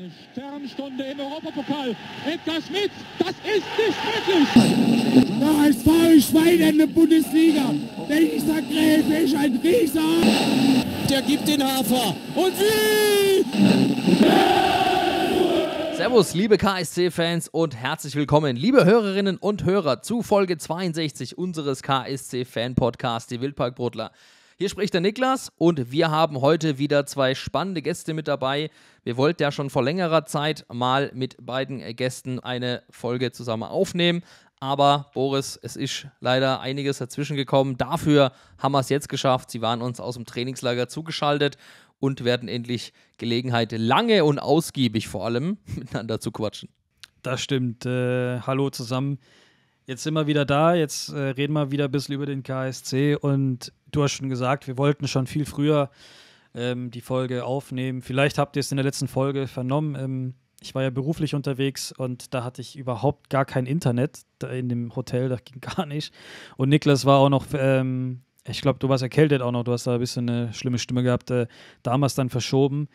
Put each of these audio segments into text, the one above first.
Eine Sternstunde im Europapokal. Edgar Schmidt, das ist nicht möglich. Da ist HSV Schwein in der Bundesliga. Wenn ich sage, Gräfe ist ein Rieser. Der gibt den Hafer. Und wie? Servus, liebe KSC-Fans und herzlich willkommen, liebe Hörerinnen und Hörer, zu Folge 62 unseres KSC-Fan-Podcasts, die Wildparkbrotler. Hier spricht der Niklas und wir haben heute wieder zwei spannende Gäste mit dabei. Wir wollten ja schon vor längerer Zeit mal mit beiden Gästen eine Folge zusammen aufnehmen. Aber Boris, es ist leider einiges dazwischen gekommen. Dafür haben wir es jetzt geschafft. Sie waren uns aus dem Trainingslager zugeschaltet und werden endlich Gelegenheit, lange und ausgiebig vor allem miteinander zu quatschen. Das stimmt. Äh, hallo zusammen. Jetzt sind wir wieder da. Jetzt äh, reden wir wieder ein bisschen über den KSC und du hast schon gesagt, wir wollten schon viel früher ähm, die Folge aufnehmen. Vielleicht habt ihr es in der letzten Folge vernommen. Ähm, ich war ja beruflich unterwegs und da hatte ich überhaupt gar kein Internet in dem Hotel, das ging gar nicht. Und Niklas war auch noch, ähm, ich glaube, du warst erkältet auch noch, du hast da ein bisschen eine schlimme Stimme gehabt, äh, damals dann verschoben.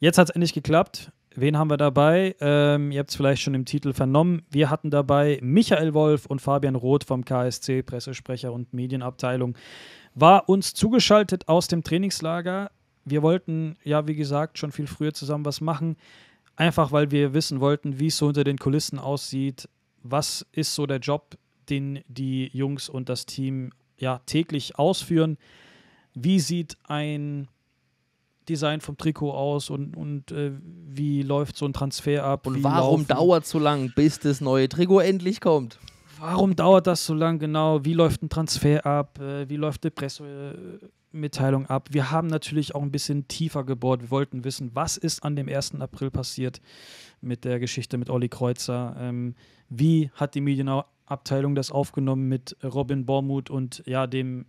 Jetzt hat es endlich geklappt. Wen haben wir dabei? Ähm, ihr habt es vielleicht schon im Titel vernommen. Wir hatten dabei Michael Wolf und Fabian Roth vom KSC, Pressesprecher und Medienabteilung war uns zugeschaltet aus dem Trainingslager. Wir wollten ja, wie gesagt, schon viel früher zusammen was machen, einfach weil wir wissen wollten, wie es so hinter den Kulissen aussieht, was ist so der Job, den die Jungs und das Team ja täglich ausführen. Wie sieht ein Design vom Trikot aus und, und äh, wie läuft so ein Transfer ab? Und warum laufen? dauert so lang, bis das neue Trikot endlich kommt? warum dauert das so lange genau? Wie läuft ein Transfer ab? Äh, wie läuft eine Pressemitteilung ab? Wir haben natürlich auch ein bisschen tiefer gebohrt. Wir wollten wissen, was ist an dem 1. April passiert mit der Geschichte mit Olli Kreuzer? Ähm, wie hat die Medienabteilung das aufgenommen mit Robin Bormuth und ja, dem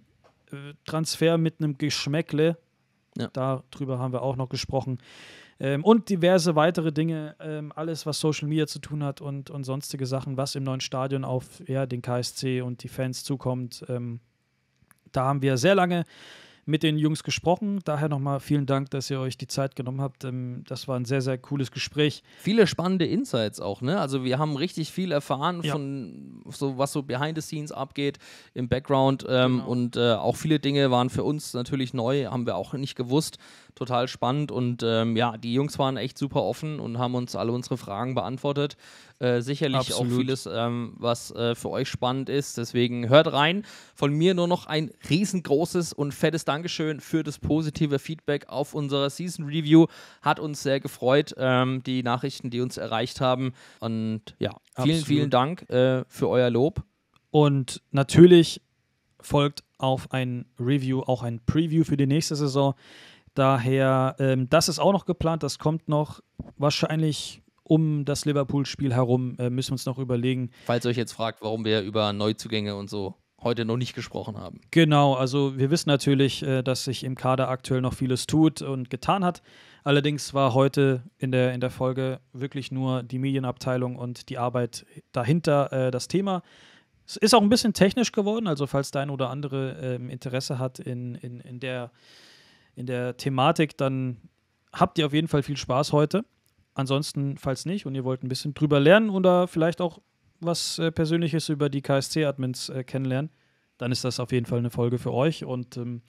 äh, Transfer mit einem Geschmäckle? Ja. Darüber haben wir auch noch gesprochen. Ähm, und diverse weitere Dinge, ähm, alles, was Social Media zu tun hat und, und sonstige Sachen, was im neuen Stadion auf ja, den KSC und die Fans zukommt. Ähm, da haben wir sehr lange mit den Jungs gesprochen. Daher nochmal vielen Dank, dass ihr euch die Zeit genommen habt. Ähm, das war ein sehr, sehr cooles Gespräch. Viele spannende Insights auch, ne? Also wir haben richtig viel erfahren ja. von so, was so behind the scenes abgeht im Background. Ähm, genau. Und äh, auch viele Dinge waren für uns natürlich neu, haben wir auch nicht gewusst total spannend und ähm, ja, die Jungs waren echt super offen und haben uns alle unsere Fragen beantwortet. Äh, sicherlich Absolut. auch vieles, ähm, was äh, für euch spannend ist. Deswegen hört rein. Von mir nur noch ein riesengroßes und fettes Dankeschön für das positive Feedback auf unserer Season Review. Hat uns sehr gefreut, ähm, die Nachrichten, die uns erreicht haben. Und ja, vielen, Absolut. vielen Dank äh, für euer Lob. Und natürlich folgt auf ein Review auch ein Preview für die nächste Saison. Daher, ähm, das ist auch noch geplant, das kommt noch wahrscheinlich um das Liverpool-Spiel herum, äh, müssen wir uns noch überlegen. Falls ihr euch jetzt fragt, warum wir über Neuzugänge und so heute noch nicht gesprochen haben. Genau, also wir wissen natürlich, äh, dass sich im Kader aktuell noch vieles tut und getan hat. Allerdings war heute in der, in der Folge wirklich nur die Medienabteilung und die Arbeit dahinter äh, das Thema. Es ist auch ein bisschen technisch geworden, also falls dein oder andere ähm, Interesse hat in, in, in der in der Thematik, dann habt ihr auf jeden Fall viel Spaß heute. Ansonsten, falls nicht und ihr wollt ein bisschen drüber lernen oder vielleicht auch was äh, Persönliches über die KSC-Admins äh, kennenlernen, dann ist das auf jeden Fall eine Folge für euch und ähm,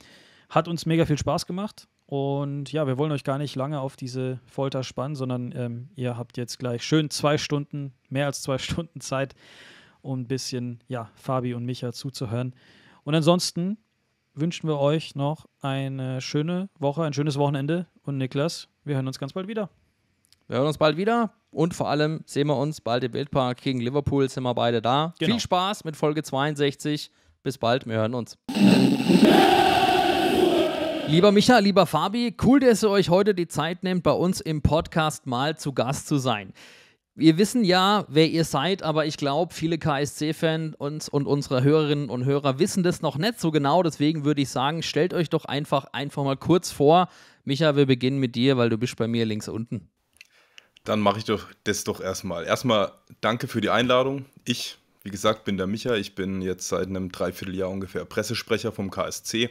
hat uns mega viel Spaß gemacht. Und ja, wir wollen euch gar nicht lange auf diese Folter spannen, sondern ähm, ihr habt jetzt gleich schön zwei Stunden, mehr als zwei Stunden Zeit, um ein bisschen, ja, Fabi und Micha zuzuhören. Und ansonsten wünschen wir euch noch eine schöne Woche, ein schönes Wochenende. Und Niklas, wir hören uns ganz bald wieder. Wir hören uns bald wieder und vor allem sehen wir uns bald im Wildpark gegen Liverpool, sind wir beide da. Genau. Viel Spaß mit Folge 62. Bis bald, wir hören uns. Lieber Micha, lieber Fabi, cool, dass ihr euch heute die Zeit nehmt, bei uns im Podcast mal zu Gast zu sein. Wir wissen ja, wer ihr seid, aber ich glaube, viele KSC-Fans und, und unsere Hörerinnen und Hörer wissen das noch nicht so genau. Deswegen würde ich sagen, stellt euch doch einfach, einfach mal kurz vor. Micha, wir beginnen mit dir, weil du bist bei mir links unten. Dann mache ich doch das doch erstmal. Erstmal danke für die Einladung. Ich, wie gesagt, bin der Micha. Ich bin jetzt seit einem Dreivierteljahr ungefähr Pressesprecher vom KSC.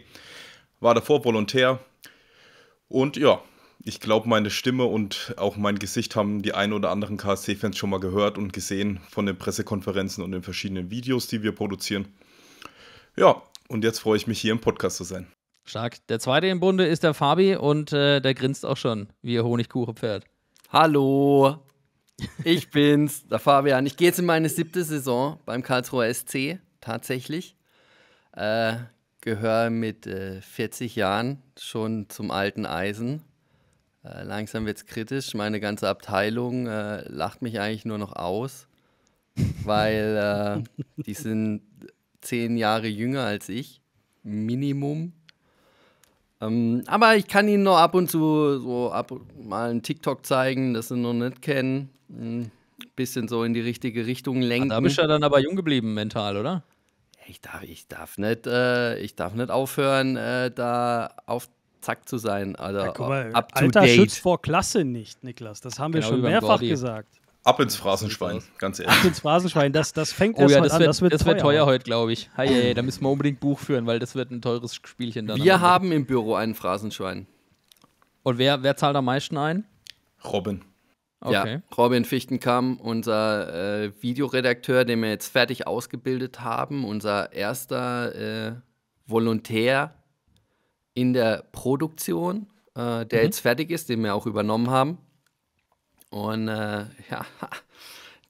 War davor Volontär. Und ja, ich glaube, meine Stimme und auch mein Gesicht haben die ein oder anderen KSC-Fans schon mal gehört und gesehen von den Pressekonferenzen und den verschiedenen Videos, die wir produzieren. Ja, und jetzt freue ich mich, hier im Podcast zu sein. Stark. Der zweite im Bunde ist der Fabi und äh, der grinst auch schon, wie ihr Honigkuchenpferd. Hallo, ich bin's, der Fabian. Ich gehe jetzt in meine siebte Saison beim Karlsruher SC, tatsächlich. Äh, Gehöre mit äh, 40 Jahren schon zum alten Eisen. Äh, langsam wird es kritisch. Meine ganze Abteilung äh, lacht mich eigentlich nur noch aus, weil äh, die sind zehn Jahre jünger als ich, Minimum. Ähm, aber ich kann ihnen noch ab und zu so ab mal einen TikTok zeigen, das sie noch nicht kennen. Ein hm, bisschen so in die richtige Richtung lenken. Ah, da bist du dann aber jung geblieben mental, oder? Ich darf, ich darf nicht, äh, ich darf nicht aufhören, äh, da auf zack zu sein. Alter, ja, guck mal, up to Alter date. schützt vor Klasse nicht, Niklas. Das haben wir genau schon mehrfach gesagt. Ab ins Phrasenschwein, ganz ehrlich. Ab ins Phrasenschwein, das, das fängt oh, erst ja, das an. Wird, das wird das teuer, wird teuer heute, glaube ich. Hey, hey, da müssen wir unbedingt Buch führen, weil das wird ein teures Spielchen dann. Wir haben im Büro einen Phrasenschwein. Und wer, wer zahlt am meisten ein? Robin. Okay. Ja, Robin Fichtenkamm, unser äh, Videoredakteur, den wir jetzt fertig ausgebildet haben, unser erster äh, Volontär, in der Produktion, äh, der mhm. jetzt fertig ist, den wir auch übernommen haben. Und äh, ja,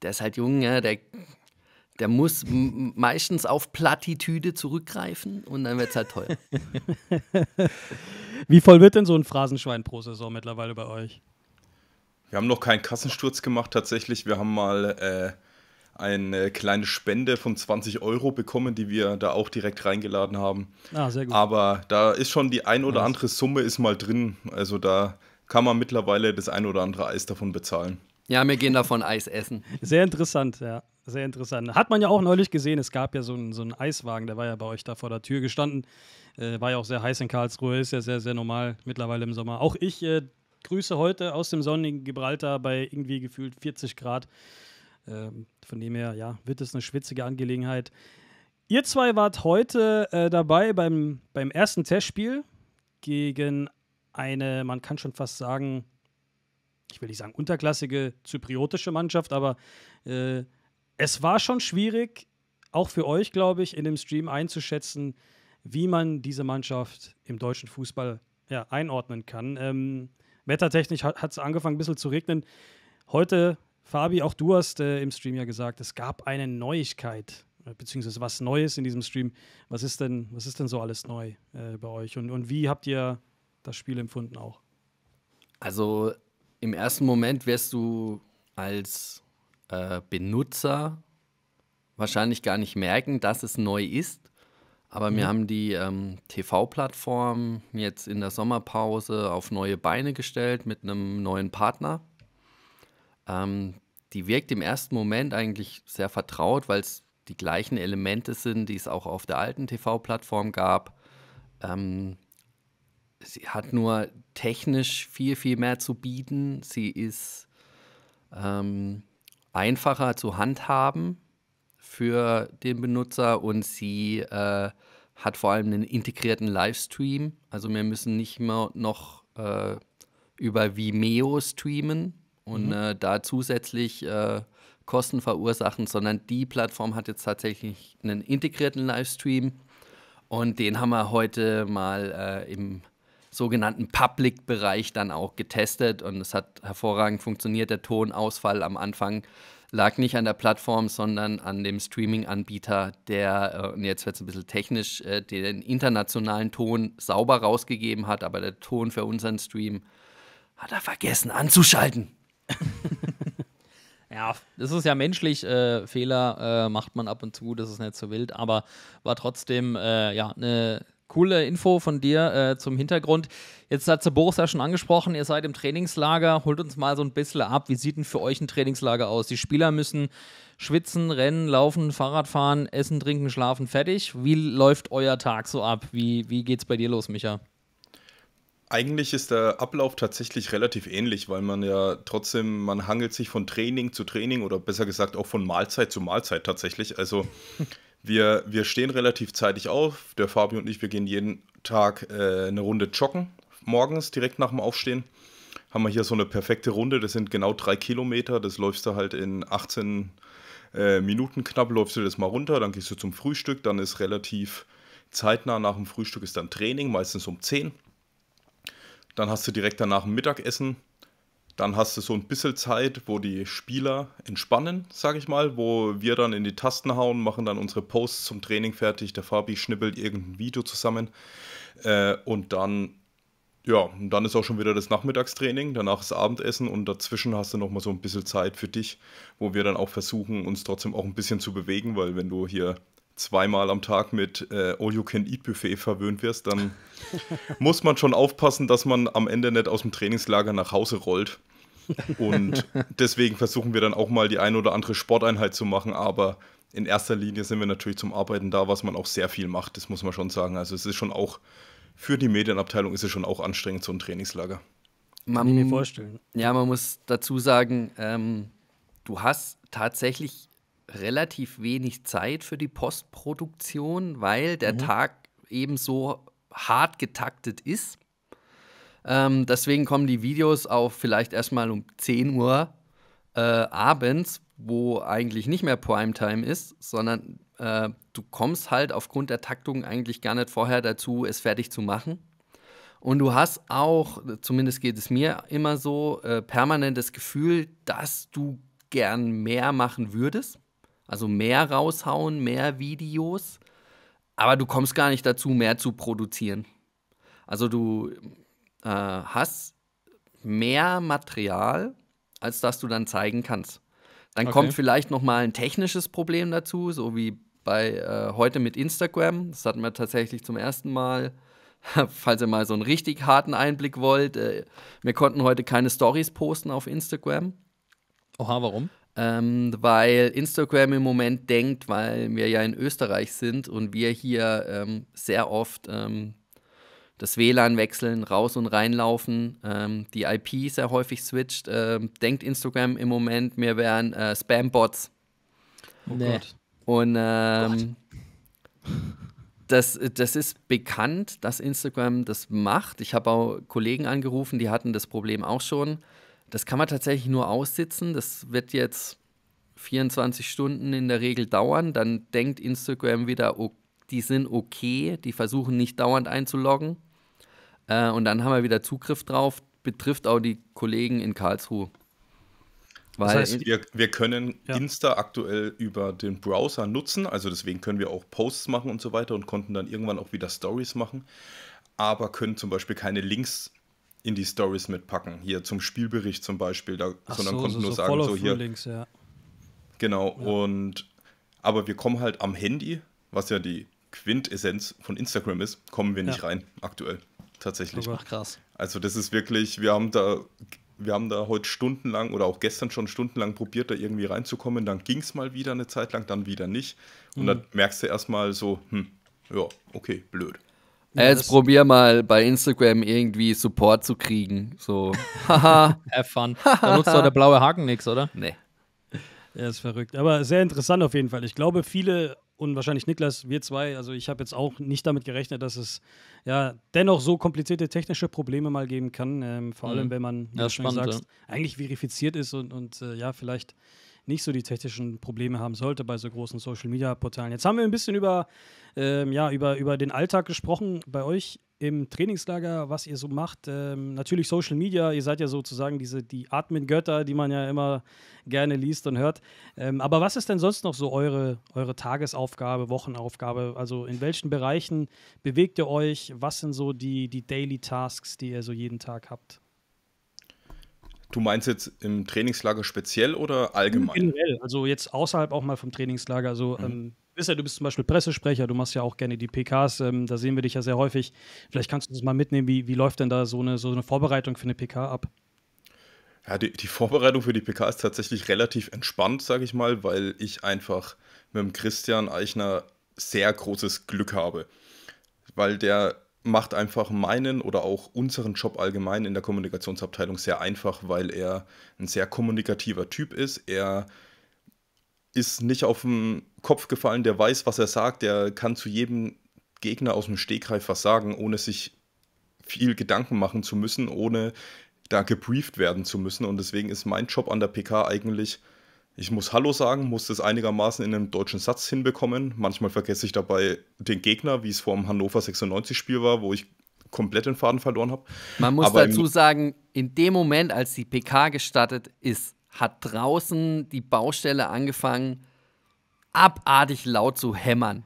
der ist halt jung, ja, der, der muss meistens auf Plattitüde zurückgreifen und dann wird es halt toll. Wie voll wird denn so ein Phrasenschwein pro Saison mittlerweile bei euch? Wir haben noch keinen Kassensturz gemacht tatsächlich. Wir haben mal äh, eine kleine Spende von 20 Euro bekommen, die wir da auch direkt reingeladen haben. Ah, sehr gut. Aber da ist schon die ein oder nice. andere Summe ist mal drin. Also da kann man mittlerweile das ein oder andere Eis davon bezahlen. Ja, wir gehen davon Eis essen. Sehr interessant, ja. Sehr interessant. Hat man ja auch neulich gesehen, es gab ja so einen, so einen Eiswagen, der war ja bei euch da vor der Tür gestanden. Äh, war ja auch sehr heiß in Karlsruhe, ist ja sehr, sehr normal mittlerweile im Sommer. Auch ich äh, grüße heute aus dem sonnigen Gibraltar bei irgendwie gefühlt 40 Grad. Ähm, von dem her, ja, wird es eine schwitzige Angelegenheit. Ihr zwei wart heute äh, dabei beim, beim ersten Testspiel gegen eine, man kann schon fast sagen, ich will nicht sagen unterklassige zypriotische Mannschaft, aber äh, es war schon schwierig, auch für euch, glaube ich, in dem Stream einzuschätzen, wie man diese Mannschaft im deutschen Fußball ja, einordnen kann. Ähm, wettertechnisch hat es angefangen, ein bisschen zu regnen. Heute Fabi, auch du hast äh, im Stream ja gesagt, es gab eine Neuigkeit, äh, beziehungsweise was Neues in diesem Stream. Was ist denn, was ist denn so alles neu äh, bei euch? Und, und wie habt ihr das Spiel empfunden auch? Also im ersten Moment wärst du als äh, Benutzer wahrscheinlich gar nicht merken, dass es neu ist. Aber mhm. wir haben die ähm, TV-Plattform jetzt in der Sommerpause auf neue Beine gestellt mit einem neuen Partner. Ähm, die wirkt im ersten Moment eigentlich sehr vertraut, weil es die gleichen Elemente sind, die es auch auf der alten TV-Plattform gab. Ähm, sie hat nur technisch viel, viel mehr zu bieten. Sie ist ähm, einfacher zu handhaben für den Benutzer und sie äh, hat vor allem einen integrierten Livestream. Also wir müssen nicht mehr noch äh, über Vimeo streamen, und mhm. äh, da zusätzlich äh, Kosten verursachen, sondern die Plattform hat jetzt tatsächlich einen integrierten Livestream und den haben wir heute mal äh, im sogenannten Public-Bereich dann auch getestet und es hat hervorragend funktioniert. Der Tonausfall am Anfang lag nicht an der Plattform, sondern an dem Streaming-Anbieter, der, äh, und jetzt wird es ein bisschen technisch, äh, den internationalen Ton sauber rausgegeben hat, aber der Ton für unseren Stream hat er vergessen anzuschalten. ja, das ist ja menschlich. Äh, Fehler äh, macht man ab und zu, das ist nicht so wild, aber war trotzdem äh, ja eine coole Info von dir äh, zum Hintergrund. Jetzt hat Boris ja schon angesprochen, ihr seid im Trainingslager. Holt uns mal so ein bisschen ab. Wie sieht denn für euch ein Trainingslager aus? Die Spieler müssen schwitzen, rennen, laufen, Fahrrad fahren, essen, trinken, schlafen, fertig. Wie läuft euer Tag so ab? Wie, wie geht's bei dir los, Micha? Eigentlich ist der Ablauf tatsächlich relativ ähnlich, weil man ja trotzdem, man hangelt sich von Training zu Training oder besser gesagt auch von Mahlzeit zu Mahlzeit tatsächlich. Also wir, wir stehen relativ zeitig auf. Der Fabio und ich, wir gehen jeden Tag äh, eine Runde joggen, morgens direkt nach dem Aufstehen. Haben wir hier so eine perfekte Runde, das sind genau drei Kilometer, das läufst du halt in 18 äh, Minuten knapp, läufst du das mal runter, dann gehst du zum Frühstück, dann ist relativ zeitnah nach dem Frühstück ist dann Training, meistens um 10 dann hast du direkt danach ein Mittagessen. Dann hast du so ein bisschen Zeit, wo die Spieler entspannen, sage ich mal, wo wir dann in die Tasten hauen, machen dann unsere Posts zum Training fertig. Der Fabi schnippelt irgendein Video zusammen. Äh, und dann, ja, und dann ist auch schon wieder das Nachmittagstraining, danach ist Abendessen und dazwischen hast du nochmal so ein bisschen Zeit für dich, wo wir dann auch versuchen, uns trotzdem auch ein bisschen zu bewegen, weil wenn du hier zweimal am Tag mit äh, All-You-Can-Eat-Buffet verwöhnt wirst, dann muss man schon aufpassen, dass man am Ende nicht aus dem Trainingslager nach Hause rollt. Und deswegen versuchen wir dann auch mal die ein oder andere Sporteinheit zu machen, aber in erster Linie sind wir natürlich zum Arbeiten da, was man auch sehr viel macht, das muss man schon sagen. Also es ist schon auch für die Medienabteilung ist es schon auch anstrengend, so ein Trainingslager. Man, ich mir vorstellen. Ja, man muss dazu sagen, ähm, du hast tatsächlich relativ wenig Zeit für die Postproduktion, weil der mhm. Tag eben so hart getaktet ist. Ähm, deswegen kommen die Videos auch vielleicht erstmal um 10 Uhr äh, abends, wo eigentlich nicht mehr Primetime ist, sondern äh, du kommst halt aufgrund der Taktung eigentlich gar nicht vorher dazu, es fertig zu machen. Und du hast auch, zumindest geht es mir immer so, äh, permanent das Gefühl, dass du gern mehr machen würdest. Also mehr raushauen, mehr Videos, aber du kommst gar nicht dazu, mehr zu produzieren. Also du äh, hast mehr Material, als dass du dann zeigen kannst. Dann okay. kommt vielleicht noch mal ein technisches Problem dazu, so wie bei äh, heute mit Instagram. Das hatten wir tatsächlich zum ersten Mal. Falls ihr mal so einen richtig harten Einblick wollt, äh, wir konnten heute keine Stories posten auf Instagram. Oha, warum? ähm, weil Instagram im Moment denkt, weil wir ja in Österreich sind und wir hier ähm, sehr oft ähm, das WLAN wechseln, raus und reinlaufen, ähm, die IP sehr häufig switcht, ähm, denkt Instagram im Moment, wir wären äh, Spam-Bots. Oh nee. Und oh ähm, Gott. Das, das ist bekannt, dass Instagram das macht. Ich habe auch Kollegen angerufen, die hatten das Problem auch schon. Das kann man tatsächlich nur aussitzen. Das wird jetzt 24 Stunden in der Regel dauern. Dann denkt Instagram wieder, oh, die sind okay, die versuchen nicht dauernd einzuloggen. Äh, und dann haben wir wieder Zugriff drauf. Betrifft auch die Kollegen in Karlsruhe. das heißt, wir, wir können ja. Insta aktuell über den Browser nutzen, also deswegen können wir auch Posts machen und so weiter und konnten dann irgendwann auch wieder Stories machen, aber können zum Beispiel keine Links in die Stories mitpacken. Hier zum Spielbericht zum Beispiel, da, Ach sondern so, konnten so, nur so sagen, so hier. Links, ja. Genau, ja. und aber wir kommen halt am Handy, was ja die Quintessenz von Instagram ist, kommen wir nicht ja. rein aktuell. Tatsächlich. Ach, krass. Also das ist wirklich, wir haben da, wir haben da heute stundenlang oder auch gestern schon stundenlang probiert, da irgendwie reinzukommen. Dann ging es mal wieder eine Zeit lang, dann wieder nicht. Und mhm. dann merkst du erstmal so, hm, ja, okay, blöd. Ja, jetzt probier mal bei Instagram irgendwie Support zu kriegen. So, haha. Have fun. Da nutzt doch der blaue Haken nichts, oder? Nee. Ja, ist verrückt. Aber sehr interessant auf jeden Fall. Ich glaube, viele und wahrscheinlich Niklas, wir zwei, also ich habe jetzt auch nicht damit gerechnet, dass es ja dennoch so komplizierte technische Probleme mal geben kann. Ähm, vor mhm. allem, wenn man, wie ja, du spannend, sagst, ja. eigentlich verifiziert ist und, und äh, ja, vielleicht nicht so die technischen Probleme haben sollte bei so großen Social-Media-Portalen. Jetzt haben wir ein bisschen über, ähm, ja, über, über den Alltag gesprochen bei euch im Trainingslager, was ihr so macht. Ähm, natürlich Social Media, ihr seid ja sozusagen diese, die Admin-Götter, die man ja immer gerne liest und hört. Ähm, aber was ist denn sonst noch so eure, eure Tagesaufgabe, Wochenaufgabe? Also in welchen Bereichen bewegt ihr euch? Was sind so die, die Daily Tasks, die ihr so jeden Tag habt? Du meinst jetzt im Trainingslager speziell oder allgemein? Generell, also jetzt außerhalb auch mal vom Trainingslager. Also, mhm. ähm, bist ja, du bist zum Beispiel Pressesprecher, du machst ja auch gerne die PKs, ähm, da sehen wir dich ja sehr häufig. Vielleicht kannst du das mal mitnehmen, wie, wie läuft denn da so eine, so eine Vorbereitung für eine PK ab? Ja, die, die Vorbereitung für die PK ist tatsächlich relativ entspannt, sage ich mal, weil ich einfach mit dem Christian Eichner sehr großes Glück habe. Weil der macht einfach meinen oder auch unseren Job allgemein in der Kommunikationsabteilung sehr einfach, weil er ein sehr kommunikativer Typ ist. Er ist nicht auf den Kopf gefallen, der weiß, was er sagt, der kann zu jedem Gegner aus dem Stegreif was sagen, ohne sich viel Gedanken machen zu müssen, ohne da gebrieft werden zu müssen. Und deswegen ist mein Job an der PK eigentlich ich muss Hallo sagen, muss das einigermaßen in einem deutschen Satz hinbekommen. Manchmal vergesse ich dabei den Gegner, wie es vor dem Hannover 96-Spiel war, wo ich komplett den Faden verloren habe. Man muss Aber dazu sagen, in dem Moment, als die PK gestartet ist, hat draußen die Baustelle angefangen, abartig laut zu hämmern.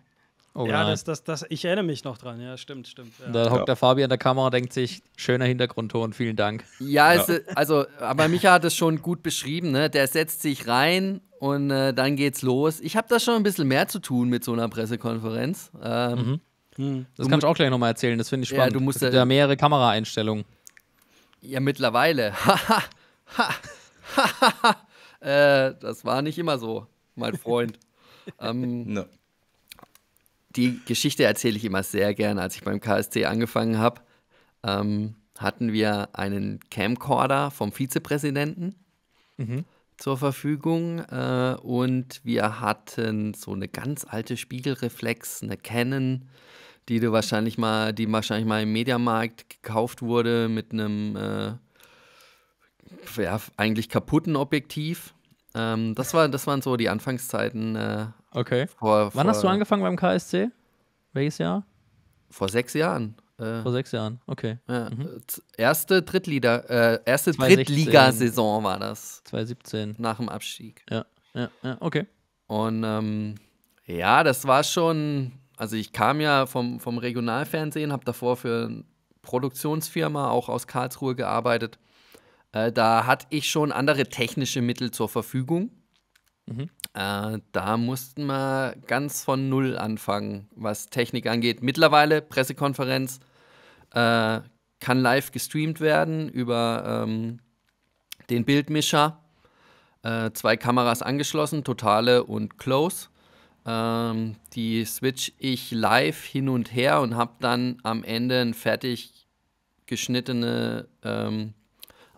Oh ja, das, das, das, ich erinnere mich noch dran. Ja, stimmt, stimmt. Ja. Da hockt ja. der Fabi an der Kamera und denkt sich, schöner Hintergrundton, vielen Dank. Ja, ja. Es, also, aber Micha hat es schon gut beschrieben. Ne? Der setzt sich rein und äh, dann geht's los. Ich habe da schon ein bisschen mehr zu tun mit so einer Pressekonferenz. Ähm, mhm. Hm. Das kannst du auch gleich nochmal erzählen, das finde ich spannend. Ja, du musst es ja mehrere Kameraeinstellungen. Ja, mittlerweile. äh, das war nicht immer so, mein Freund. ähm, no die Geschichte erzähle ich immer sehr gerne. Als ich beim KSC angefangen habe, ähm, hatten wir einen Camcorder vom Vizepräsidenten mhm. zur Verfügung äh, und wir hatten so eine ganz alte Spiegelreflex, eine Canon, die du wahrscheinlich mal, die wahrscheinlich mal im Mediamarkt gekauft wurde mit einem äh, ja, eigentlich kaputten Objektiv. Ähm, das, war, das waren so die Anfangszeiten äh, Okay. Vor, Wann vor, hast du angefangen beim KSC? Welches Jahr? Vor sechs Jahren. Äh, vor sechs Jahren, okay. Ja. Mhm. Äh, erste, Drittliga, äh, erste Drittligasaison war das. 2017. Nach dem Abstieg. Ja, ja, ja okay. Und ähm, ja, das war schon, also ich kam ja vom, vom Regionalfernsehen, habe davor für eine Produktionsfirma auch aus Karlsruhe gearbeitet. Äh, da hatte ich schon andere technische Mittel zur Verfügung. Mhm. Äh, da mussten wir ganz von Null anfangen, was Technik angeht. Mittlerweile Pressekonferenz äh, kann live gestreamt werden über ähm, den Bildmischer. Äh, zwei Kameras angeschlossen, totale und close. Ähm, die switch ich live hin und her und habe dann am Ende eine fertig geschnittene ähm,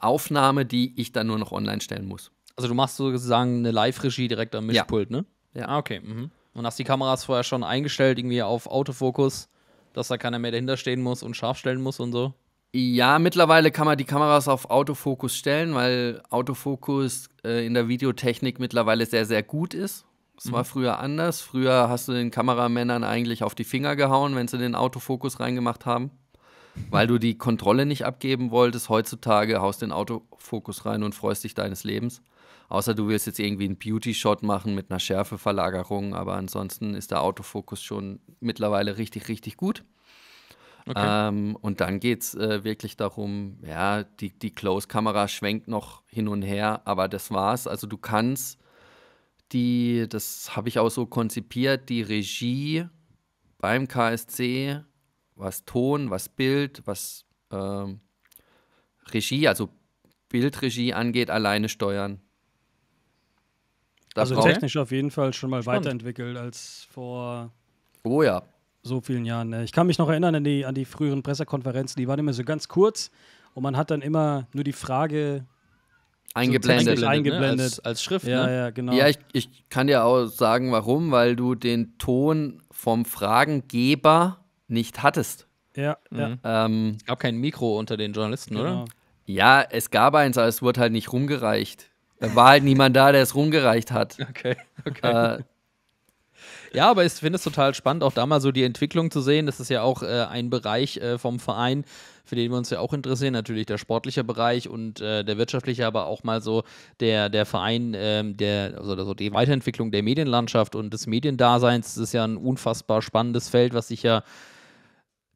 Aufnahme, die ich dann nur noch online stellen muss. Also du machst sozusagen eine Live-Regie direkt am Mischpult, ja. ne? Ja. Ah, okay. Mhm. Und hast die Kameras vorher schon eingestellt, irgendwie auf Autofokus, dass da keiner mehr dahinter stehen muss und scharf stellen muss und so? Ja, mittlerweile kann man die Kameras auf Autofokus stellen, weil Autofokus äh, in der Videotechnik mittlerweile sehr, sehr gut ist. Es mhm. war früher anders. Früher hast du den Kameramännern eigentlich auf die Finger gehauen, wenn sie den Autofokus reingemacht haben, weil du die Kontrolle nicht abgeben wolltest. Heutzutage haust du den Autofokus rein und freust dich deines Lebens. Außer du willst jetzt irgendwie einen Beauty-Shot machen mit einer Schärfeverlagerung, aber ansonsten ist der Autofokus schon mittlerweile richtig, richtig gut. Okay. Ähm, und dann geht es äh, wirklich darum, ja, die, die Close-Kamera schwenkt noch hin und her, aber das war's. Also du kannst die, das habe ich auch so konzipiert, die Regie beim KSC, was Ton, was Bild, was ähm, Regie, also Bildregie angeht, alleine steuern. Das also technisch auf jeden Fall schon mal Spannend. weiterentwickelt als vor oh, ja. so vielen Jahren. Ne? Ich kann mich noch erinnern an die, an die früheren Pressekonferenzen, die waren immer so ganz kurz und man hat dann immer nur die Frage eingeblendet, so eingeblendet. Ne? Als, als, Schrift. Ja, ne? ja, genau. Ja, ich, ich kann dir auch sagen, warum, weil du den Ton vom Fragengeber nicht hattest. Ja, mhm. ja. Ähm, es gab kein Mikro unter den Journalisten, genau. oder? Ja, es gab eins, aber es wurde halt nicht rumgereicht. Da war halt niemand da, der es rumgereicht hat. Okay, okay. Äh, ja, aber ich finde es total spannend, auch da mal so die Entwicklung zu sehen. Das ist ja auch äh, ein Bereich äh, vom Verein, für den wir uns ja auch interessieren. Natürlich der sportliche Bereich und äh, der wirtschaftliche, aber auch mal so der, der Verein, ähm, der, also, also die Weiterentwicklung der Medienlandschaft und des Mediendaseins. Das ist ja ein unfassbar spannendes Feld, was sich ja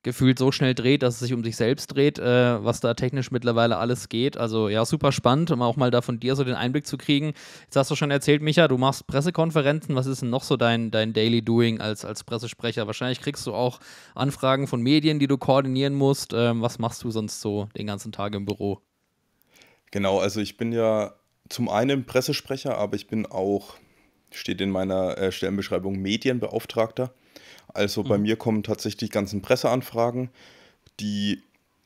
gefühlt so schnell dreht, dass es sich um sich selbst dreht, äh, was da technisch mittlerweile alles geht. Also ja, super spannend, um auch mal da von dir so den Einblick zu kriegen. Jetzt hast du schon erzählt, Micha, du machst Pressekonferenzen. Was ist denn noch so dein, dein Daily Doing als, als Pressesprecher? Wahrscheinlich kriegst du auch Anfragen von Medien, die du koordinieren musst. Ähm, was machst du sonst so den ganzen Tag im Büro? Genau, also ich bin ja zum einen Pressesprecher, aber ich bin auch, steht in meiner äh, Stellenbeschreibung, Medienbeauftragter. Also bei mhm. mir kommen tatsächlich die ganzen Presseanfragen, die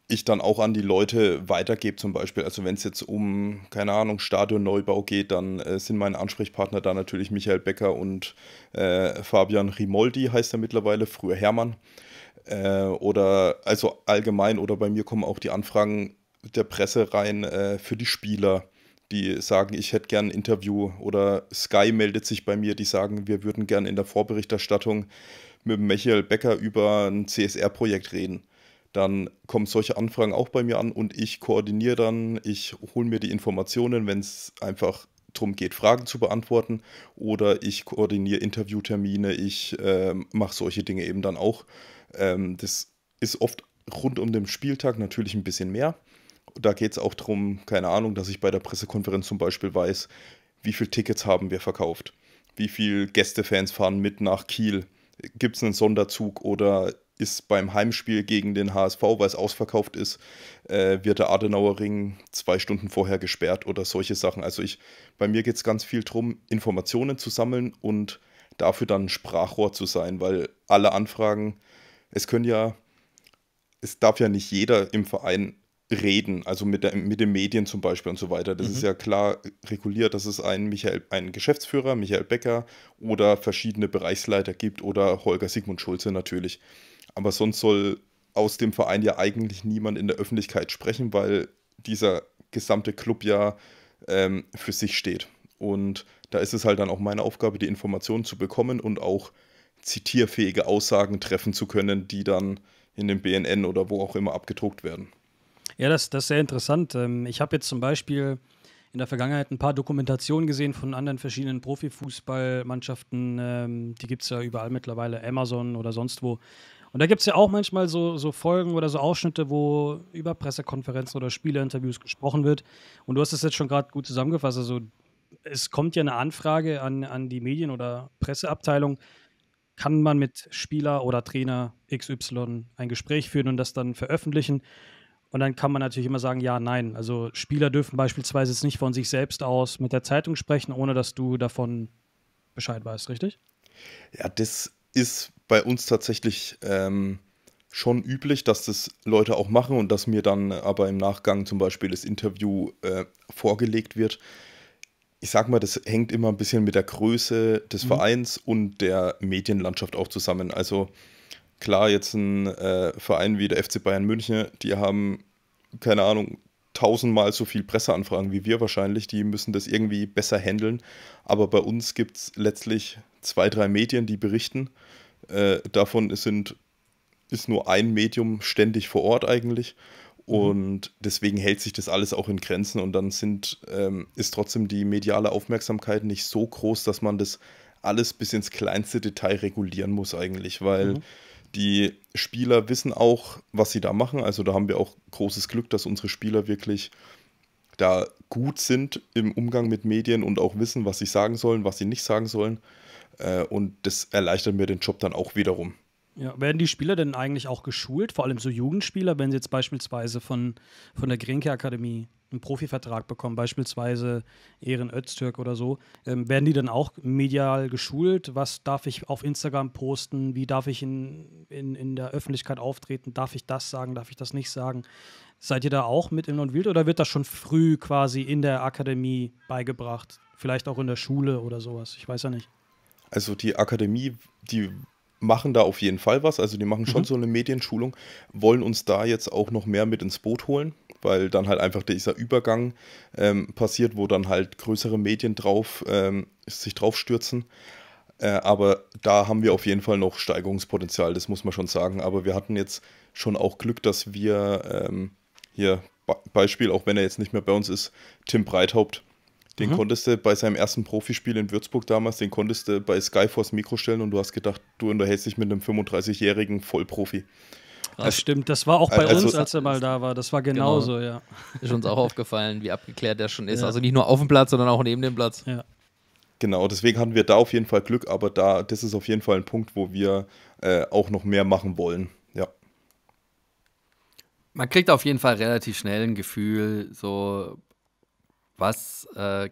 ich dann auch an die Leute weitergebe zum Beispiel. Also wenn es jetzt um, keine Ahnung, Stadionneubau geht, dann äh, sind meine Ansprechpartner da natürlich Michael Becker und äh, Fabian Rimoldi heißt er mittlerweile, früher Hermann. Äh, oder also allgemein oder bei mir kommen auch die Anfragen der Presse rein äh, für die Spieler, die sagen, ich hätte gern ein Interview. Oder Sky meldet sich bei mir, die sagen, wir würden gern in der Vorberichterstattung mit Michael Becker über ein CSR-Projekt reden. Dann kommen solche Anfragen auch bei mir an und ich koordiniere dann, ich hole mir die Informationen, wenn es einfach darum geht, Fragen zu beantworten. Oder ich koordiniere Interviewtermine, ich äh, mache solche Dinge eben dann auch. Ähm, das ist oft rund um den Spieltag natürlich ein bisschen mehr. Da geht es auch darum, keine Ahnung, dass ich bei der Pressekonferenz zum Beispiel weiß, wie viele Tickets haben wir verkauft, wie viele Gästefans fahren mit nach Kiel gibt es einen Sonderzug oder ist beim Heimspiel gegen den HSV, weil es ausverkauft ist, äh, wird der Adenauerring zwei Stunden vorher gesperrt oder solche Sachen. Also ich, bei mir geht es ganz viel darum, Informationen zu sammeln und dafür dann Sprachrohr zu sein, weil alle Anfragen, es können ja, es darf ja nicht jeder im Verein reden, also mit, der, mit den Medien zum Beispiel und so weiter. Das mhm. ist ja klar reguliert, dass es einen, Michael, einen Geschäftsführer, Michael Becker oder verschiedene Bereichsleiter gibt oder Holger Sigmund Schulze natürlich. Aber sonst soll aus dem Verein ja eigentlich niemand in der Öffentlichkeit sprechen, weil dieser gesamte Club ja ähm, für sich steht. Und da ist es halt dann auch meine Aufgabe, die Informationen zu bekommen und auch zitierfähige Aussagen treffen zu können, die dann in dem BNN oder wo auch immer abgedruckt werden. Ja, das, das ist sehr interessant. Ähm, ich habe jetzt zum Beispiel in der Vergangenheit ein paar Dokumentationen gesehen von anderen verschiedenen Profifußballmannschaften. Ähm, die gibt es ja überall mittlerweile, Amazon oder sonst wo. Und da gibt es ja auch manchmal so, so Folgen oder so Ausschnitte, wo über Pressekonferenzen oder Spielerinterviews gesprochen wird. Und du hast es jetzt schon gerade gut zusammengefasst. Also es kommt ja eine Anfrage an, an die Medien- oder Presseabteilung kann man mit Spieler oder Trainer XY ein Gespräch führen und das dann veröffentlichen. Und dann kann man natürlich immer sagen, ja, nein. Also Spieler dürfen beispielsweise jetzt nicht von sich selbst aus mit der Zeitung sprechen, ohne dass du davon Bescheid weißt, richtig? Ja, das ist bei uns tatsächlich ähm, schon üblich, dass das Leute auch machen und dass mir dann aber im Nachgang zum Beispiel das Interview äh, vorgelegt wird. Ich sag mal, das hängt immer ein bisschen mit der Größe des mhm. Vereins und der Medienlandschaft auch zusammen. Also Klar, jetzt ein äh, Verein wie der FC Bayern München, die haben, keine Ahnung, tausendmal so viel Presseanfragen wie wir wahrscheinlich, die müssen das irgendwie besser handeln. Aber bei uns gibt es letztlich zwei, drei Medien, die berichten. Äh, davon sind, ist nur ein Medium ständig vor Ort eigentlich. Mhm. Und deswegen hält sich das alles auch in Grenzen und dann sind, ähm, ist trotzdem die mediale Aufmerksamkeit nicht so groß, dass man das alles bis ins kleinste Detail regulieren muss eigentlich, weil mhm. Die Spieler wissen auch, was sie da machen. Also da haben wir auch großes Glück, dass unsere Spieler wirklich da gut sind im Umgang mit Medien und auch wissen, was sie sagen sollen, was sie nicht sagen sollen. Äh, und das erleichtert mir den Job dann auch wiederum. Ja, werden die Spieler denn eigentlich auch geschult, vor allem so Jugendspieler, wenn sie jetzt beispielsweise von, von der Grinke Akademie einen Profivertrag bekommen, beispielsweise Ehren Öztürk oder so, ähm, werden die dann auch medial geschult? Was darf ich auf Instagram posten? Wie darf ich in, in, in der Öffentlichkeit auftreten? Darf ich das sagen? Darf ich das nicht sagen? Seid ihr da auch mit in und wild oder wird das schon früh quasi in der Akademie beigebracht? Vielleicht auch in der Schule oder sowas? Ich weiß ja nicht. Also die Akademie, die machen da auf jeden Fall was. Also die machen schon mhm. so eine Medienschulung, wollen uns da jetzt auch noch mehr mit ins Boot holen, weil dann halt einfach dieser Übergang ähm, passiert, wo dann halt größere Medien drauf ähm, sich draufstürzen. Äh, aber da haben wir auf jeden Fall noch Steigerungspotenzial, das muss man schon sagen. Aber wir hatten jetzt schon auch Glück, dass wir ähm, hier Beispiel, auch wenn er jetzt nicht mehr bei uns ist, Tim Breithaupt, den mhm. konntest du bei seinem ersten Profispiel in Würzburg damals, den konntest du bei Skyforce Mikro stellen und du hast gedacht, du unterhältst dich mit einem 35-jährigen Vollprofi. Das ah, also, stimmt, das war auch bei also, uns, als er mal da war. Das war genau. genauso, genau. ja. Ist uns auch aufgefallen, wie abgeklärt der schon ist. Ja. Also nicht nur auf dem Platz, sondern auch neben dem Platz. Ja. Genau, deswegen hatten wir da auf jeden Fall Glück, aber da, das ist auf jeden Fall ein Punkt, wo wir äh, auch noch mehr machen wollen. Ja. Man kriegt auf jeden Fall relativ schnell ein Gefühl, so was äh,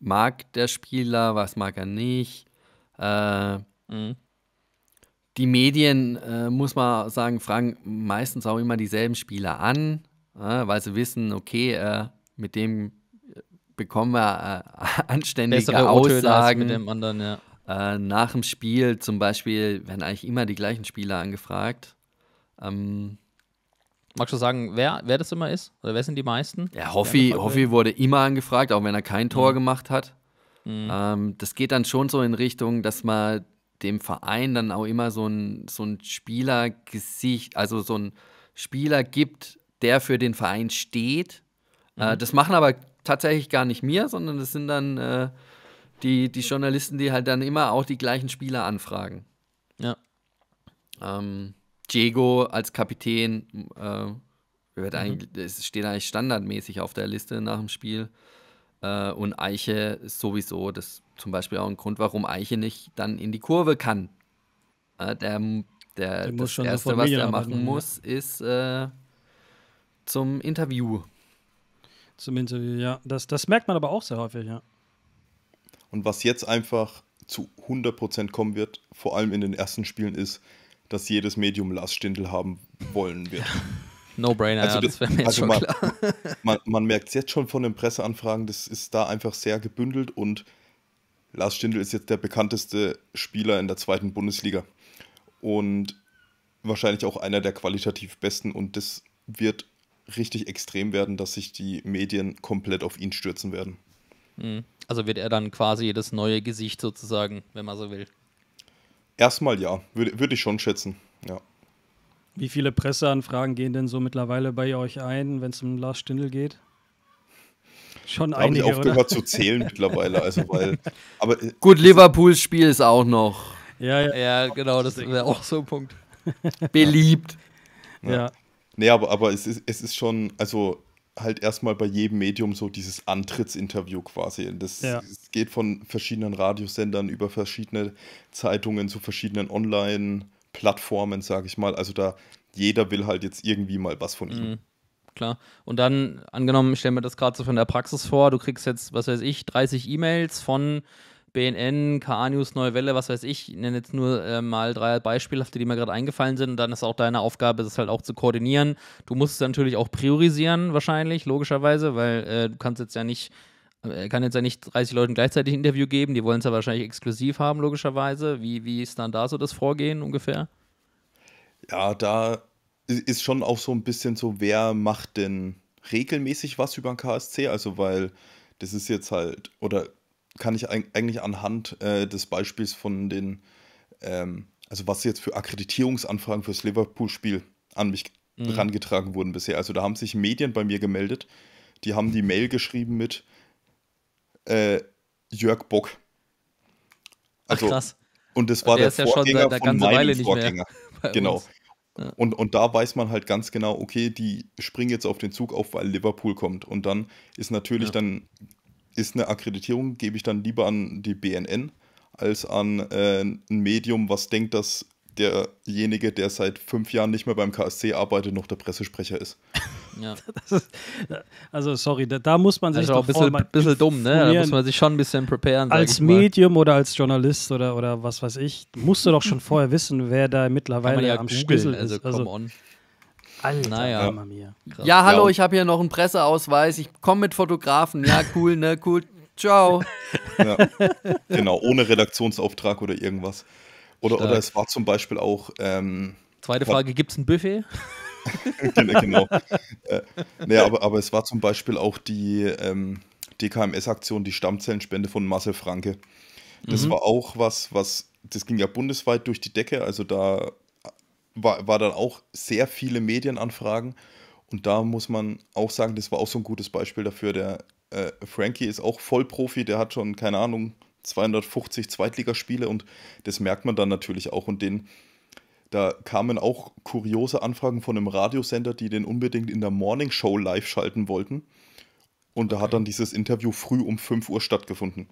mag der Spieler, was mag er nicht. Äh, mhm. Die Medien, äh, muss man sagen, fragen meistens auch immer dieselben Spieler an, äh, weil sie wissen, okay, äh, mit dem äh, bekommen wir anständige Bessere Aussagen. Mit dem anderen, ja. nach dem Spiel zum Beispiel werden eigentlich immer die gleichen Spieler angefragt. Ähm, Magst du sagen, wer, wer das immer ist? Oder wer sind die meisten? Ja, Hoffi, Hoffi wurde immer angefragt, auch wenn er kein Tor mhm. gemacht hat. Mhm. Ähm, das geht dann schon so in Richtung, dass man dem Verein dann auch immer so ein, so ein Spielergesicht, also so ein Spieler gibt, der für den Verein steht. Äh, mhm. Äh, das machen aber tatsächlich gar nicht mir, sondern das sind dann äh, die, die Journalisten, die halt dann immer auch die gleichen Spieler anfragen. Ja. Ähm, Diego als Kapitän äh, wird mhm. steht eigentlich standardmäßig auf der Liste nach dem Spiel. Äh, und Eiche ist sowieso, das zum Beispiel auch ein Grund, warum Eiche nicht dann in die Kurve kann. Äh, der, der, der das Erste, was er machen muss, ja. ist äh, zum Interview. Zum Interview, ja. Das, das merkt man aber auch sehr häufig, ja. Und was jetzt einfach zu 100% kommen wird, vor allem in den ersten Spielen, ist, dass jedes Medium Lars Stindl haben wollen wird. No-brainer, also, das, ja, wäre mir also schon man, klar. man, man merkt es jetzt schon von den Presseanfragen, das ist da einfach sehr gebündelt und Lars Stindl ist jetzt der bekannteste Spieler in der zweiten Bundesliga und wahrscheinlich auch einer der qualitativ besten und das wird richtig extrem werden, dass sich die Medien komplett auf ihn stürzen werden. Mhm. Also wird er dann quasi das neue Gesicht sozusagen, wenn man so will. Erstmal ja, würde, würde ich schon schätzen, ja. Wie viele Presseanfragen gehen denn so mittlerweile bei euch ein, wenn es um Lars Stindl geht? Schon da einige, habe ich aufgehört zu zählen mittlerweile. Also weil, aber, äh, Gut, Liverpools Spiel ist auch noch. Ja, ja. ja genau, das wäre auch so ein Punkt. Beliebt. Ja. ja. Nee, aber, aber es, ist, es ist schon, also halt erstmal bei jedem Medium so dieses Antrittsinterview quasi. Das ja. geht von verschiedenen Radiosendern über verschiedene Zeitungen zu verschiedenen Online-Plattformen, sage ich mal. Also da jeder will halt jetzt irgendwie mal was von ihm. Mhm, klar. Und dann, angenommen, ich stelle mir das gerade so von der Praxis vor, du kriegst jetzt, was weiß ich, 30 E-Mails von BNN, KA News, Neue Welle, was weiß ich, ich nenne jetzt nur äh, mal drei Beispielhafte, die mir gerade eingefallen sind. Und dann ist auch deine Aufgabe, das halt auch zu koordinieren. Du musst es natürlich auch priorisieren, wahrscheinlich, logischerweise, weil äh, du kannst jetzt ja nicht äh, kann jetzt ja nicht 30 Leuten gleichzeitig ein Interview geben, die wollen es ja wahrscheinlich exklusiv haben, logischerweise. Wie, wie ist dann da so das Vorgehen ungefähr? Ja, da ist schon auch so ein bisschen so, wer macht denn regelmäßig was über den KSC? Also, weil das ist jetzt halt, oder kann ich eigentlich anhand äh, des Beispiels von den, ähm, also was jetzt für Akkreditierungsanfragen fürs Liverpool-Spiel an mich mhm. rangetragen wurden bisher. Also da haben sich Medien bei mir gemeldet, die haben die Mail geschrieben mit äh, Jörg Bock. Also, Ach, krass. Und das war der, der Vorgänger ja der, ganzen Weile nicht Vorgänger. Genau. Ja. Und, und da weiß man halt ganz genau, okay, die springen jetzt auf den Zug auf, weil Liverpool kommt. Und dann ist natürlich, ja. dann ist eine Akkreditierung, gebe ich dann lieber an die BNN als an äh, ein Medium, was denkt, dass derjenige, der seit fünf Jahren nicht mehr beim KSC arbeitet, noch der Pressesprecher ist. Ja. ist also sorry, da, da, muss man sich also doch ein bisschen, mal bisschen dumm, ne? Da muss man sich schon ein bisschen preparen. Als Medium oder als Journalist oder, oder was weiß ich, musst du doch schon vorher wissen, wer da mittlerweile ja am Schlüssel also ist. Also, come on. Alter, naja. Ja, hallo, ich habe hier noch einen Presseausweis. Ich komme mit Fotografen. Ja, cool, ne? Cool. Ciao. Ja. Genau, ohne Redaktionsauftrag oder irgendwas. Oder, oder es war zum Beispiel auch. Ähm, Zweite Frage: Gibt es ein Buffet? genau. genau. äh, nee, aber, aber es war zum Beispiel auch die ähm, DKMS-Aktion, die Stammzellenspende von Marcel Franke. Das mhm. war auch was, was, das ging ja bundesweit durch die Decke. Also da war, war dann auch sehr viele Medienanfragen. Und da muss man auch sagen, das war auch so ein gutes Beispiel dafür. Der äh, Frankie ist auch Vollprofi, der hat schon, keine Ahnung, 250 Zweitligaspiele und das merkt man dann natürlich auch. Und den, da kamen auch kuriose Anfragen von einem Radiosender, die den unbedingt in der Morning Show live schalten wollten. Und da hat dann dieses Interview früh um 5 Uhr stattgefunden.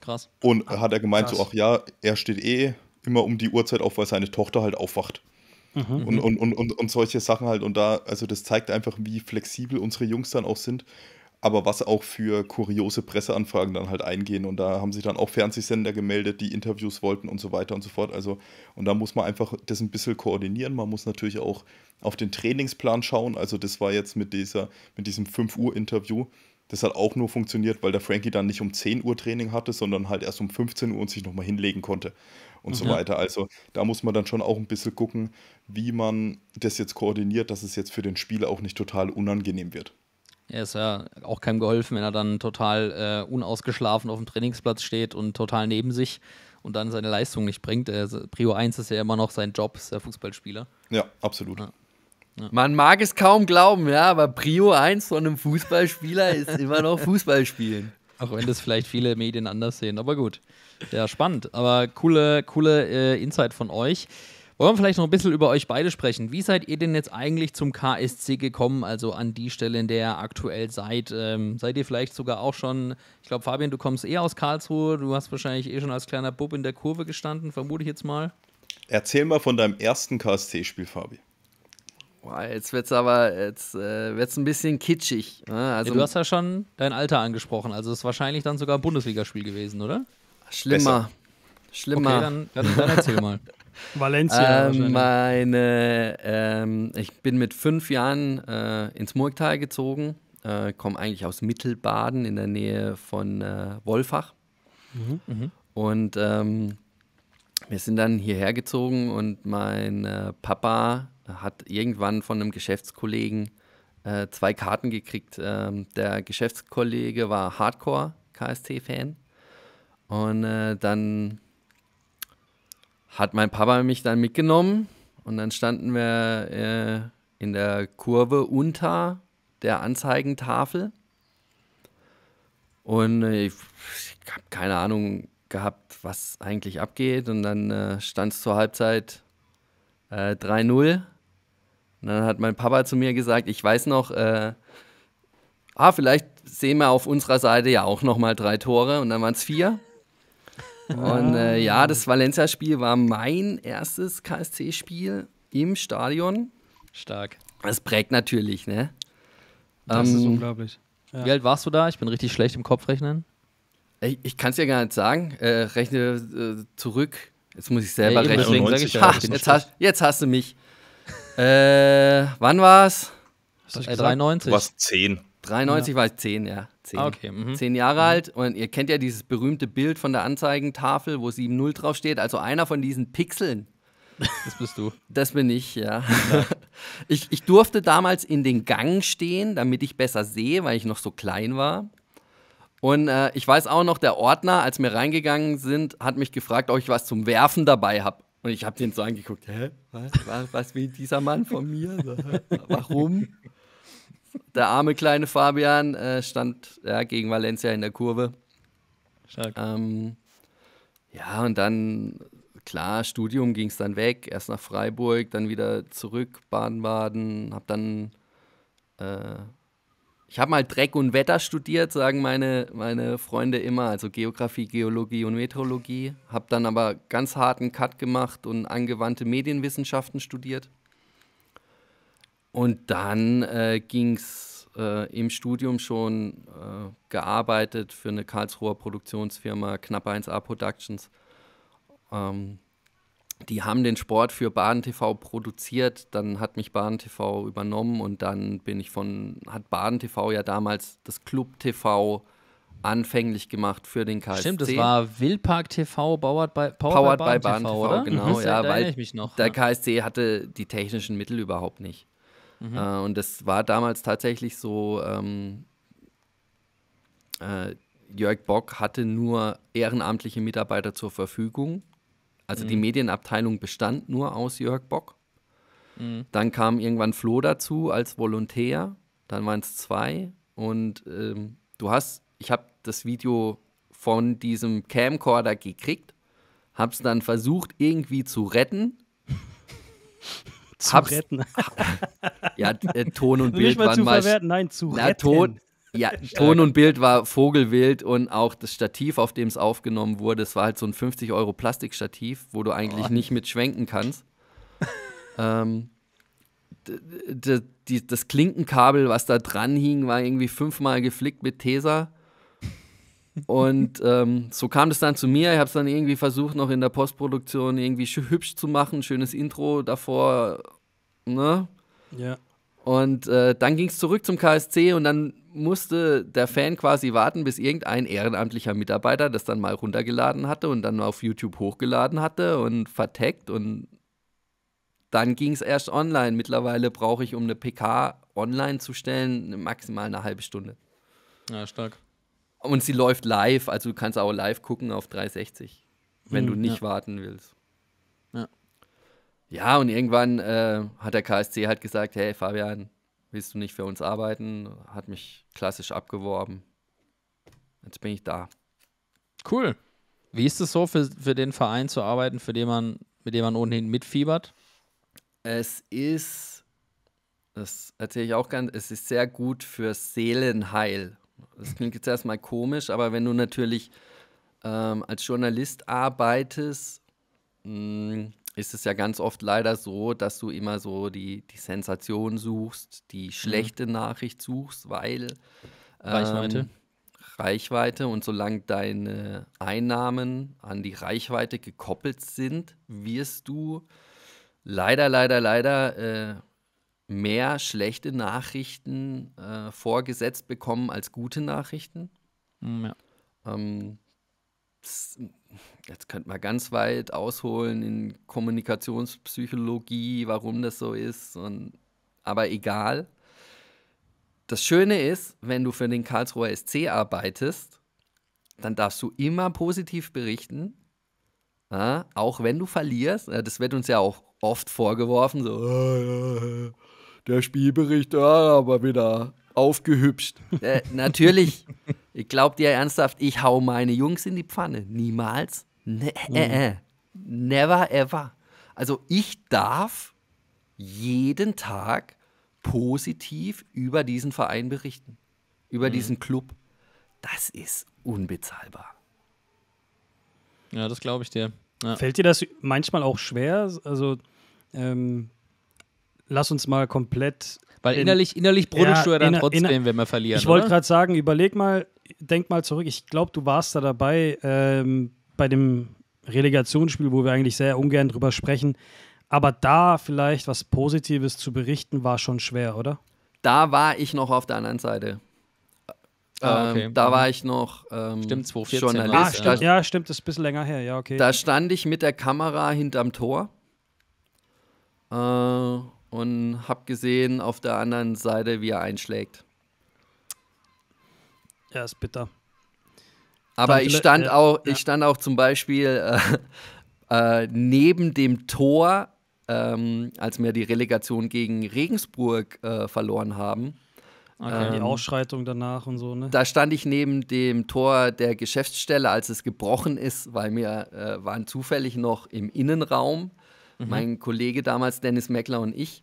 Krass. Und ah, hat er gemeint, krass. so, ach ja, er steht eh immer um die Uhrzeit auf, weil seine Tochter halt aufwacht. Mhm. Und, und, und, und, und solche Sachen halt. Und da, also das zeigt einfach, wie flexibel unsere Jungs dann auch sind. Aber was auch für kuriose Presseanfragen dann halt eingehen. Und da haben sich dann auch Fernsehsender gemeldet, die Interviews wollten und so weiter und so fort. Also, und da muss man einfach das ein bisschen koordinieren. Man muss natürlich auch auf den Trainingsplan schauen. Also, das war jetzt mit dieser, mit diesem 5-Uhr-Interview. Das hat auch nur funktioniert, weil der Frankie dann nicht um 10 Uhr Training hatte, sondern halt erst um 15 Uhr und sich nochmal hinlegen konnte und so ja. Mhm. weiter. Also da muss man dann schon auch ein bisschen gucken, wie man das jetzt koordiniert, dass es jetzt für den Spieler auch nicht total unangenehm wird. Er ist ja auch keinem geholfen, wenn er dann total äh, unausgeschlafen auf dem Trainingsplatz steht und total neben sich und dann seine Leistung nicht bringt. Äh, Prio 1 ist ja immer noch sein Job, ist der Fußballspieler. Ja, absolut. Ja. Ja. Man mag es kaum glauben, ja, aber Prio 1 von einem Fußballspieler ist immer noch Fußballspielen. Auch wenn das vielleicht viele Medien anders sehen, aber gut. Ja, spannend, aber coole, coole äh, Insight von euch. Wollen wir vielleicht noch ein bisschen über euch beide sprechen? Wie seid ihr denn jetzt eigentlich zum KSC gekommen, also an die Stelle, in der ihr aktuell seid? Ähm, seid ihr vielleicht sogar auch schon, ich glaube, Fabian, du kommst eh aus Karlsruhe, du hast wahrscheinlich eh schon als kleiner Bub in der Kurve gestanden, vermute ich jetzt mal. Erzähl mal von deinem ersten KSC-Spiel, Fabi. Boah, jetzt es aber jetzt äh, wird's ein bisschen kitschig. Ne? Also, ja, du hast ja schon dein Alter angesprochen, also ist wahrscheinlich dann sogar ein Bundesligaspiel gewesen, oder? Schlimmer. Besser. Schlimmer. Okay, dann, dann, dann erzähl mal. Valencia. Ähm, meine, ähm, ich bin mit fünf Jahren äh, ins Murgtal gezogen, äh, komme eigentlich aus Mittelbaden in der Nähe von äh, Wolfach. Mhm, mh. Und ähm, wir sind dann hierher gezogen und mein äh, Papa hat irgendwann von einem Geschäftskollegen äh, zwei Karten gekriegt. Ähm, der Geschäftskollege war Hardcore-KST-Fan und äh, dann hat mein Papa mich dann mitgenommen und dann standen wir äh, in der Kurve unter der Anzeigentafel. Und äh, ich, ich habe keine Ahnung gehabt, was eigentlich abgeht. Und dann äh, stand es zur Halbzeit äh, 3-0. Und dann hat mein Papa zu mir gesagt, ich weiß noch, äh, ah, vielleicht sehen wir auf unserer Seite ja auch nochmal drei Tore und dann waren es vier. Und äh, ah. ja, das Valencia-Spiel war mein erstes KSC-Spiel im Stadion. Stark. Das prägt natürlich, ne? Das ähm, ist unglaublich. Ja. Wie alt warst du da? Ich bin richtig schlecht im Kopfrechnen. Ich, ich kann es ja gar nicht sagen. Äh, rechne äh, zurück. Jetzt muss ich selber ja, rechnen. Ich ha, jetzt, hast, jetzt, hast, du mich. äh, wann war es? 93. Du warst 10. 93 ja. war ich 10, ja zehn. Okay, mh. Zehn Jahre mhm. alt. Und ihr kennt ja dieses berühmte Bild von der Anzeigentafel, wo 7.0 draufsteht. Also einer von diesen Pixeln. Das bist du. Das bin ich, ja. ja. Ich, ich durfte damals in den Gang stehen, damit ich besser sehe, weil ich noch so klein war. Und äh, ich weiß auch noch, der Ordner, als wir reingegangen sind, hat mich gefragt, ob ich was zum Werfen dabei habe. Und ich habe den so angeguckt, hä? Was, was, was will dieser Mann von mir? Warum? der arme kleine Fabian äh, stand ja, gegen Valencia in der Kurve. Stark. Ähm, ja, und dann, klar, Studium ging es dann weg, erst nach Freiburg, dann wieder zurück, Baden-Baden, hab dann, äh, ich habe mal Dreck und Wetter studiert, sagen meine, meine Freunde immer, also Geografie, Geologie und Meteorologie, Habe dann aber ganz harten Cut gemacht und angewandte Medienwissenschaften studiert. Und dann äh, ging es äh, im Studium schon äh, gearbeitet für eine Karlsruher Produktionsfirma Knapp 1A Productions. Ähm, die haben den Sport für Baden TV produziert, dann hat mich Baden TV übernommen und dann bin ich von, hat Baden TV ja damals das Club TV anfänglich gemacht für den KSC. Stimmt, das war Wildpark TV, Powered by, Powered, Powered by Baden, TV, TV, oder? genau, mhm. ja, weil der KSC hatte die technischen Mittel überhaupt nicht. Mhm. Äh, und das war damals tatsächlich so, ähm, äh, Jörg Bock hatte nur ehrenamtliche Mitarbeiter zur Verfügung. Also mhm. die Medienabteilung bestand nur aus Jörg Bock. Mhm. Dann kam irgendwann Flo dazu als Volontär. Dann waren es zwei. Und ähm, du hast, ich habe das Video von diesem Camcorder gekriegt, habe es dann versucht irgendwie zu retten. Zu hab's, retten. ja, äh, Ton und Bild waren mal. Verwerten. Nein, zu na, retten. Ton, ja, Ton und Bild war vogelwild und auch das Stativ, auf dem es aufgenommen wurde, es war halt so ein 50 Euro Plastikstativ, wo du eigentlich oh. nicht mit schwenken kannst. ähm, das Klinkenkabel, was da dran hing, war irgendwie fünfmal geflickt mit Tesa. Und ähm, so kam das dann zu mir. Ich habe es dann irgendwie versucht, noch in der Postproduktion irgendwie hübsch zu machen, schönes Intro davor. Ne? Ja. Und äh, dann ging es zurück zum KSC und dann musste der Fan quasi warten, bis irgendein ehrenamtlicher Mitarbeiter das dann mal runtergeladen hatte und dann auf YouTube hochgeladen hatte und verteckt und dann ging es erst online. Mittlerweile brauche ich, um eine PK online zu stellen, maximal eine halbe Stunde. Ja, stark. Und sie läuft live, also du kannst auch live gucken auf 360, wenn hm, du nicht ja. warten willst. Ja. Ja, und irgendwann äh, hat der KSC halt gesagt, hey Fabian, willst du nicht für uns arbeiten? Hat mich klassisch abgeworben. Jetzt bin ich da. Cool. Wie ist es so, für, für den Verein zu arbeiten, für den man, mit dem man ohnehin mitfiebert? Es ist, das erzähle ich auch ganz, es ist sehr gut für Seelenheil, das klingt jetzt erstmal komisch, aber wenn du natürlich ähm, als Journalist arbeitest, mh, hm, ist es ja ganz oft leider so, dass du immer so die, die Sensation suchst, die mhm. schlechte mhm. Nachricht suchst, weil ähm, Reichweite. Reichweite und solange deine Einnahmen an die Reichweite gekoppelt sind, wirst du leider, leider, leider äh, mehr schlechte Nachrichten äh, vorgesetzt bekommen als gute Nachrichten. Mm, ja. Ähm, das, jetzt könnte man ganz weit ausholen in Kommunikationspsychologie, warum das so ist. Und, aber egal. Das Schöne ist, wenn du für den Karlsruher SC arbeitest, dann darfst du immer positiv berichten, ja, auch wenn du verlierst. Das wird uns ja auch oft vorgeworfen, so der Spielbericht ja, ah, aber wieder aufgehübscht. Äh, natürlich. ich glaube dir ernsthaft, ich hau meine Jungs in die Pfanne. Niemals. Ne äh, äh, mhm. äh, never ever. Also ich darf jeden Tag positiv über diesen Verein berichten, über mhm. diesen Club. Das ist unbezahlbar. Ja, das glaube ich dir. Ja. Fällt dir das manchmal auch schwer? Also ähm, lass uns mal komplett. Weil innerlich, innerlich brodelst ja, du ja dann trotzdem, wenn wir verlieren. Ich wollte gerade sagen, überleg mal, denk mal zurück. Ich glaube, du warst da dabei ähm, bei dem Relegationsspiel, wo wir eigentlich sehr ungern drüber sprechen. Aber da vielleicht was Positives zu berichten, war schon schwer, oder? Da war ich noch auf der anderen Seite. Ah, ähm, okay. ähm, da mhm. war ich noch ähm, stimmt, 2014 Journalist. Ah, st ja, stimmt, das ist ein bisschen länger her, ja, okay. Da stand ich mit der Kamera hinterm Tor. Äh, und habe gesehen auf der anderen Seite, wie er einschlägt. Ja, ist bitter. Aber ich stand ja, auch, ich stand auch zum Beispiel äh, äh, neben dem Tor, ähm, als wir die Relegation gegen Regensburg äh, verloren haben. Okay, ah, ähm, die Ausschreitung danach und so, ne? Da stand ich neben dem Tor der Geschäftsstelle, als es gebrochen ist, weil wir äh, waren zufällig noch im Innenraum Mhm. Mein Kollege damals, Dennis Meckler und ich.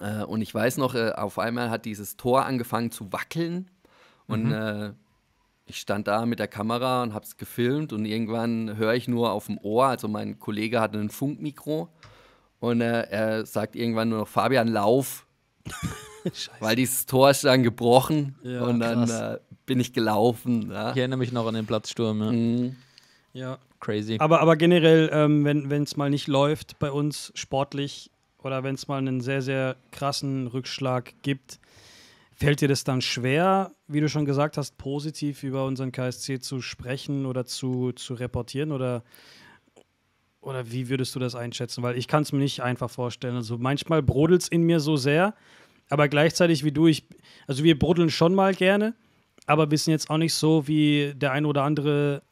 Äh, und ich weiß noch, äh, auf einmal hat dieses Tor angefangen zu wackeln. Und mhm. äh, ich stand da mit der Kamera und habe es gefilmt. Und irgendwann höre ich nur auf dem Ohr, also mein Kollege hatte ein Funkmikro. Und äh, er sagt irgendwann nur noch, Fabian, lauf. Scheiße. Weil dieses Tor ist dann gebrochen ja, und dann äh, bin ich gelaufen. Ja. Ich erinnere mich noch an den Platzsturm. Ja. Mhm. ja crazy. Aber, aber generell, ähm, wenn es mal nicht läuft bei uns sportlich oder wenn es mal einen sehr, sehr krassen Rückschlag gibt, fällt dir das dann schwer, wie du schon gesagt hast, positiv über unseren KSC zu sprechen oder zu, zu reportieren? Oder, oder wie würdest du das einschätzen? Weil ich kann es mir nicht einfach vorstellen. Also manchmal brodelt es in mir so sehr, aber gleichzeitig wie du, ich, also wir brodeln schon mal gerne, aber wissen jetzt auch nicht so wie der ein oder andere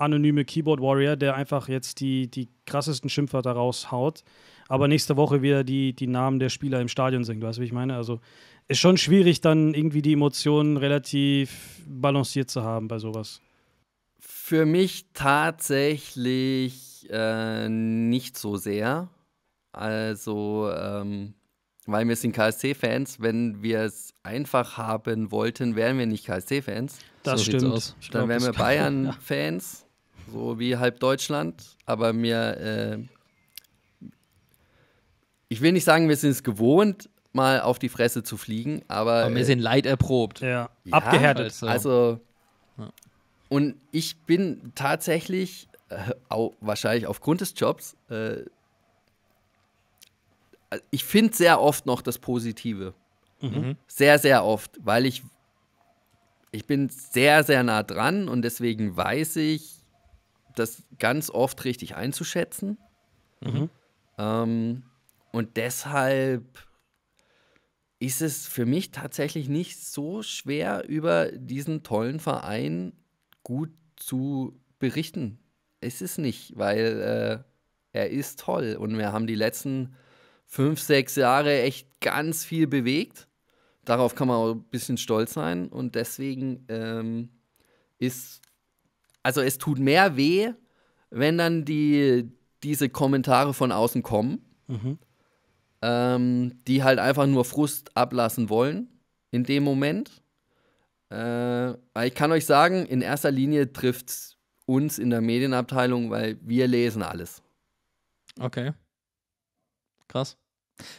anonyme Keyboard Warrior, der einfach jetzt die, die krassesten Schimpfwörter raushaut, aber nächste Woche wieder die, die Namen der Spieler im Stadion singt. Weißt du, wie ich meine? Also ist schon schwierig, dann irgendwie die Emotionen relativ balanciert zu haben bei sowas. Für mich tatsächlich äh, nicht so sehr. Also, ähm, weil wir sind KSC-Fans. Wenn wir es einfach haben wollten, wären wir nicht KSC-Fans. Das so stimmt. Dann glaub, wären wir Bayern-Fans. Ja so wie halb Deutschland, aber mir, äh, ich will nicht sagen, wir sind es gewohnt, mal auf die Fresse zu fliegen, aber. aber wir äh, sind leid erprobt. Ja. ja Abgehärtet. Also. also und ich bin tatsächlich, äh, auch, wahrscheinlich aufgrund des Jobs, äh, äh, ich finde sehr oft noch das Positive. Mhm. mhm. Sehr, sehr oft, weil ich ich bin sehr, sehr nah dran und deswegen weiß ich, das ganz oft richtig einzuschätzen. Mhm. Ähm, und deshalb ist es für mich tatsächlich nicht so schwer, über diesen tollen Verein gut zu berichten. Ist es nicht, weil äh, er ist toll und wir haben die letzten fünf, sechs Jahre echt ganz viel bewegt. Darauf kann man auch ein bisschen stolz sein und deswegen ähm, ist also es tut mehr weh, wenn dann die, diese Kommentare von außen kommen, mhm. ähm, die halt einfach nur Frust ablassen wollen in dem Moment. Äh, ich kann euch sagen, in erster Linie trifft es uns in der Medienabteilung, weil wir lesen alles. Okay. Krass.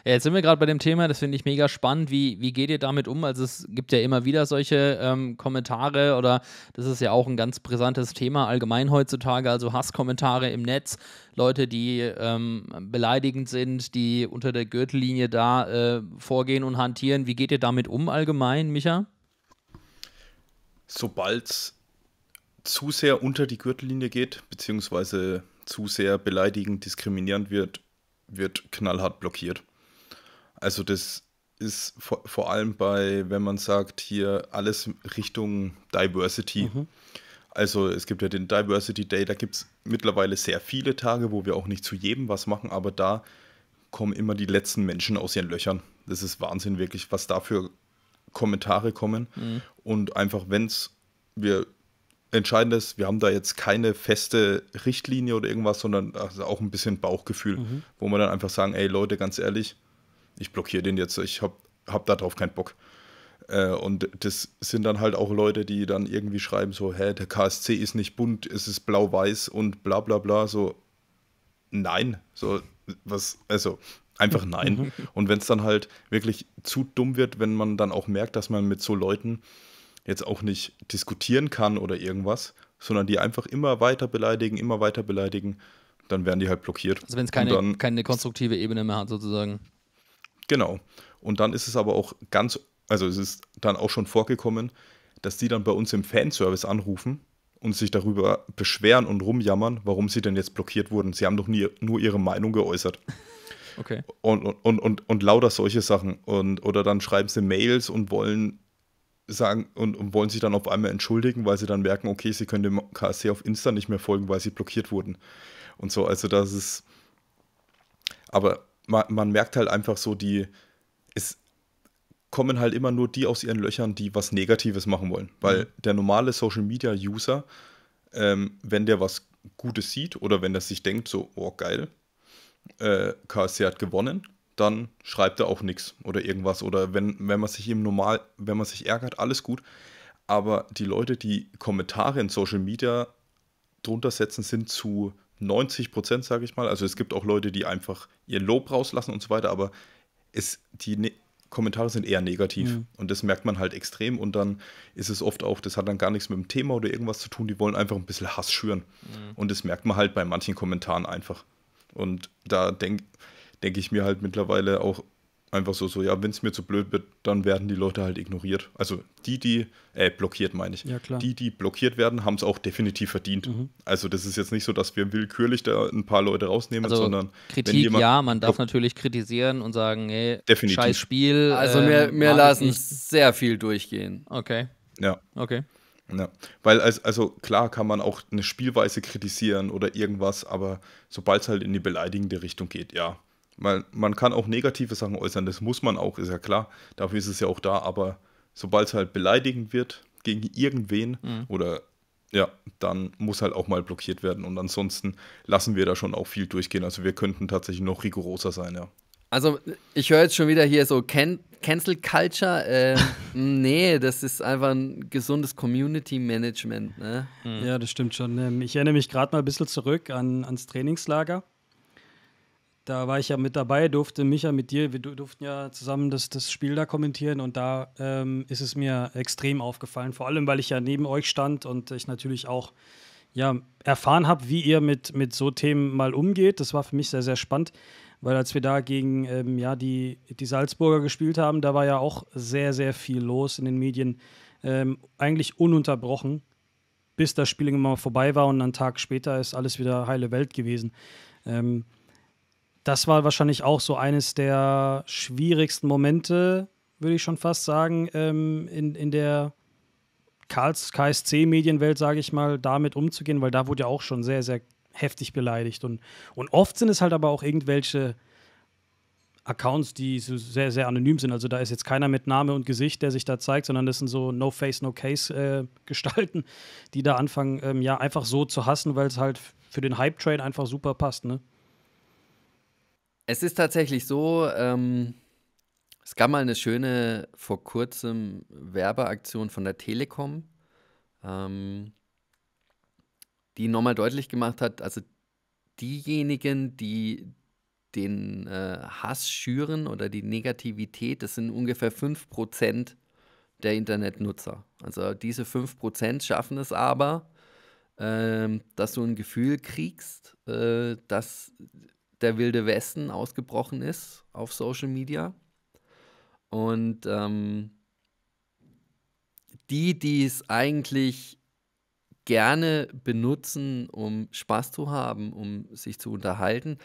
Ja, jetzt sind wir gerade bei dem Thema, das finde ich mega spannend. Wie, wie geht ihr damit um? Also es gibt ja immer wieder solche ähm, Kommentare oder das ist ja auch ein ganz brisantes Thema allgemein heutzutage, also Hasskommentare im Netz, Leute, die ähm, beleidigend sind, die unter der Gürtellinie da äh, vorgehen und hantieren. Wie geht ihr damit um allgemein, Micha? Sobald es zu sehr unter die Gürtellinie geht, beziehungsweise zu sehr beleidigend, diskriminierend wird, wird knallhart blockiert also das ist vor, vor allem bei, wenn man sagt, hier alles Richtung Diversity. Mhm. Also es gibt ja den Diversity Day, da gibt es mittlerweile sehr viele Tage, wo wir auch nicht zu jedem was machen, aber da kommen immer die letzten Menschen aus ihren Löchern. Das ist Wahnsinn wirklich, was da für Kommentare kommen. Mhm. Und einfach, wenn es, wir entscheiden das, wir haben da jetzt keine feste Richtlinie oder irgendwas, sondern also auch ein bisschen Bauchgefühl, mhm. wo wir dann einfach sagen, ey Leute, ganz ehrlich, ich blockiere den jetzt, ich hab, hab darauf keinen Bock. Äh, und das sind dann halt auch Leute, die dann irgendwie schreiben so, hä, der KSC ist nicht bunt, es ist blau-weiß und bla bla bla, so, nein, so, was, also, einfach nein. und wenn es dann halt wirklich zu dumm wird, wenn man dann auch merkt, dass man mit so Leuten jetzt auch nicht diskutieren kann oder irgendwas, sondern die einfach immer weiter beleidigen, immer weiter beleidigen, dann werden die halt blockiert. Also wenn es keine, keine konstruktive Ebene mehr hat, sozusagen. Genau. Und dann ist es aber auch ganz, also es ist dann auch schon vorgekommen, dass die dann bei uns im Fanservice anrufen und sich darüber beschweren und rumjammern, warum sie denn jetzt blockiert wurden. Sie haben doch nie, nur ihre Meinung geäußert. Okay. Und, und, und, und, und lauter solche Sachen. Und, oder dann schreiben sie Mails und wollen sagen und, und wollen sich dann auf einmal entschuldigen, weil sie dann merken, okay, sie können dem KSC auf Insta nicht mehr folgen, weil sie blockiert wurden. Und so, also das ist. Aber man, man merkt halt einfach so, die, es kommen halt immer nur die aus ihren Löchern, die was Negatives machen wollen. Weil mhm. der normale Social Media User, ähm, wenn der was Gutes sieht oder wenn er sich denkt, so, oh geil, äh, KSC hat gewonnen, dann schreibt er auch nichts oder irgendwas. Oder wenn, wenn man sich eben normal, wenn man sich ärgert, alles gut. Aber die Leute, die Kommentare in Social Media drunter setzen, sind zu 90 Prozent, sage ich mal. Also es gibt auch Leute, die einfach ihr Lob rauslassen und so weiter, aber es, die ne Kommentare sind eher negativ. Mhm. Und das merkt man halt extrem. Und dann ist es oft auch, das hat dann gar nichts mit dem Thema oder irgendwas zu tun. Die wollen einfach ein bisschen Hass schüren. Mhm. Und das merkt man halt bei manchen Kommentaren einfach. Und da denke denk ich mir halt mittlerweile auch, einfach so, so ja, wenn es mir zu blöd wird, dann werden die Leute halt ignoriert. Also die, die, äh, blockiert meine ich. Ja, klar. Die, die blockiert werden, haben es auch definitiv verdient. Mhm. Also das ist jetzt nicht so, dass wir willkürlich da ein paar Leute rausnehmen, also sondern Kritik, ja, man darf natürlich kritisieren und sagen, hey, definitiv. scheiß Spiel. Also ähm, mir, mir lassen sehr viel durchgehen. Okay. Ja. Okay. Ja, weil als, also klar kann man auch eine Spielweise kritisieren oder irgendwas, aber sobald es halt in die beleidigende Richtung geht, ja, man, man kann auch negative Sachen äußern, das muss man auch, ist ja klar. Dafür ist es ja auch da, aber sobald es halt beleidigend wird gegen irgendwen mhm. oder ja, dann muss halt auch mal blockiert werden. Und ansonsten lassen wir da schon auch viel durchgehen. Also wir könnten tatsächlich noch rigoroser sein, ja. Also ich höre jetzt schon wieder hier so Can Cancel Culture. Äh, nee, das ist einfach ein gesundes Community Management. Ne? Ja, das stimmt schon. Ähm, ich erinnere mich gerade mal ein bisschen zurück an, ans Trainingslager da war ich ja mit dabei, durfte Micha mit dir, wir durften ja zusammen das, das Spiel da kommentieren und da ähm, ist es mir extrem aufgefallen, vor allem weil ich ja neben euch stand und ich natürlich auch ja, erfahren habe, wie ihr mit, mit so Themen mal umgeht. Das war für mich sehr, sehr spannend, weil als wir da gegen ähm, ja, die, die Salzburger gespielt haben, da war ja auch sehr, sehr viel los in den Medien, ähm, eigentlich ununterbrochen, bis das Spiel immer vorbei war und einen Tag später ist alles wieder heile Welt gewesen. Ähm, das war wahrscheinlich auch so eines der schwierigsten Momente, würde ich schon fast sagen, ähm, in, in der Karls KSC-Medienwelt, sage ich mal, damit umzugehen, weil da wurde ja auch schon sehr, sehr heftig beleidigt. Und, und oft sind es halt aber auch irgendwelche Accounts, die so sehr, sehr anonym sind. Also da ist jetzt keiner mit Name und Gesicht, der sich da zeigt, sondern das sind so No-Face, No-Case-Gestalten, äh, die da anfangen, ähm, ja, einfach so zu hassen, weil es halt für den Hype-Train einfach super passt, ne? Es ist tatsächlich so, ähm, es gab mal eine schöne, vor kurzem Werbeaktion von der Telekom, ähm, die nochmal deutlich gemacht hat, also diejenigen, die den äh, Hass schüren oder die Negativität, das sind ungefähr 5% der Internetnutzer. Also diese 5% schaffen es aber, äh, dass du ein Gefühl kriegst, äh, dass der wilde Westen ausgebrochen ist auf Social Media. Und ähm, die, die es eigentlich gerne benutzen, um Spaß zu haben, um sich zu unterhalten,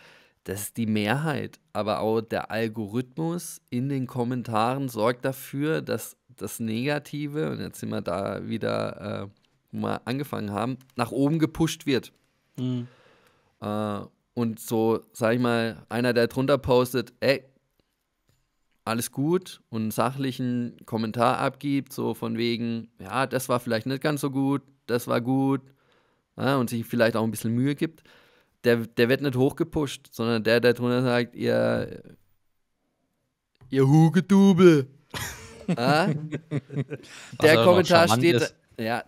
das ist die Mehrheit. Aber auch der Algorithmus in den Kommentaren sorgt dafür, dass das Negative, und jetzt sind wir da wieder, äh, wo wir angefangen haben, nach oben gepusht wird. Mhm. Äh, und so, sag ich mal, einer, der drunter postet, ey, alles gut und einen sachlichen Kommentar abgibt, so von wegen, ja, das war vielleicht nicht ganz so gut, das war gut, ja, und sich vielleicht auch ein bisschen Mühe gibt, der, der wird nicht hochgepusht, sondern der, der drunter sagt, ihr, ihr Hugedubel. ja? Ah? Der Kommentar steht. Ist. Ja.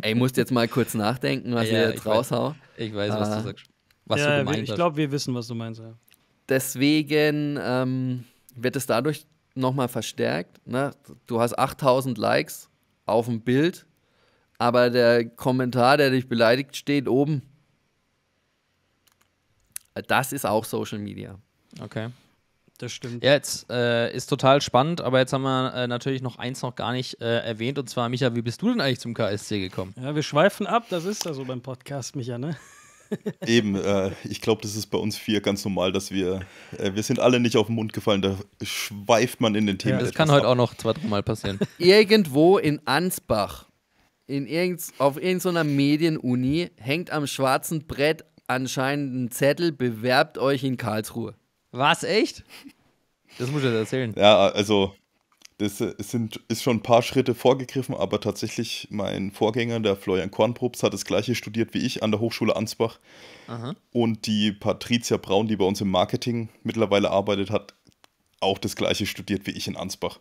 Ey, musst jetzt mal kurz nachdenken, was ja, ich jetzt raushau. ich weiß, was du ah. sagst was ja, du gemeint ich hast. Ich glaube, wir wissen, was du meinst. Ja. Deswegen ähm, wird es dadurch nochmal verstärkt. Ne? Du hast 8000 Likes auf dem Bild, aber der Kommentar, der dich beleidigt, steht oben. Das ist auch Social Media. Okay. Das stimmt. jetzt äh, ist total spannend, aber jetzt haben wir äh, natürlich noch eins noch gar nicht äh, erwähnt und zwar, Micha, wie bist du denn eigentlich zum KSC gekommen? Ja, wir schweifen ab, das ist da so beim Podcast, Micha, ne? Eben, äh, ich glaube, das ist bei uns vier ganz normal, dass wir, äh, wir sind alle nicht auf den Mund gefallen, da schweift man in den Themen. Ja, das kann ab. heute auch noch zwei, dreimal passieren. Irgendwo in Ansbach, in irgend, auf irgendeiner Medienuni, hängt am schwarzen Brett anscheinend ein Zettel, bewerbt euch in Karlsruhe. Was, echt? Das muss ich jetzt erzählen. Ja, also das äh, sind, ist schon ein paar Schritte vorgegriffen, aber tatsächlich mein Vorgänger, der Florian Kornprobst, hat das gleiche studiert wie ich an der Hochschule Ansbach. Aha. Und die Patricia Braun, die bei uns im Marketing mittlerweile arbeitet, hat auch das gleiche studiert wie ich in Ansbach.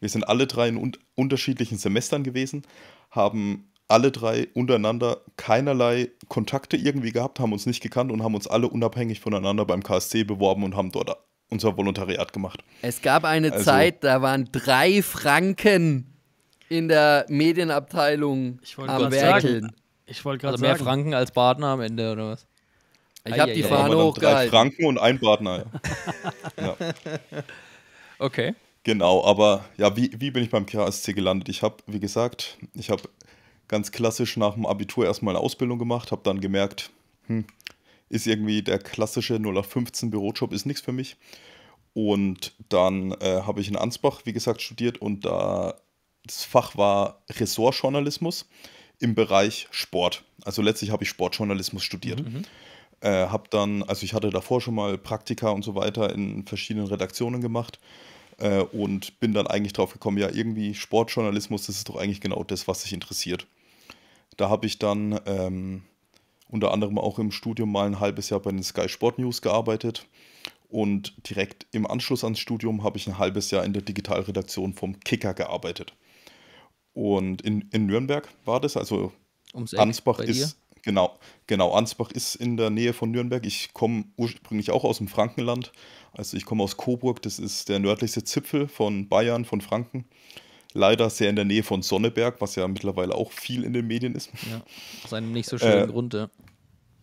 Wir sind alle drei in un unterschiedlichen Semestern gewesen, haben alle drei untereinander keinerlei Kontakte irgendwie gehabt, haben uns nicht gekannt und haben uns alle unabhängig voneinander beim KSC beworben und haben dort unser Volontariat gemacht. Es gab eine also, Zeit, da waren drei Franken in der Medienabteilung ich am Werkeln. Sagen, ich wollte gerade also mehr sagen. Franken als Partner am Ende oder was? Ich habe die Fahne hochgehalten. Drei Franken und ein Partner. Ja. ja. Okay. Genau, aber ja, wie, wie bin ich beim KSC gelandet? Ich habe, wie gesagt, ich habe ganz klassisch nach dem Abitur erstmal eine Ausbildung gemacht, habe dann gemerkt, hm, ist irgendwie der klassische 0815 Bürojob, ist nichts für mich. Und dann äh, habe ich in Ansbach, wie gesagt, studiert und da das Fach war Ressortjournalismus im Bereich Sport. Also letztlich habe ich Sportjournalismus studiert. Mhm. Äh, habe dann, also ich hatte davor schon mal Praktika und so weiter in verschiedenen Redaktionen gemacht äh, und bin dann eigentlich drauf gekommen, ja, irgendwie Sportjournalismus, das ist doch eigentlich genau das, was sich interessiert. Da habe ich dann ähm, unter anderem auch im Studium mal ein halbes Jahr bei den Sky Sport News gearbeitet. Und direkt im Anschluss ans Studium habe ich ein halbes Jahr in der Digitalredaktion vom Kicker gearbeitet. Und in, in Nürnberg war das, also Ums Eck Ansbach ist, genau, genau, Ansbach ist in der Nähe von Nürnberg. Ich komme ursprünglich auch aus dem Frankenland. Also ich komme aus Coburg, das ist der nördlichste Zipfel von Bayern, von Franken. Leider sehr in der Nähe von Sonneberg, was ja mittlerweile auch viel in den Medien ist. Ja, aus einem nicht so schönen äh, Grund, ja.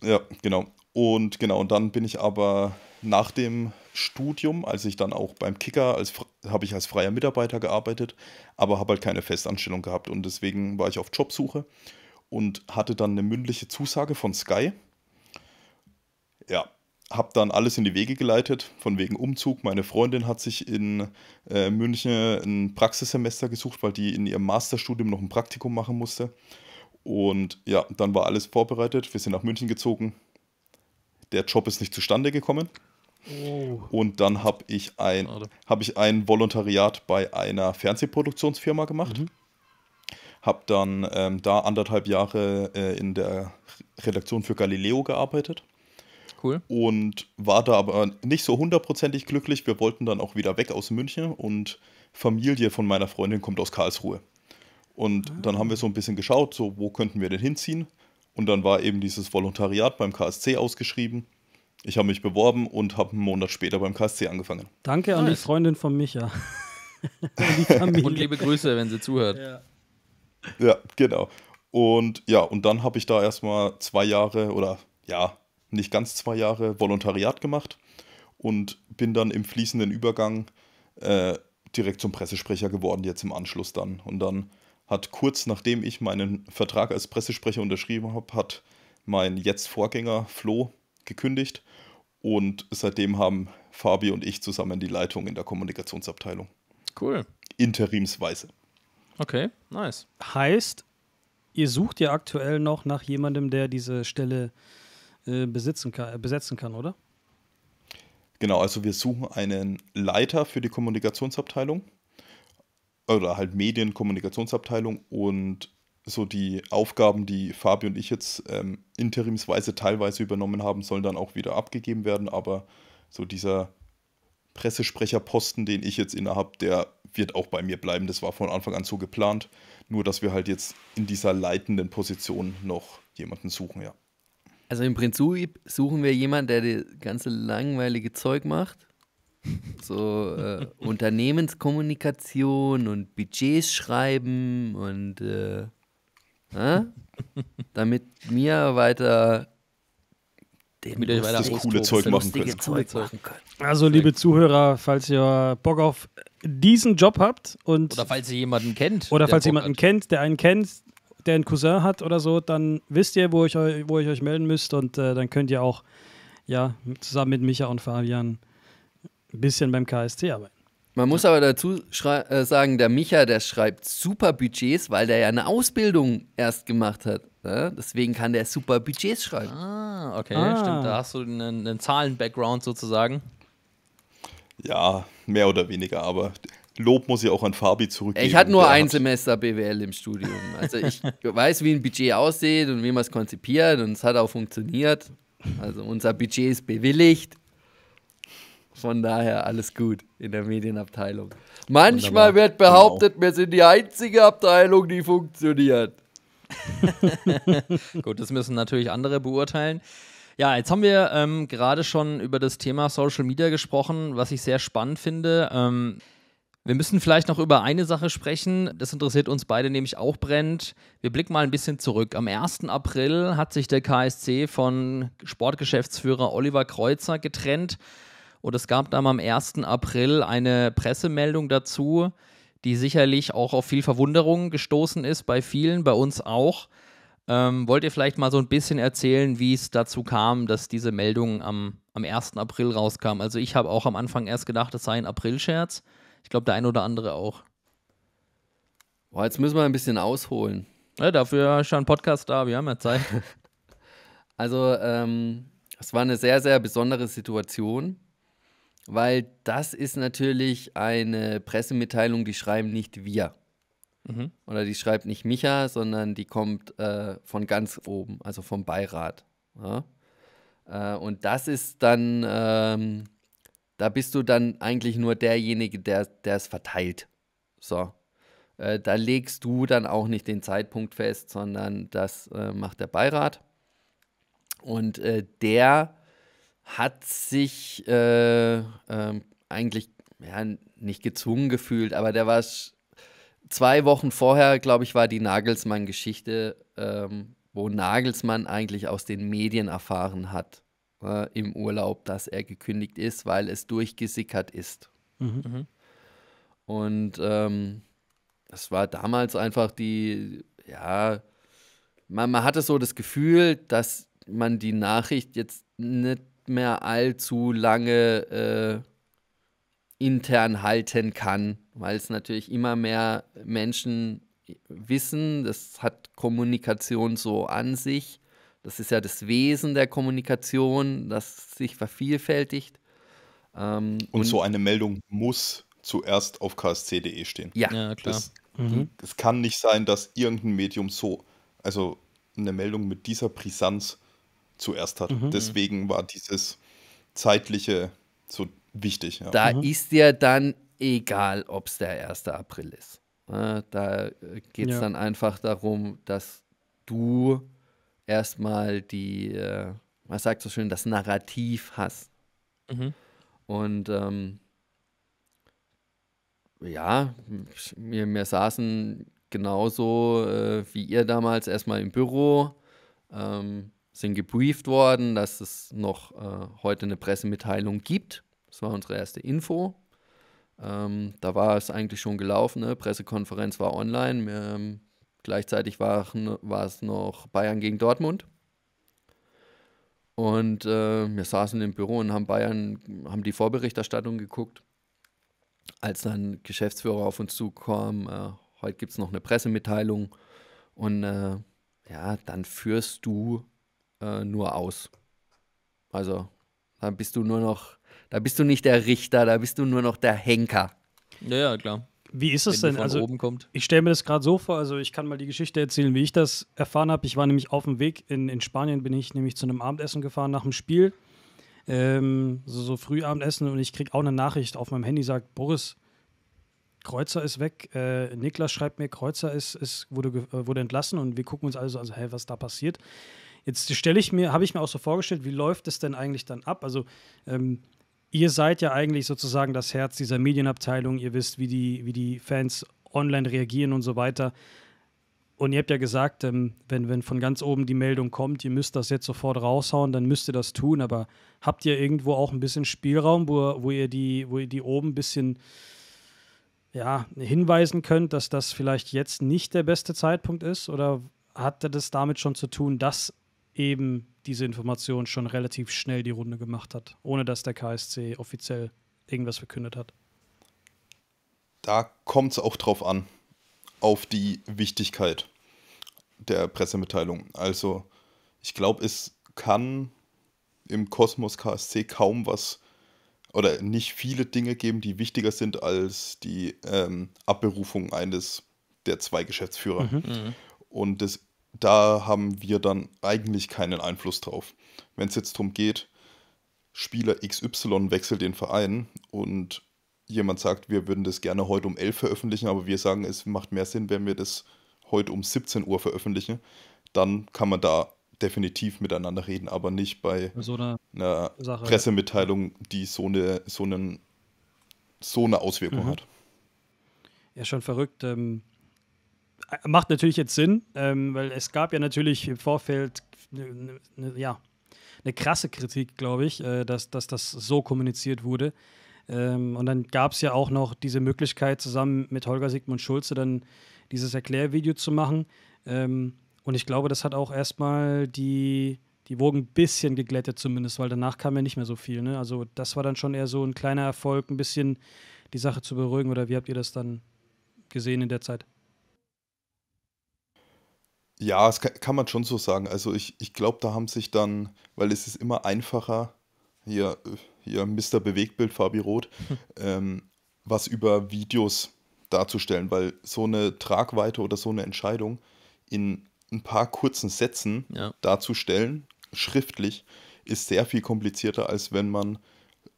Ja, genau. Und genau, und dann bin ich aber nach dem Studium, als ich dann auch beim Kicker, als habe ich als freier Mitarbeiter gearbeitet, aber habe halt keine Festanstellung gehabt und deswegen war ich auf Jobsuche und hatte dann eine mündliche Zusage von Sky. Ja, habe dann alles in die Wege geleitet, von wegen Umzug. Meine Freundin hat sich in äh, München ein Praxissemester gesucht, weil die in ihrem Masterstudium noch ein Praktikum machen musste. Und ja, dann war alles vorbereitet. Wir sind nach München gezogen. Der Job ist nicht zustande gekommen. Oh. Und dann habe ich, ein, hab ich ein Volontariat bei einer Fernsehproduktionsfirma gemacht. Mhm. Habe dann ähm, da anderthalb Jahre äh, in der Redaktion für Galileo gearbeitet. Cool. Und war da aber nicht so hundertprozentig glücklich. Wir wollten dann auch wieder weg aus München und Familie von meiner Freundin kommt aus Karlsruhe. Und ah. dann haben wir so ein bisschen geschaut, so wo könnten wir denn hinziehen? Und dann war eben dieses Volontariat beim KSC ausgeschrieben. Ich habe mich beworben und habe einen Monat später beim KSC angefangen. Danke an nice. die Freundin von Micha. und liebe Grüße, wenn sie zuhört. Ja, ja genau. Und ja, und dann habe ich da erstmal zwei Jahre oder ja, nicht ganz zwei Jahre Volontariat gemacht und bin dann im fließenden Übergang äh, direkt zum Pressesprecher geworden, jetzt im Anschluss dann. Und dann hat kurz nachdem ich meinen Vertrag als Pressesprecher unterschrieben habe, hat mein jetzt Vorgänger Flo gekündigt und seitdem haben Fabi und ich zusammen die Leitung in der Kommunikationsabteilung. Cool. Interimsweise. Okay, nice. Heißt, ihr sucht ja aktuell noch nach jemandem, der diese Stelle äh, äh, besitzen kann, besetzen kann, oder? Genau, also wir suchen einen Leiter für die Kommunikationsabteilung oder halt Medien, Kommunikationsabteilung und so die Aufgaben, die Fabi und ich jetzt ähm, interimsweise teilweise übernommen haben, sollen dann auch wieder abgegeben werden, aber so dieser Pressesprecherposten, den ich jetzt innehabe, der wird auch bei mir bleiben. Das war von Anfang an so geplant. Nur, dass wir halt jetzt in dieser leitenden Position noch jemanden suchen, ja. Also im Prinzip suchen wir jemanden, der das ganze langweilige Zeug macht. So äh, Unternehmenskommunikation und Budgets schreiben und äh, äh, damit mir weiter damit ihr weiter das coole Zeug machen, können. Zeug machen können. Also, liebe Zuhörer, falls ihr Bock auf diesen Job habt und. Oder falls ihr jemanden kennt. Oder falls ihr jemanden hat. kennt, der einen kennt, der einen Cousin hat oder so, dann wisst ihr, wo ich, wo ich euch melden müsst und äh, dann könnt ihr auch ja, zusammen mit Micha und Fabian ein bisschen beim KST arbeiten. Man muss aber dazu äh, sagen, der Micha, der schreibt super Budgets, weil der ja eine Ausbildung erst gemacht hat. Ne? Deswegen kann der super Budgets schreiben. Ah, okay, ah. stimmt. Da hast du einen, einen Zahlen-Background sozusagen. Ja, mehr oder weniger, aber Lob muss ich auch an Fabi zurückgeben. Ich hatte nur ein Semester BWL im Studium. Also ich weiß, wie ein Budget aussieht und wie man es konzipiert und es hat auch funktioniert. Also unser Budget ist bewilligt. Von daher alles gut in der Medienabteilung. Manchmal wird behauptet, genau. wir sind die einzige Abteilung, die funktioniert. gut, das müssen natürlich andere beurteilen. Ja, jetzt haben wir ähm, gerade schon über das Thema Social Media gesprochen, was ich sehr spannend finde. Ähm, wir müssen vielleicht noch über eine Sache sprechen. Das interessiert uns beide nämlich auch brennt. Wir blicken mal ein bisschen zurück. Am 1. April hat sich der KSC von Sportgeschäftsführer Oliver Kreuzer getrennt. Und es gab dann am 1. April eine Pressemeldung dazu, die sicherlich auch auf viel Verwunderung gestoßen ist, bei vielen, bei uns auch. Ähm, wollt ihr vielleicht mal so ein bisschen erzählen, wie es dazu kam, dass diese Meldung am, am 1. April rauskam? Also ich habe auch am Anfang erst gedacht, es sei ein Aprilscherz. Ich glaube, der ein oder andere auch. Boah, jetzt müssen wir ein bisschen ausholen. Ja, dafür ist schon ein Podcast da, wir haben ja Zeit. also, ähm, es war eine sehr, sehr besondere Situation, weil das ist natürlich eine Pressemitteilung, die schreiben nicht wir. Mhm. Oder die schreibt nicht Micha, sondern die kommt äh, von ganz oben, also vom Beirat. Ja? Äh, und das ist dann ähm, da bist du dann eigentlich nur derjenige, der es verteilt. So. Äh, da legst du dann auch nicht den Zeitpunkt fest, sondern das äh, macht der Beirat. Und äh, der hat sich äh, ähm, eigentlich ja, nicht gezwungen gefühlt, aber der war zwei Wochen vorher, glaube ich, war die Nagelsmann-Geschichte, ähm, wo Nagelsmann eigentlich aus den Medien erfahren hat, äh, im Urlaub, dass er gekündigt ist, weil es durchgesickert ist. Mhm. mhm. Und ähm, das war damals einfach die, ja, man, man hatte so das Gefühl, dass man die Nachricht jetzt nicht mehr allzu lange äh, intern halten kann, weil es natürlich immer mehr Menschen wissen, das hat Kommunikation so an sich. Das ist ja das Wesen der Kommunikation, das sich vervielfältigt. Ähm, und, und, so eine Meldung muss zuerst auf ksc.de stehen. Ja, ja klar. Es mhm. kann nicht sein, dass irgendein Medium so, also eine Meldung mit dieser Brisanz zuerst hat. Mhm. Deswegen war dieses zeitliche so wichtig. Ja. Da mhm. ist dir dann egal, ob es der 1. April ist. Ne, da äh, geht es ja. dann einfach darum, dass du erstmal die, äh, man sagt so schön, das Narrativ hast. Mhm. Und ähm, ja, wir, wir saßen genauso äh, wie ihr damals erstmal im Büro, ähm, sind gebrieft worden, dass es noch äh, heute eine Pressemitteilung gibt. Das war unsere erste Info. Ähm, da war es eigentlich schon gelaufen, ne? Pressekonferenz war online. Wir, ähm, Gleichzeitig war, war es noch Bayern gegen Dortmund. Und äh, wir saßen im Büro und haben Bayern, haben die Vorberichterstattung geguckt. Als dann Geschäftsführer auf uns zukam, äh, heute gibt es noch eine Pressemitteilung. Und äh, ja, dann führst du äh, nur aus. Also, da bist du nur noch, da bist du nicht der Richter, da bist du nur noch der Henker. Ja, ja, klar. Wie ist es denn? also, ich stelle mir das gerade so vor, also ich kann mal die Geschichte erzählen, wie ich das erfahren habe. Ich war nämlich auf dem Weg in, in Spanien, bin ich nämlich zu einem Abendessen gefahren nach dem Spiel. Ähm, so, so Frühabendessen und ich kriege auch eine Nachricht auf meinem Handy, sagt Boris, Kreuzer ist weg. Äh, Niklas schreibt mir, Kreuzer ist, ist, wurde, äh, wurde entlassen und wir gucken uns also, also hey, was da passiert. Jetzt stelle ich mir, habe ich mir auch so vorgestellt, wie läuft es denn eigentlich dann ab? Also ähm, ihr seid ja eigentlich sozusagen das Herz dieser Medienabteilung. Ihr wisst, wie die, wie die Fans online reagieren und so weiter. Und ihr habt ja gesagt, ähm, wenn, wenn von ganz oben die Meldung kommt, ihr müsst das jetzt sofort raushauen, dann müsst ihr das tun. Aber habt ihr irgendwo auch ein bisschen Spielraum, wo, wo, ihr, die, wo ihr die oben ein bisschen ja, hinweisen könnt, dass das vielleicht jetzt nicht der beste Zeitpunkt ist? Oder hatte das damit schon zu tun, dass eben diese Information schon relativ schnell die Runde gemacht hat, ohne dass der KSC offiziell irgendwas verkündet hat. Da kommt es auch drauf an, auf die Wichtigkeit der Pressemitteilung. Also ich glaube, es kann im Kosmos KSC kaum was oder nicht viele Dinge geben, die wichtiger sind als die ähm, Abberufung eines der zwei Geschäftsführer. Mhm. mhm. Und das da haben wir dann eigentlich keinen Einfluss drauf. Wenn es jetzt darum geht, Spieler XY wechselt den Verein und jemand sagt, wir würden das gerne heute um 11 veröffentlichen, aber wir sagen, es macht mehr Sinn, wenn wir das heute um 17 Uhr veröffentlichen, dann kann man da definitiv miteinander reden, aber nicht bei so einer, einer Pressemitteilung, die so eine, so, einen, so eine Auswirkung mhm. hat. Ja, schon verrückt. Ähm macht natürlich jetzt Sinn, ähm, weil es gab ja natürlich im Vorfeld ne, ne, ja, eine krasse Kritik, glaube ich, äh, dass, dass das so kommuniziert wurde. Ähm, und dann gab es ja auch noch diese Möglichkeit, zusammen mit Holger Sigmund Schulze dann dieses Erklärvideo zu machen. Ähm, und ich glaube, das hat auch erstmal die, die Wogen ein bisschen geglättet, zumindest, weil danach kam ja nicht mehr so viel. Ne? Also, das war dann schon eher so ein kleiner Erfolg, ein bisschen die Sache zu beruhigen. Oder wie habt ihr das dann gesehen in der Zeit? Ja, das kann, man schon so sagen. Also ich, ich glaube, da haben sich dann, weil es ist immer einfacher, hier, hier Mr. Bewegtbild, Fabi Roth, ähm, was über Videos darzustellen, weil so eine Tragweite oder so eine Entscheidung in ein paar kurzen Sätzen ja. darzustellen, schriftlich, ist sehr viel komplizierter, als wenn man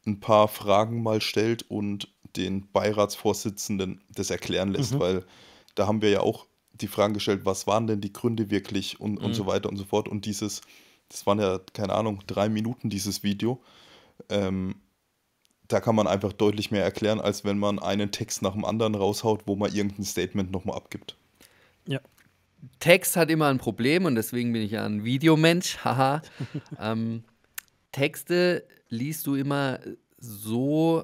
ein paar Fragen mal stellt und den Beiratsvorsitzenden das erklären lässt, mhm. weil da haben wir ja auch die Fragen gestellt, was waren denn die Gründe wirklich und, mhm. so weiter und so fort. Und dieses, das waren ja, keine Ahnung, drei Minuten dieses Video. Ähm, da kann man einfach deutlich mehr erklären, als wenn man einen Text nach dem anderen raushaut, wo man irgendein Statement nochmal abgibt. Ja. Text hat immer ein Problem und deswegen bin ich ja ein Videomensch. Haha. ähm, Texte liest du immer so,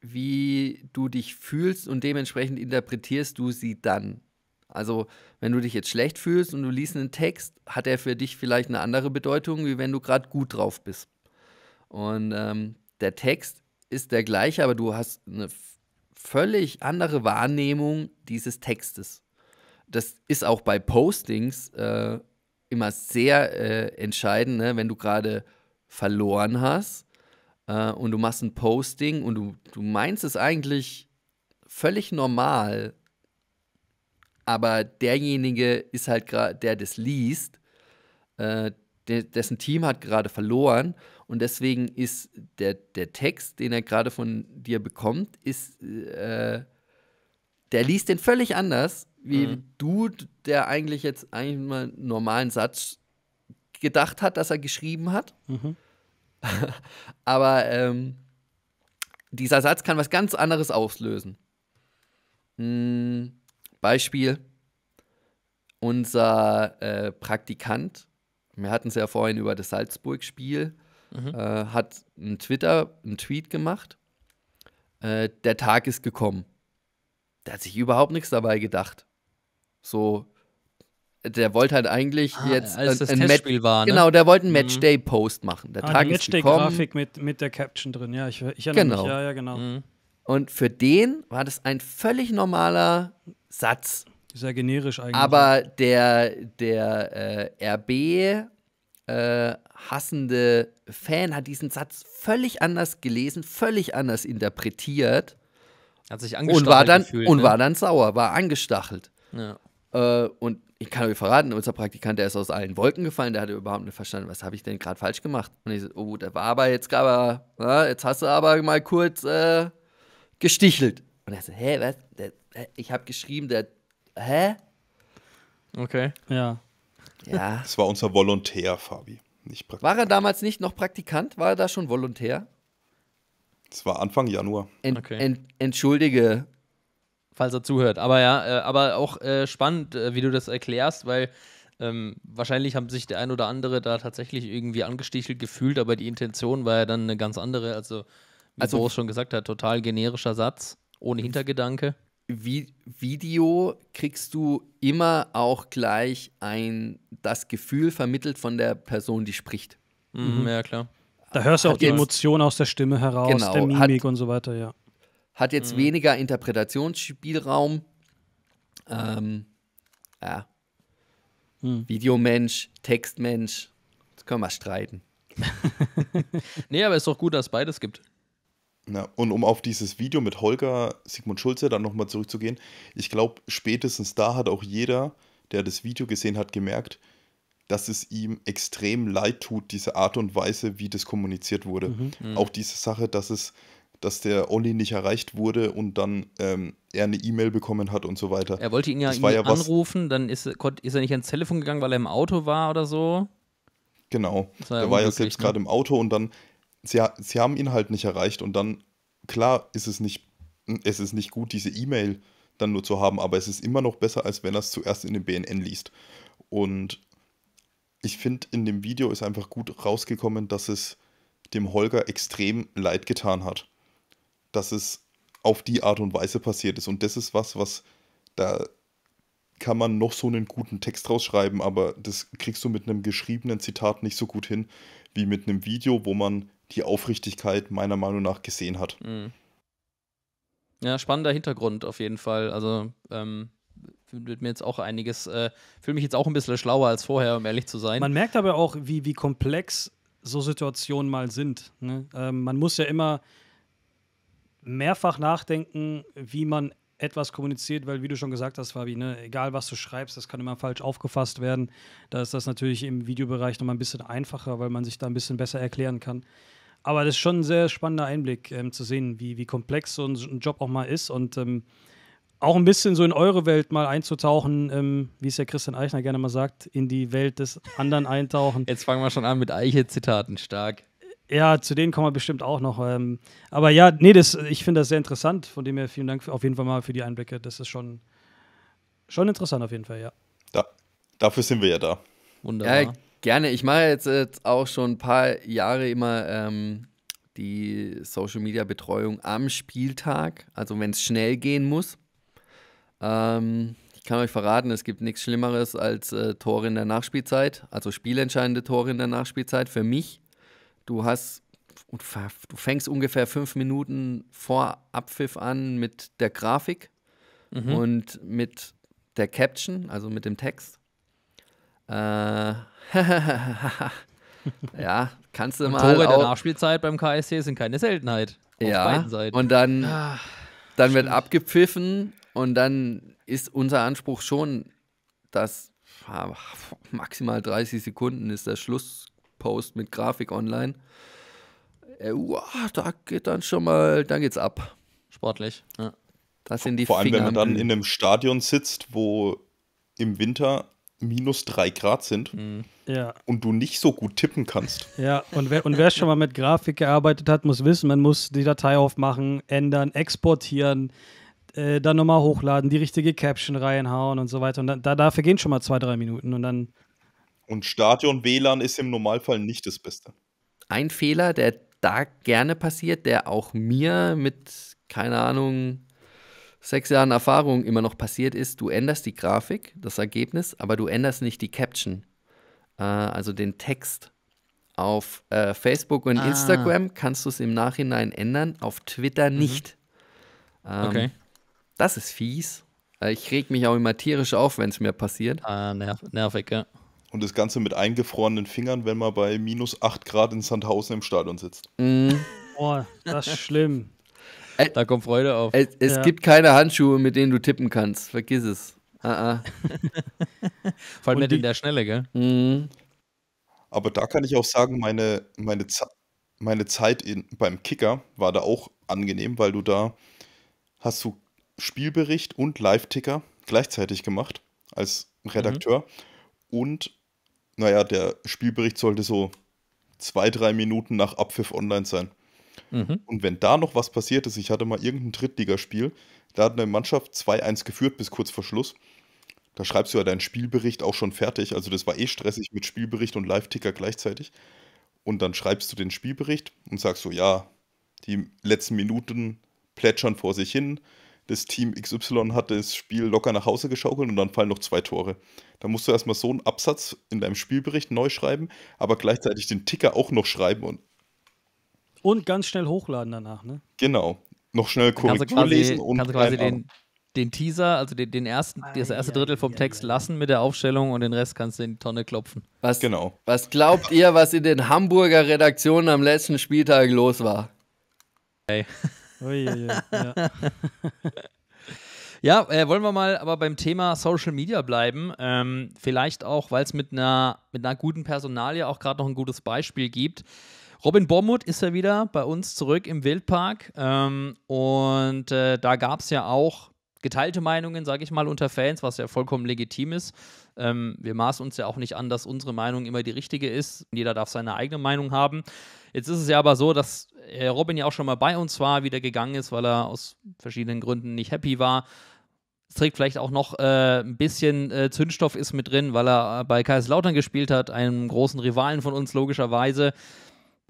wie du dich fühlst und dementsprechend interpretierst du sie dann. Also, wenn du dich jetzt schlecht fühlst und du liest einen Text, hat er für dich vielleicht eine andere Bedeutung, wie wenn du gerade gut drauf bist. Und ähm, der Text ist der gleiche, aber du hast eine völlig andere Wahrnehmung dieses Textes. Das ist auch bei Postings äh, immer sehr äh, entscheidend, ne? wenn du gerade verloren hast äh, und du machst ein Posting und du, du meinst es eigentlich völlig normal, aber derjenige ist halt gerade, der das liest, äh, dessen Team hat gerade verloren und deswegen ist der, der Text, den er gerade von dir bekommt, ist, äh, der liest den völlig anders, wie mhm. du, der eigentlich jetzt eigentlich mal einen normalen Satz gedacht hat, dass er geschrieben hat. Mhm. aber ähm, dieser Satz kann was ganz anderes auslösen. Mhm. Beispiel, unser äh, Praktikant, wir hatten es ja vorhin über das Salzburg-Spiel, mhm. äh, hat einen Twitter, einen Tweet gemacht. Äh, der Tag ist gekommen. Der hat sich überhaupt nichts dabei gedacht. So, der wollte halt eigentlich ah, jetzt als ein, ein Matchspiel war. Ne? Genau, der wollte einen mhm. Matchday-Post machen. Der ah, Tag die Matchday-Grafik mit, mit der Caption drin, ja, ich, ich erinnere genau. mich, ja, ja, genau. Mhm. Und für den war das ein völlig normaler Satz. Sehr generisch eigentlich. Aber der, der äh, RB äh, hassende Fan hat diesen Satz völlig anders gelesen, völlig anders interpretiert. Hat sich angestachelt. Und war dann, gefühlt, und ne? war dann sauer, war angestachelt. Ja. Äh, und ich kann euch verraten, unser Praktikant, der ist aus allen Wolken gefallen, der hat überhaupt nicht verstanden, was habe ich denn gerade falsch gemacht. Und ich so, oh, der war aber jetzt aber, jetzt hast du aber mal kurz äh, gestichelt. Und er so, hä, was? Der, ich habe geschrieben, der, hä? Okay. Ja. Ja. Das war unser Volontär, Fabi. Nicht war er damals nicht noch Praktikant? War er da schon Volontär? Das war Anfang Januar. Ent, okay. ent, entschuldige. Falls er zuhört. Aber ja, äh, aber auch äh, spannend, äh, wie du das erklärst, weil ähm, wahrscheinlich haben sich der ein oder andere da tatsächlich irgendwie angestichelt gefühlt, aber die Intention war ja dann eine ganz andere. Also, wie also, Boris schon gesagt hat, total generischer Satz ohne Hintergedanke. Wie Video kriegst du immer auch gleich ein, das Gefühl vermittelt von der Person, die spricht. Mhm, mhm. ja, klar. Da hörst du auch die jetzt, Emotion aus der Stimme heraus, genau, der Mimik hat, und so weiter, ja. Hat jetzt mhm. weniger Interpretationsspielraum. Ähm, ja. Mhm. Videomensch, Textmensch. das können wir streiten. nee, aber es ist doch gut, dass es beides gibt. Ja, und um auf dieses Video mit Holger Sigmund Schulze dann nochmal zurückzugehen, ich glaube, spätestens da hat auch jeder, der das Video gesehen hat, gemerkt, dass es ihm extrem leid tut, diese Art und Weise, wie das kommuniziert wurde. Mhm. mhm, auch diese Sache, dass es, dass der Olli nicht erreicht wurde und dann ähm, er eine E-Mail bekommen hat und so weiter. Er wollte ihn ja, ihn ja anrufen, was, dann ist, ist er nicht ans Telefon gegangen, weil er im Auto war oder so. Genau. War der war ja selbst ne? gerade im Auto und dann sie, sie haben ihn halt nicht erreicht und dann, klar, ist es nicht, hm, es ist nicht gut, diese E-Mail dann nur zu haben, aber es ist immer noch besser, als wenn er es zuerst in den BNN liest. Und ich finde, in dem Video ist einfach gut rausgekommen, dass es dem Holger extrem leid getan hat. Dass es auf die Art und Weise passiert ist. Und das ist was, was da kann man noch so einen guten Text rausschreiben, aber das kriegst du mit einem geschriebenen Zitat nicht so gut hin, wie mit einem Video, wo man die Aufrichtigkeit meiner Meinung nach gesehen hat. Mhm. Ja, spannender Hintergrund auf jeden Fall. Also ähm, wird mir jetzt auch einiges, äh, fühle mich jetzt auch ein bisschen schlauer als vorher, um ehrlich zu sein. Man merkt aber auch, wie, wie komplex so Situationen mal sind. Ne? Ähm, man muss ja immer mehrfach nachdenken, wie man etwas kommuniziert, weil wie du schon gesagt hast, Fabi, ne, egal was du schreibst, das kann immer falsch aufgefasst werden. Da ist das natürlich im Videobereich nochmal ein bisschen einfacher, weil man sich da ein bisschen besser erklären kann aber das ist schon ein sehr spannender Einblick ähm, zu sehen, wie, wie komplex so ein, ein Job auch mal ist und ähm, auch ein bisschen so in eure Welt mal einzutauchen, ähm, wie es ja Christian Eichner gerne mal sagt, in die Welt des anderen eintauchen. Jetzt fangen wir schon an mit Eiche-Zitaten stark. Ja, zu denen kommen wir bestimmt auch noch. Ähm, aber ja, nee, das, ich finde das sehr interessant. Von dem her vielen Dank für, auf jeden Fall mal für die Einblicke. Das ist schon, schon interessant auf jeden Fall, ja. Da, dafür sind wir ja da. Wunderbar. Ja, Gerne. Ich mache jetzt, jetzt auch schon ein paar Jahre immer ähm, die Social Media Betreuung am Spieltag, also wenn es schnell gehen muss. Ähm, ich kann euch verraten, es gibt nichts Schlimmeres als äh, Tore in der Nachspielzeit, also spielentscheidende Tore in der Nachspielzeit. Für mich, du hast du fängst ungefähr fünf Minuten vor Abpfiff an mit der Grafik mhm. und mit der Caption, also mit dem Text. Äh, ja, kannst du und mal. Tore auch. der Nachspielzeit beim KSC sind keine Seltenheit. ja, und dann, ah, dann wird abgepfiffen und dann ist unser Anspruch schon, dass ah, maximal 30 Sekunden ist der Schlusspost mit Grafik online. Äh, uah, da geht dann schon mal, dann geht's ab. Sportlich. Ja. Das sind die Vor allem, wenn man dann in einem Stadion sitzt, wo im Winter minus drei Grad sind mhm. ja. und du nicht so gut tippen kannst. Ja, und wer, und wer schon mal mit Grafik gearbeitet hat, muss wissen, man muss die Datei aufmachen, ändern, exportieren, äh, dann nochmal hochladen, die richtige Caption reinhauen und so weiter. Und da, da, da vergehen schon mal zwei, drei Minuten und dann. Und Stadion-WLAN ist im Normalfall nicht das Beste. Ein Fehler, der da gerne passiert, der auch mir mit, keine Ahnung, sechs Jahren Erfahrung immer noch passiert ist, du änderst die Grafik, das Ergebnis, aber du änderst nicht die Caption, äh, also den Text. Auf äh, Facebook und ah. Instagram kannst du es im Nachhinein ändern, auf Twitter mhm. nicht. Mhm. Ähm, okay. Das ist fies. Äh, ich reg mich auch immer tierisch auf, wenn es mir passiert. Ah, nerv nervig, ja. Und das Ganze mit eingefrorenen Fingern, wenn man bei minus 8 Grad in Sandhausen im Stadion sitzt. Mm. Boah, das ist schlimm. Ä da kommt Freude auf. Es, es ja. gibt keine Handschuhe, mit denen du tippen kannst. Vergiss es. Ah, ah. Vor allem nicht in der Schnelle, gell? Mhm. Aber da kann ich auch sagen, meine, meine, meine Zeit in, beim Kicker war da auch angenehm, weil du da hast du Spielbericht und Live-Ticker gleichzeitig gemacht als Redakteur. Mhm. Und naja, der Spielbericht sollte so zwei, drei Minuten nach Abpfiff online sein. Mhm. Und wenn da noch was passiert ist, ich hatte mal irgendein Drittligaspiel, da hat eine Mannschaft 2-1 geführt bis kurz vor Schluss. Da schreibst du ja deinen Spielbericht auch schon fertig. Also das war eh stressig mit Spielbericht und Live-Ticker gleichzeitig. Und dann schreibst du den Spielbericht und sagst so, ja, die letzten Minuten plätschern vor sich hin. Das Team XY hat das Spiel locker nach Hause geschaukelt und dann fallen noch zwei Tore. Da musst du erstmal so einen Absatz in deinem Spielbericht neu schreiben, aber gleichzeitig den Ticker auch noch schreiben und und ganz schnell hochladen danach, ne? Genau. Noch schnell Korrektur quasi, lesen und kannst du quasi den, den, Teaser, also den, den ersten, ah, das erste ja, Drittel vom ja, Text ja. lassen mit der Aufstellung und den Rest kannst du in die Tonne klopfen. Was, genau. Was glaubt ihr, was in den Hamburger Redaktionen am letzten Spieltag los war? Hey. Ui, ui, ja. Ja, äh, wollen wir mal aber beim Thema Social Media bleiben. Ähm, vielleicht auch, weil es mit einer, mit einer guten Personalie auch gerade noch ein gutes Beispiel gibt. Robin Bormuth ist ja wieder bei uns zurück im Wildpark. Ähm, und äh, da gab es ja auch geteilte Meinungen, sage ich mal, unter Fans, was ja vollkommen legitim ist. Ähm, wir maßen uns ja auch nicht an, dass unsere Meinung immer die richtige ist. Jeder darf seine eigene Meinung haben. Jetzt ist es ja aber so, dass äh, Robin ja auch schon mal bei uns war, wieder gegangen ist, weil er aus verschiedenen Gründen nicht happy war. Es trägt vielleicht auch noch äh, ein bisschen äh, Zündstoff ist mit drin, weil er äh, bei Kaiserslautern gespielt hat, einem großen Rivalen von uns logischerweise.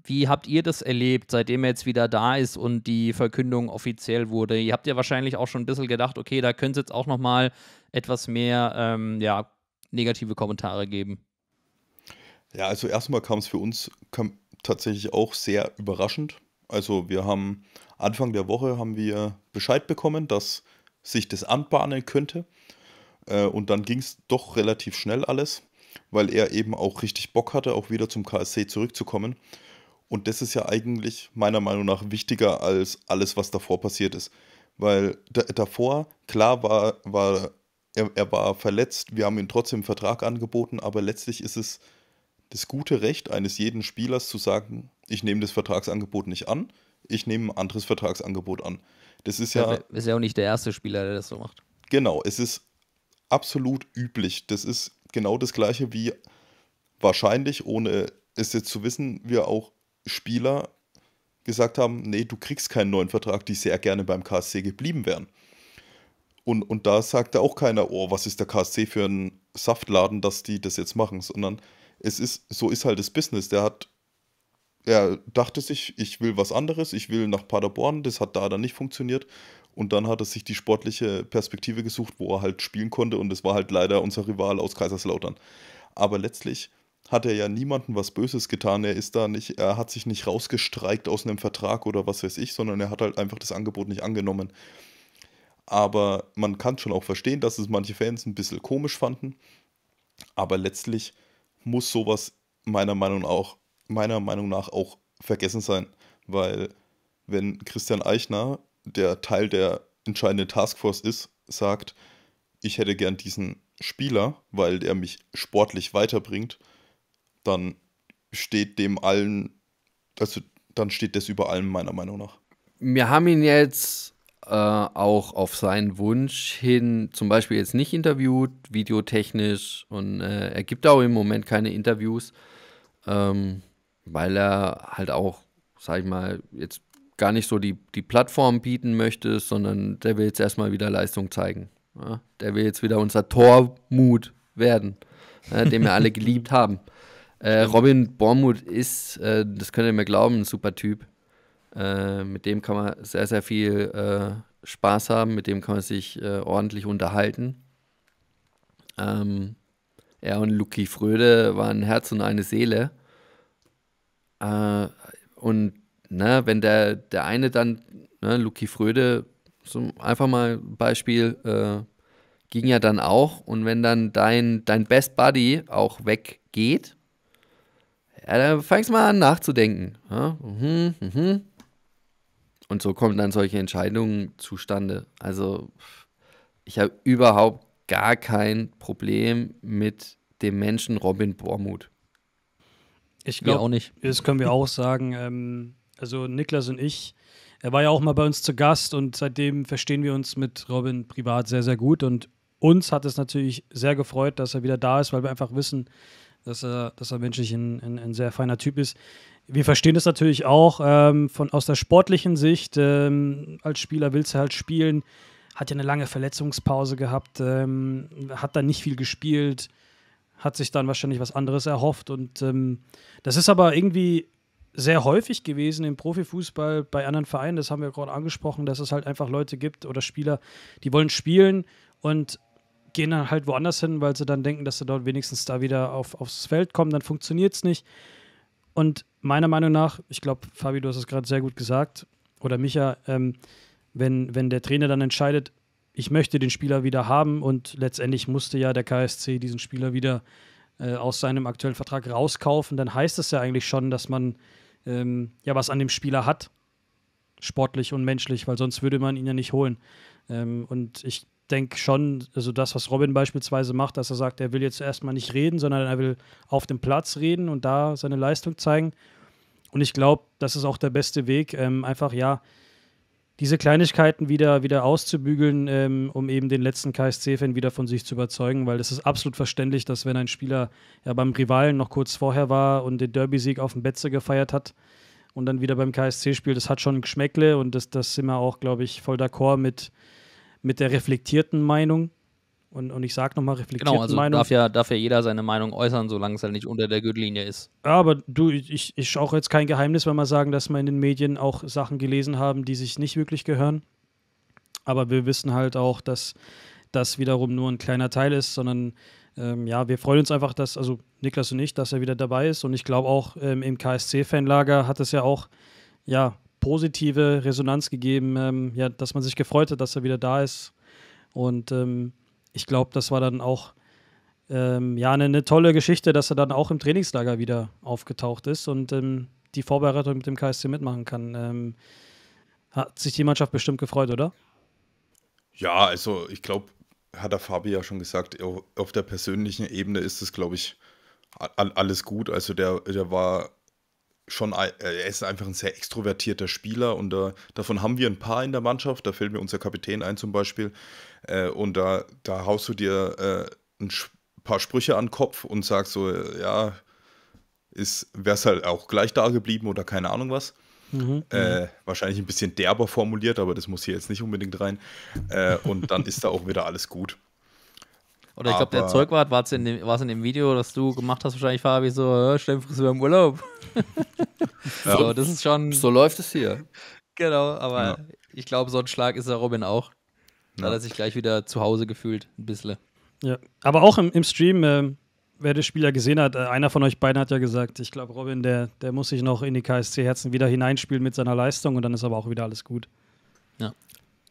Wie habt ihr das erlebt, seitdem er jetzt wieder da ist und die Verkündung offiziell wurde? Ihr habt ja wahrscheinlich auch schon ein bisschen gedacht, okay, da könnte es jetzt auch noch mal etwas mehr ähm, ja, negative Kommentare geben. Ja, also erstmal kam es für uns tatsächlich auch sehr überraschend. Also wir haben Anfang der Woche haben wir Bescheid bekommen, dass sich das anbahnen könnte. Äh, und dann ging es doch relativ schnell alles, weil er eben auch richtig Bock hatte, auch wieder zum KSC zurückzukommen. Und das ist ja eigentlich meiner Meinung nach wichtiger als alles, was davor passiert ist. Weil davor, klar war, war er, er war verletzt, wir haben ihm trotzdem einen Vertrag angeboten, aber letztlich ist es das gute Recht eines jeden Spielers zu sagen, ich nehme das Vertragsangebot nicht an, ich nehme ein anderes Vertragsangebot an. Das ist ja. Ist ja auch nicht der erste Spieler, der das so macht. Genau, es ist absolut üblich. Das ist genau das gleiche wie wahrscheinlich, ohne es jetzt zu wissen, wir auch Spieler gesagt haben, nee, du kriegst keinen neuen Vertrag, die sehr gerne beim KSC geblieben wären. Und, und da sagte auch keiner, oh, was ist der KSC für ein Saftladen, dass die das jetzt machen, sondern es ist, so ist halt das Business. Der hat, er dachte sich, ich will was anderes, ich will nach Paderborn, das hat da dann nicht funktioniert. Und dann hat er sich die sportliche Perspektive gesucht, wo er halt spielen konnte und es war halt leider unser Rival aus Kaiserslautern. Aber letztlich hat er ja niemandem was Böses getan. Er ist da nicht, er hat sich nicht rausgestreikt aus einem Vertrag oder was weiß ich, sondern er hat halt einfach das Angebot nicht angenommen. Aber man kann schon auch verstehen, dass es manche Fans ein bisschen komisch fanden. Aber letztlich muss sowas meiner Meinung, auch, meiner Meinung nach auch vergessen sein. Weil wenn Christian Eichner, der Teil der entscheidenden Taskforce ist, sagt, ich hätte gern diesen Spieler, weil er mich sportlich weiterbringt, dann steht dem allen, also dann steht das über allem meiner Meinung nach. Wir haben ihn jetzt äh, auch auf seinen Wunsch hin zum Beispiel jetzt nicht interviewt, videotechnisch und äh, er gibt auch im Moment keine Interviews, ähm, weil er halt auch, sag ich mal, jetzt gar nicht so die, die Plattform bieten möchte, sondern der will jetzt erstmal wieder Leistung zeigen. Ja? Der will jetzt wieder unser Tormut werden, äh, den wir alle geliebt haben. Äh, Robin Bormuth ist, äh, das könnt ihr mir glauben, ein super Typ. Äh, mit dem kann man sehr, sehr viel äh, Spaß haben, mit dem kann man sich äh, ordentlich unterhalten. Ähm, er und Lucky Fröde waren Herz und eine Seele. Äh, und ne, wenn der, der eine dann, ne, Lucky Fröde, so einfach mal ein Beispiel, ging ja dann auch. Und wenn dann dein, dein Best Buddy auch weggeht, ja, da fangst mal an nachzudenken. Ja, mhm, mhm. Und so kommen dann solche Entscheidungen zustande. Also ich habe überhaupt gar kein Problem mit dem Menschen Robin Bormuth. Ich glaube auch nicht. Das können wir auch sagen. Ähm, also Niklas und ich, er war ja auch mal bei uns zu Gast und seitdem verstehen wir uns mit Robin privat sehr, sehr gut und uns hat es natürlich sehr gefreut, dass er wieder da ist, weil wir einfach wissen, dass er, dass er menschlich ein, ein, ein sehr feiner Typ ist. Wir verstehen das natürlich auch ähm, von, aus der sportlichen Sicht. Ähm, als Spieler willst du halt spielen, hat ja eine lange Verletzungspause gehabt, ähm, hat dann nicht viel gespielt, hat sich dann wahrscheinlich was anderes erhofft. Und ähm, das ist aber irgendwie sehr häufig gewesen im Profifußball bei anderen Vereinen. Das haben wir gerade angesprochen, dass es halt einfach Leute gibt oder Spieler, die wollen spielen und gehen dann halt woanders hin, weil sie dann denken, dass sie dort wenigstens da wieder auf, aufs Feld kommen, dann funktioniert es nicht. Und meiner Meinung nach, ich glaube, Fabi, du hast es gerade sehr gut gesagt, oder Micha, ähm, wenn, wenn der Trainer dann entscheidet, ich möchte den Spieler wieder haben und letztendlich musste ja der KSC diesen Spieler wieder äh, aus seinem aktuellen Vertrag rauskaufen, dann heißt das ja eigentlich schon, dass man ähm, ja was an dem Spieler hat, sportlich und menschlich, weil sonst würde man ihn ja nicht holen. Ähm, und ich denke schon, also das, was Robin beispielsweise macht, dass er sagt, er will jetzt erstmal nicht reden, sondern er will auf dem Platz reden und da seine Leistung zeigen. Und ich glaube, das ist auch der beste Weg, ähm, einfach ja, diese Kleinigkeiten wieder, wieder auszubügeln, ähm, um eben den letzten KSC-Fan wieder von sich zu überzeugen, weil es ist absolut verständlich, dass wenn ein Spieler ja beim Rivalen noch kurz vorher war und den Derby-Sieg auf dem Betze gefeiert hat und dann wieder beim KSC spielt, das hat schon ein Geschmäckle und das, das sind wir auch, glaube ich, voll d'accord mit, mit der reflektierten Meinung. Und, und ich sage nochmal reflektierten genau, also Meinung. Darf ja, darf ja jeder seine Meinung äußern, solange es halt nicht unter der Gürtellinie ist. Ja, aber du, ich, ich auch jetzt kein Geheimnis, wenn wir sagen, dass wir in den Medien auch Sachen gelesen haben, die sich nicht wirklich gehören. Aber wir wissen halt auch, dass das wiederum nur ein kleiner Teil ist, sondern ähm, ja, wir freuen uns einfach, dass, also Niklas und ich, dass er wieder dabei ist. Und ich glaube auch ähm, im KSC-Fanlager hat es ja auch ja, positive Resonanz gegeben, ähm, ja, dass man sich gefreut hat, dass er wieder da ist. Und ähm, ich glaube, das war dann auch ähm, ja, eine, eine, tolle Geschichte, dass er dann auch im Trainingslager wieder aufgetaucht ist und ähm, die Vorbereitung mit dem KSC mitmachen kann. Ähm, hat sich die Mannschaft bestimmt gefreut, oder? Ja, also ich glaube, hat der Fabi ja schon gesagt, auf der persönlichen Ebene ist es, glaube ich, alles gut. Also der, der war schon, äh, er ist einfach ein sehr extrovertierter Spieler und äh, davon haben wir ein paar in der Mannschaft. Da fällt mir unser Kapitän ein zum Beispiel. Äh, und da, da haust du dir äh, ein paar Sprüche an den Kopf und sagst so, äh, ja, wäre es halt auch gleich da geblieben oder keine Ahnung was. Mhm, mhm. Äh, wahrscheinlich ein bisschen derber formuliert, aber das muss hier jetzt nicht unbedingt rein. und dann ist da auch wieder alles gut. Oder ich glaube, der Zeugwart war es in, dem, in dem Video, das du gemacht hast, wahrscheinlich, Fabi, so, äh, Stellenfriseur im Urlaub. ja. So, das ist schon. So läuft es hier. Genau, aber ja. ich glaube, so ein Schlag ist der Robin auch. Da ja. hat er sich gleich wieder zu Hause gefühlt, ein bisschen. Ja, aber auch im, im Stream, äh, wer das Spiel ja gesehen hat, äh, einer von euch beiden hat ja gesagt, ich glaube, Robin, der, der muss sich noch in die KSC-Herzen wieder hineinspielen mit seiner Leistung und dann ist aber auch wieder alles gut. Ja.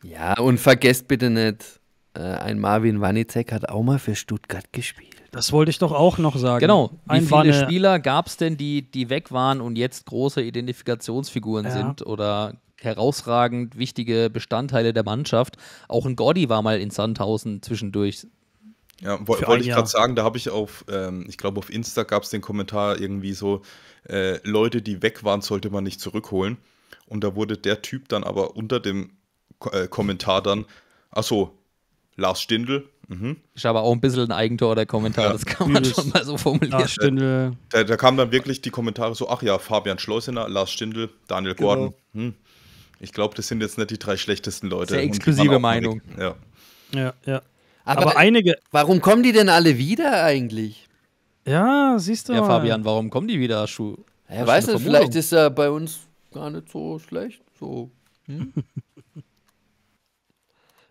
Ja, und vergesst bitte nicht, äh, ein Marvin Wanicek hat auch mal für Stuttgart gespielt. Das wollte ich doch auch noch sagen. Genau. Wie ein viele Spieler gab es denn, die, die weg waren und jetzt große Identifikationsfiguren ja. sind oder herausragend wichtige Bestandteile der Mannschaft? Auch ein Gordi war mal in Sandhausen zwischendurch. Ja, wo, wollte ich gerade sagen, da habe ich auf, ähm, ich glaube auf Insta gab es den Kommentar irgendwie so, äh, Leute, die weg waren, sollte man nicht zurückholen. Und da wurde der Typ dann aber unter dem Ko äh, Kommentar dann, achso, Lars Stindl. Mhm. Ist aber auch ein bisschen ein Eigentor der Kommentar, ja. das kann man schon mal so formulieren. Lars Stindl. Da, da kamen dann wirklich die Kommentare so: Ach ja, Fabian Schleusener, Lars Stindl, Daniel genau. Gordon. Hm. Ich glaube, das sind jetzt nicht die drei schlechtesten Leute. Sehr exklusive Meinung. Ja. ja, ja. Aber, aber einige. Warum kommen die denn alle wieder eigentlich? Ja, siehst du. Ja, mal. Fabian, warum kommen die wieder, Schuh? Ja, weißt du, vielleicht ist er bei uns gar nicht so schlecht. So. Hm?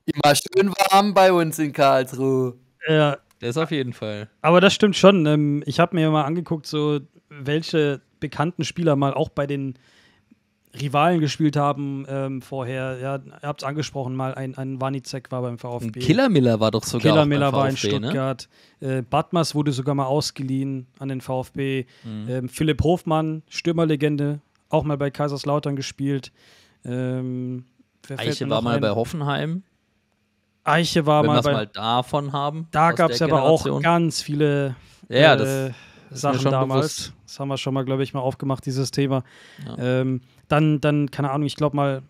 Immer schön warm bei uns in Karlsruhe. Ja. Das auf jeden Fall. Aber das stimmt schon. Ähm, ich habe mir mal angeguckt, so welche bekannten Spieler mal auch bei den Rivalen gespielt haben ähm, vorher. Ja, ihr habt es angesprochen, mal ein, ein Wanizek war beim VfB. Ein Killermiller war doch sogar Killermiller beim war in ne? Stuttgart. Ne? Äh, Badmas wurde sogar mal ausgeliehen an den VfB. Mhm. Ähm, Philipp Hofmann, Stürmerlegende, auch mal bei Kaiserslautern gespielt. Ähm, Eiche war mal ein? bei Hoffenheim. Eiche war Wenn mal. Wenn wir mal davon haben. Da gab es aber auch ganz viele ja, äh, Sachen damals. Bewusst. Das haben wir schon mal, glaube ich, mal aufgemacht, dieses Thema. Ja. Ähm, dann, dann, keine Ahnung, ich glaube mal,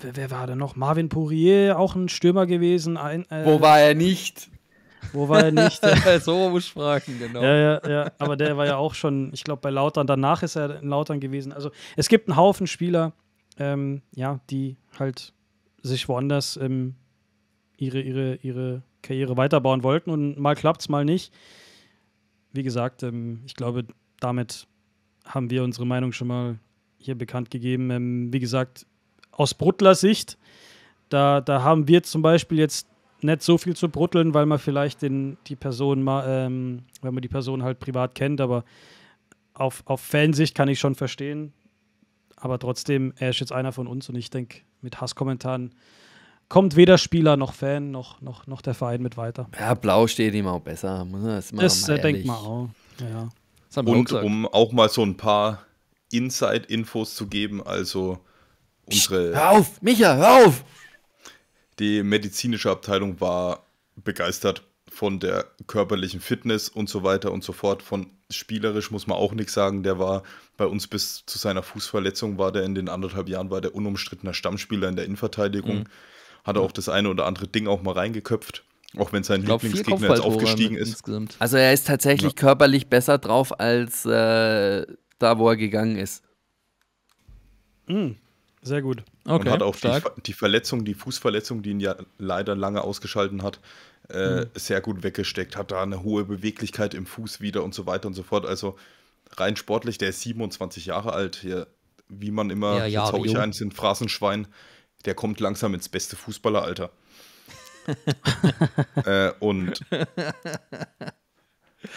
wer, wer, war da noch? Marvin Poirier, auch ein Stürmer gewesen. Ein, äh, Wo war er nicht? Wo war er nicht? so Sprachen, genau. Ja, ja, ja. Aber der war ja auch schon, ich glaube, bei Lautern. Danach ist er in Lautern gewesen. Also es gibt einen Haufen Spieler, ähm, ja, die halt sich woanders ähm, ihre, ihre, ihre Karriere weiterbauen wollten und mal klappt es, mal nicht. Wie gesagt, ähm, ich glaube, damit haben wir unsere Meinung schon mal hier bekannt gegeben. Ähm, wie gesagt, aus Bruttlers Sicht, da, da haben wir zum Beispiel jetzt nicht so viel zu brutteln, weil man vielleicht den, die Person mal, ähm, weil man die Person halt privat kennt, aber auf, auf Fansicht kann ich schon verstehen, aber trotzdem, er ist jetzt einer von uns und ich denke, mit Hasskommentaren kommt weder Spieler noch Fan noch, noch, noch der Verein mit weiter. Ja, blau steht ihm auch besser. Das, das denkt man auch. Ja. Und um auch mal so ein paar Inside-Infos zu geben, also unsere. Psst, hör auf, Micha, hör auf! Die medizinische Abteilung war begeistert von der körperlichen Fitness und so weiter und so fort von spielerisch muss man auch nichts sagen. Der war bei uns bis zu seiner Fußverletzung, war der in den anderthalb Jahren, war der unumstrittener Stammspieler in der Innenverteidigung. Mhm. Hat auch das eine oder andere Ding auch mal reingeköpft. Auch wenn sein glaub, Lieblingsgegner jetzt aufgestiegen ist. Insgesamt. Also er ist tatsächlich ja. körperlich besser drauf als äh, da, wo er gegangen ist. Mhm. Sehr gut. Okay, und hat auch die, die, Verletzung, die Fußverletzung, die ihn ja leider lange ausgeschalten hat, äh, mhm. sehr gut weggesteckt, hat da eine hohe Beweglichkeit im Fuß wieder und so weiter und so fort. Also rein sportlich, der ist 27 Jahre alt. Hier, wie man immer, ja, jetzt hau ich jung. eins in Phrasenschwein, der kommt langsam ins beste Fußballeralter. äh, und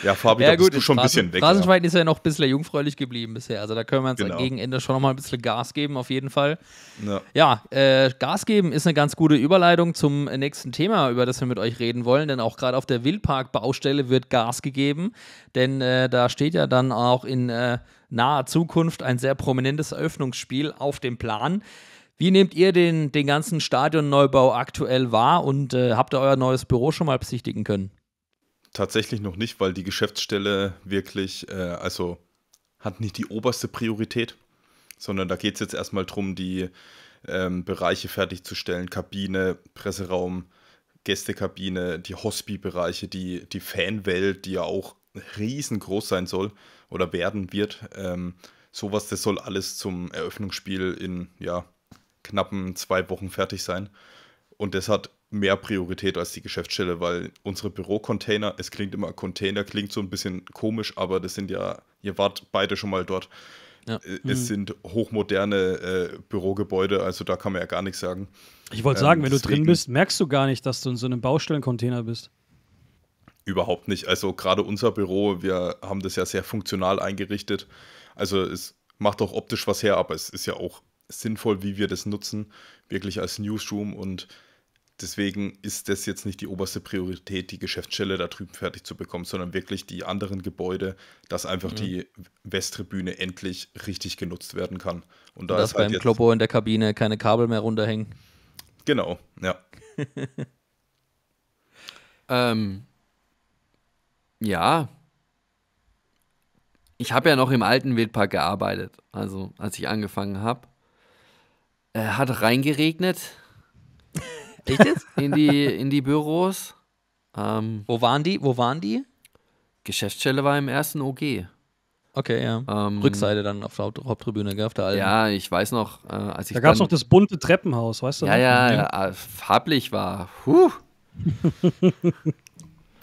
Ja, Fabi, ja, da gut, bist du schon ein bisschen weg. Rasenschwein ja. ist ja noch ein bisschen jungfräulich geblieben bisher. Also da können wir uns genau. gegen Ende schon noch mal ein bisschen Gas geben, auf jeden Fall. Ja, ja äh, Gas geben ist eine ganz gute Überleitung zum nächsten Thema, über das wir mit euch reden wollen. Denn auch gerade auf der Wildpark-Baustelle wird Gas gegeben. Denn äh, da steht ja dann auch in äh, naher Zukunft ein sehr prominentes Eröffnungsspiel auf dem Plan. Wie nehmt ihr den, den ganzen Stadionneubau aktuell wahr und äh, habt ihr euer neues Büro schon mal besichtigen können? Tatsächlich noch nicht, weil die Geschäftsstelle wirklich, äh, also hat nicht die oberste Priorität, sondern da geht es jetzt erstmal darum, die ähm, Bereiche fertigzustellen, Kabine, Presseraum, Gästekabine, die Hospi-Bereiche, die, die Fanwelt, die ja auch riesengroß sein soll oder werden wird. Ähm, sowas, das soll alles zum Eröffnungsspiel in ja, knappen zwei Wochen fertig sein. Und das hat mehr Priorität als die Geschäftsstelle, weil unsere Bürocontainer, es klingt immer Container, klingt so ein bisschen komisch, aber das sind ja, ihr wart beide schon mal dort. Ja. Äh, es mhm. sind hochmoderne äh, Bürogebäude, also da kann man ja gar nichts sagen. Ich wollte sagen, ähm, wenn du drin bist, merkst du gar nicht, dass du in so einem Baustellencontainer bist. Überhaupt nicht. Also gerade unser Büro, wir haben das ja sehr funktional eingerichtet. Also es macht auch optisch was her, aber es ist ja auch sinnvoll, wie wir das nutzen, wirklich als Newsroom und Deswegen ist das jetzt nicht die oberste Priorität, die Geschäftsstelle da drüben fertig zu bekommen, sondern wirklich die anderen Gebäude, dass einfach mhm. die Westtribüne endlich richtig genutzt werden kann. Und, da Und dass halt beim halt Kloppo in der Kabine keine Kabel mehr runterhängen. Genau, ja. ähm, ja. Ich habe ja noch im alten Wildpark gearbeitet, also als ich angefangen habe. Äh, hat reingeregnet Echt jetzt? in die, in die Büros. Ähm, Wo waren die? Wo waren die? Geschäftsstelle war im ersten OG. Okay, ja. Ähm, Rückseite dann auf der Haupt Haupttribüne, gell, auf der Alten. Ja, ich weiß noch, äh, als ich. Da gab es noch das bunte Treppenhaus, weißt du? Ja, ja, mhm. ja, äh, farblich war. Huh.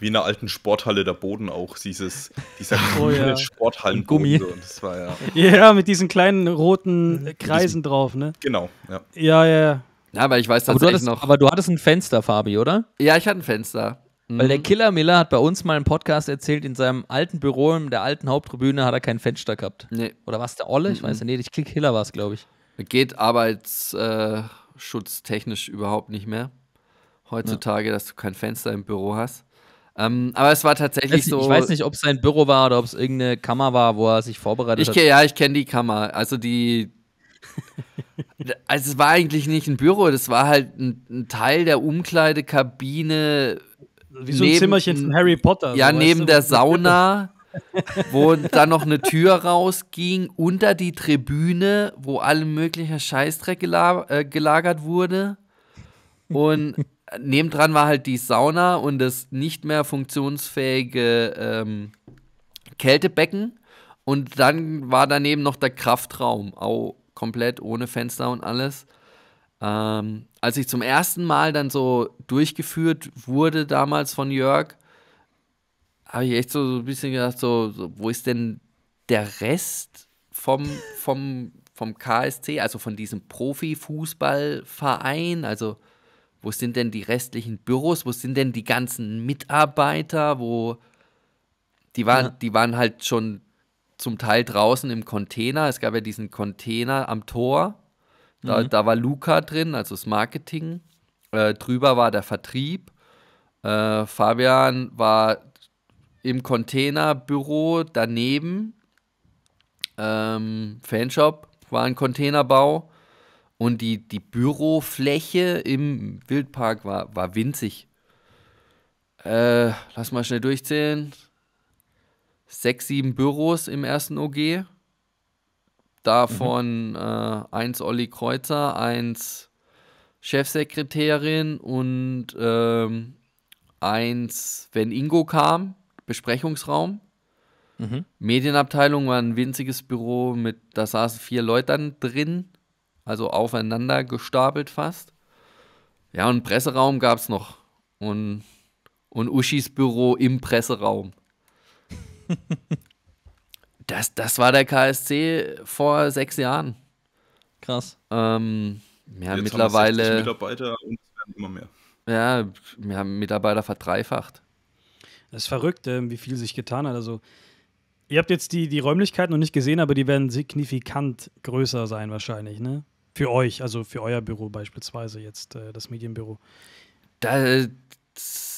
Wie in einer alten Sporthalle der Boden auch, dieses, dieser oh, ja. Sporthallenboden. Und das war ja. ja, mit diesen kleinen roten Kreisen diesen, drauf, ne? Genau, ja. Ja, ja, ja, weil ich weiß tatsächlich hattest, noch. Aber du hattest ein Fenster, Fabi, oder? Ja, ich hatte ein Fenster. Weil der mhm. Killer Miller hat bei uns mal im Podcast erzählt, in seinem alten Büro, in der alten Haupttribüne, hat er kein Fenster gehabt. Nee. Oder war es der Olle? Ich mhm. weiß nicht. ich Kick Killer war es, glaube ich. Geht arbeitsschutztechnisch überhaupt nicht mehr. Heutzutage, ja. dass du kein Fenster im Büro hast. Ähm, aber es war tatsächlich ich so. Ich weiß nicht, ob es sein Büro war oder ob es irgendeine Kammer war, wo er sich vorbereitet ich, hat. Ja, ich kenne die Kammer. Also die, also es war eigentlich nicht ein Büro, das war halt ein, ein Teil der Umkleidekabine. Wie so ein neben, Zimmerchen von Harry Potter. Ja, so, neben der Sauna, wo dann noch eine Tür rausging, unter die Tribüne, wo alle möglichen Scheißdreck äh, gelagert wurde. Und nebendran war halt die Sauna und das nicht mehr funktionsfähige ähm, Kältebecken. Und dann war daneben noch der Kraftraum, Au, komplett ohne Fenster und alles. Ähm, als ich zum ersten Mal dann so durchgeführt wurde damals von Jörg, habe ich echt so, so ein bisschen gedacht, so, so, wo ist denn der Rest vom, vom, vom KSC, also von diesem Profifußballverein? Also wo sind denn die restlichen Büros? Wo sind denn die ganzen Mitarbeiter? Wo die waren, ja. die waren halt schon zum Teil draußen im Container. Es gab ja diesen Container am Tor. Da, mhm. da war Luca drin, also das Marketing. Äh, drüber war der Vertrieb. Äh, Fabian war im Containerbüro daneben. Ähm, Fanshop war ein Containerbau. Und die, die Bürofläche im Wildpark war, war winzig. Äh, lass mal schnell durchzählen sechs, sieben Büros im ersten OG. Davon mhm. äh, eins Olli Kreuzer, eins Chefsekretärin und ähm, eins, wenn Ingo kam, Besprechungsraum. Mhm. Medienabteilung war ein winziges Büro mit, da saßen vier Leute drin, also aufeinander gestapelt fast. Ja, und Presseraum gab es noch. Und, und Uschis Büro im Presseraum das, das war der KSC vor sechs Jahren. Krass. Ähm, wir haben mittlerweile. Haben wir Mitarbeiter und es werden immer mehr. Ja, wir haben Mitarbeiter verdreifacht. Das ist verrückt, ähm, wie viel sich getan hat. Also, ihr habt jetzt die, die Räumlichkeiten noch nicht gesehen, aber die werden signifikant größer sein, wahrscheinlich, ne? Für euch, also für euer Büro beispielsweise jetzt, äh, das Medienbüro. Da,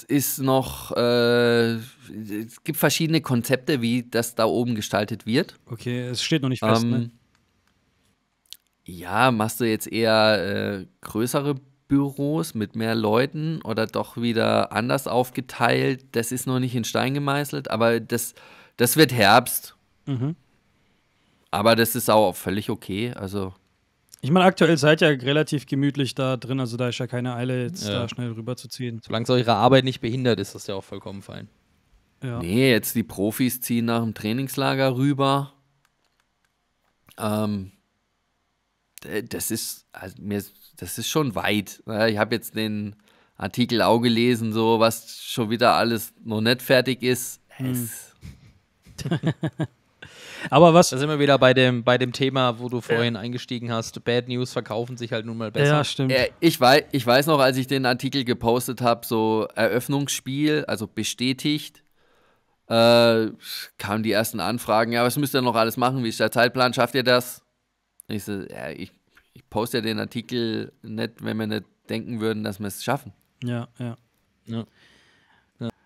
ist noch, äh, es gibt verschiedene Konzepte, wie das da oben gestaltet wird. Okay, es steht noch nicht fest, ähm, ne? Ja, machst du jetzt eher äh, größere Büros mit mehr Leuten oder doch wieder anders aufgeteilt? Das ist noch nicht in Stein gemeißelt, aber das, das wird Herbst. Mhm. Aber das ist auch völlig okay. Also ich meine, aktuell seid ihr ja relativ gemütlich da drin, also da ist ja keine Eile, jetzt ja. da schnell rüberzuziehen. Solange es eure Arbeit nicht behindert, ist das ja auch vollkommen fein. Ja. Nee, jetzt die Profis ziehen nach dem Trainingslager rüber. Ähm, das ist, also mir, das ist schon weit. Ich habe jetzt den Artikel auch gelesen, so was schon wieder alles noch nicht fertig ist. Es, hm. Aber was. Da sind wir wieder bei dem, bei dem Thema, wo du vorhin äh. eingestiegen hast. Bad News verkaufen sich halt nun mal besser. Ja, stimmt. Äh, ich, weiß, ich weiß noch, als ich den Artikel gepostet habe, so Eröffnungsspiel, also bestätigt, äh, kamen die ersten Anfragen. Ja, was müsst ihr noch alles machen? Wie ist der Zeitplan? Schafft ihr das? ich so, ja, ich, ich poste ja den Artikel nicht, wenn wir nicht denken würden, dass wir es schaffen. Ja, ja. ja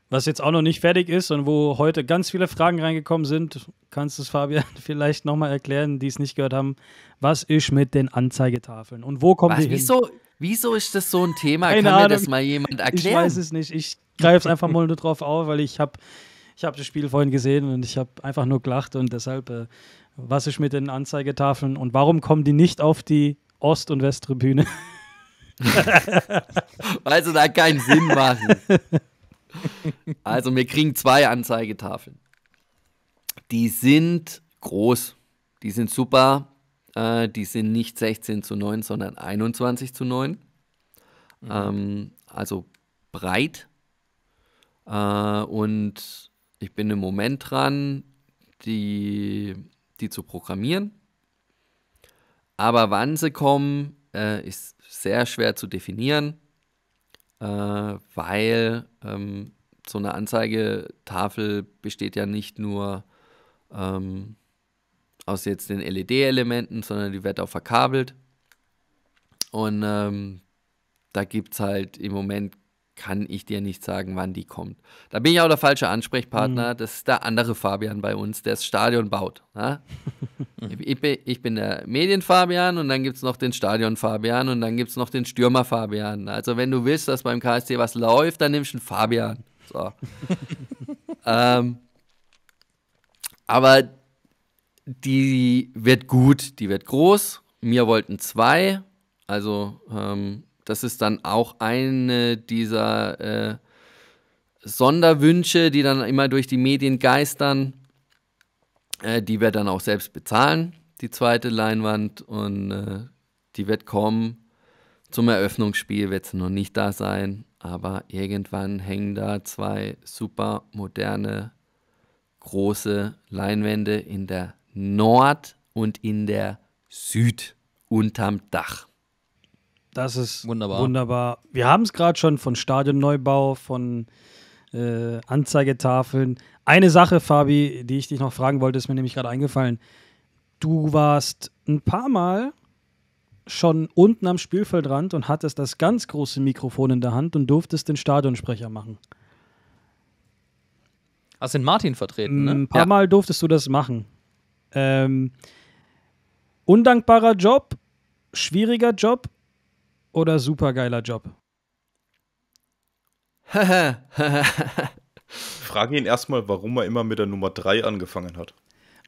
was jetzt auch noch nicht fertig ist und wo heute ganz viele Fragen reingekommen sind, kannst du es, Fabian, vielleicht nochmal erklären, die es nicht gehört haben. Was ist mit den Anzeigetafeln und wo kommen was, die wieso, hin? Wieso ist das so ein Thema? Keine Kann Ahnung. mir das mal jemand erklären? Ich weiß es nicht. Ich greife es einfach mal nur drauf auf, weil ich habe ich hab das Spiel vorhin gesehen und ich habe einfach nur gelacht und deshalb, äh, was ist mit den Anzeigetafeln und warum kommen die nicht auf die Ost- und Westtribüne? weil sie da keinen Sinn machen. Also wir kriegen zwei Anzeigetafeln. Die sind groß, die sind super, äh, die sind nicht 16 zu 9, sondern 21 zu 9. Mhm. Ähm, also breit. Äh, und ich bin im Moment dran, die, die zu programmieren. Aber wann sie kommen, äh, ist sehr schwer zu definieren äh, weil ähm, so eine Anzeigetafel besteht ja nicht nur ähm, aus jetzt den LED-Elementen, sondern die wird auch verkabelt. Und ähm, da gibt es halt im Moment kann ich dir nicht sagen, wann die kommt. Da bin ich auch der falsche Ansprechpartner. Mhm. Das ist der andere Fabian bei uns, der das Stadion baut. ich, bin, ich bin der Medienfabian und dann gibt es noch den Stadionfabian und dann gibt es noch den Stürmerfabian. Also, wenn du willst, dass beim KSC was läuft, dann nimmst du einen Fabian. So. ähm, aber die wird gut, die wird groß. Mir wollten zwei. Also, ähm, das ist dann auch eine dieser äh, Sonderwünsche, die dann immer durch die Medien geistern, äh, die wir dann auch selbst bezahlen, die zweite Leinwand. Und äh, die wird kommen. Zum Eröffnungsspiel wird sie noch nicht da sein, aber irgendwann hängen da zwei super moderne, große Leinwände in der Nord- und in der Süd unterm Dach. Das ist wunderbar. wunderbar. Wir haben es gerade schon von Stadionneubau, von äh, Anzeigetafeln. Eine Sache, Fabi, die ich dich noch fragen wollte, ist mir nämlich gerade eingefallen. Du warst ein paar Mal schon unten am Spielfeldrand und hattest das ganz große Mikrofon in der Hand und durftest den Stadionsprecher machen. Hast den Martin vertreten, ne? Ein paar ja. Mal durftest du das machen. Ähm, undankbarer Job, schwieriger Job, oder supergeiler Job? Frage ihn erstmal, warum er immer mit der Nummer 3 angefangen hat.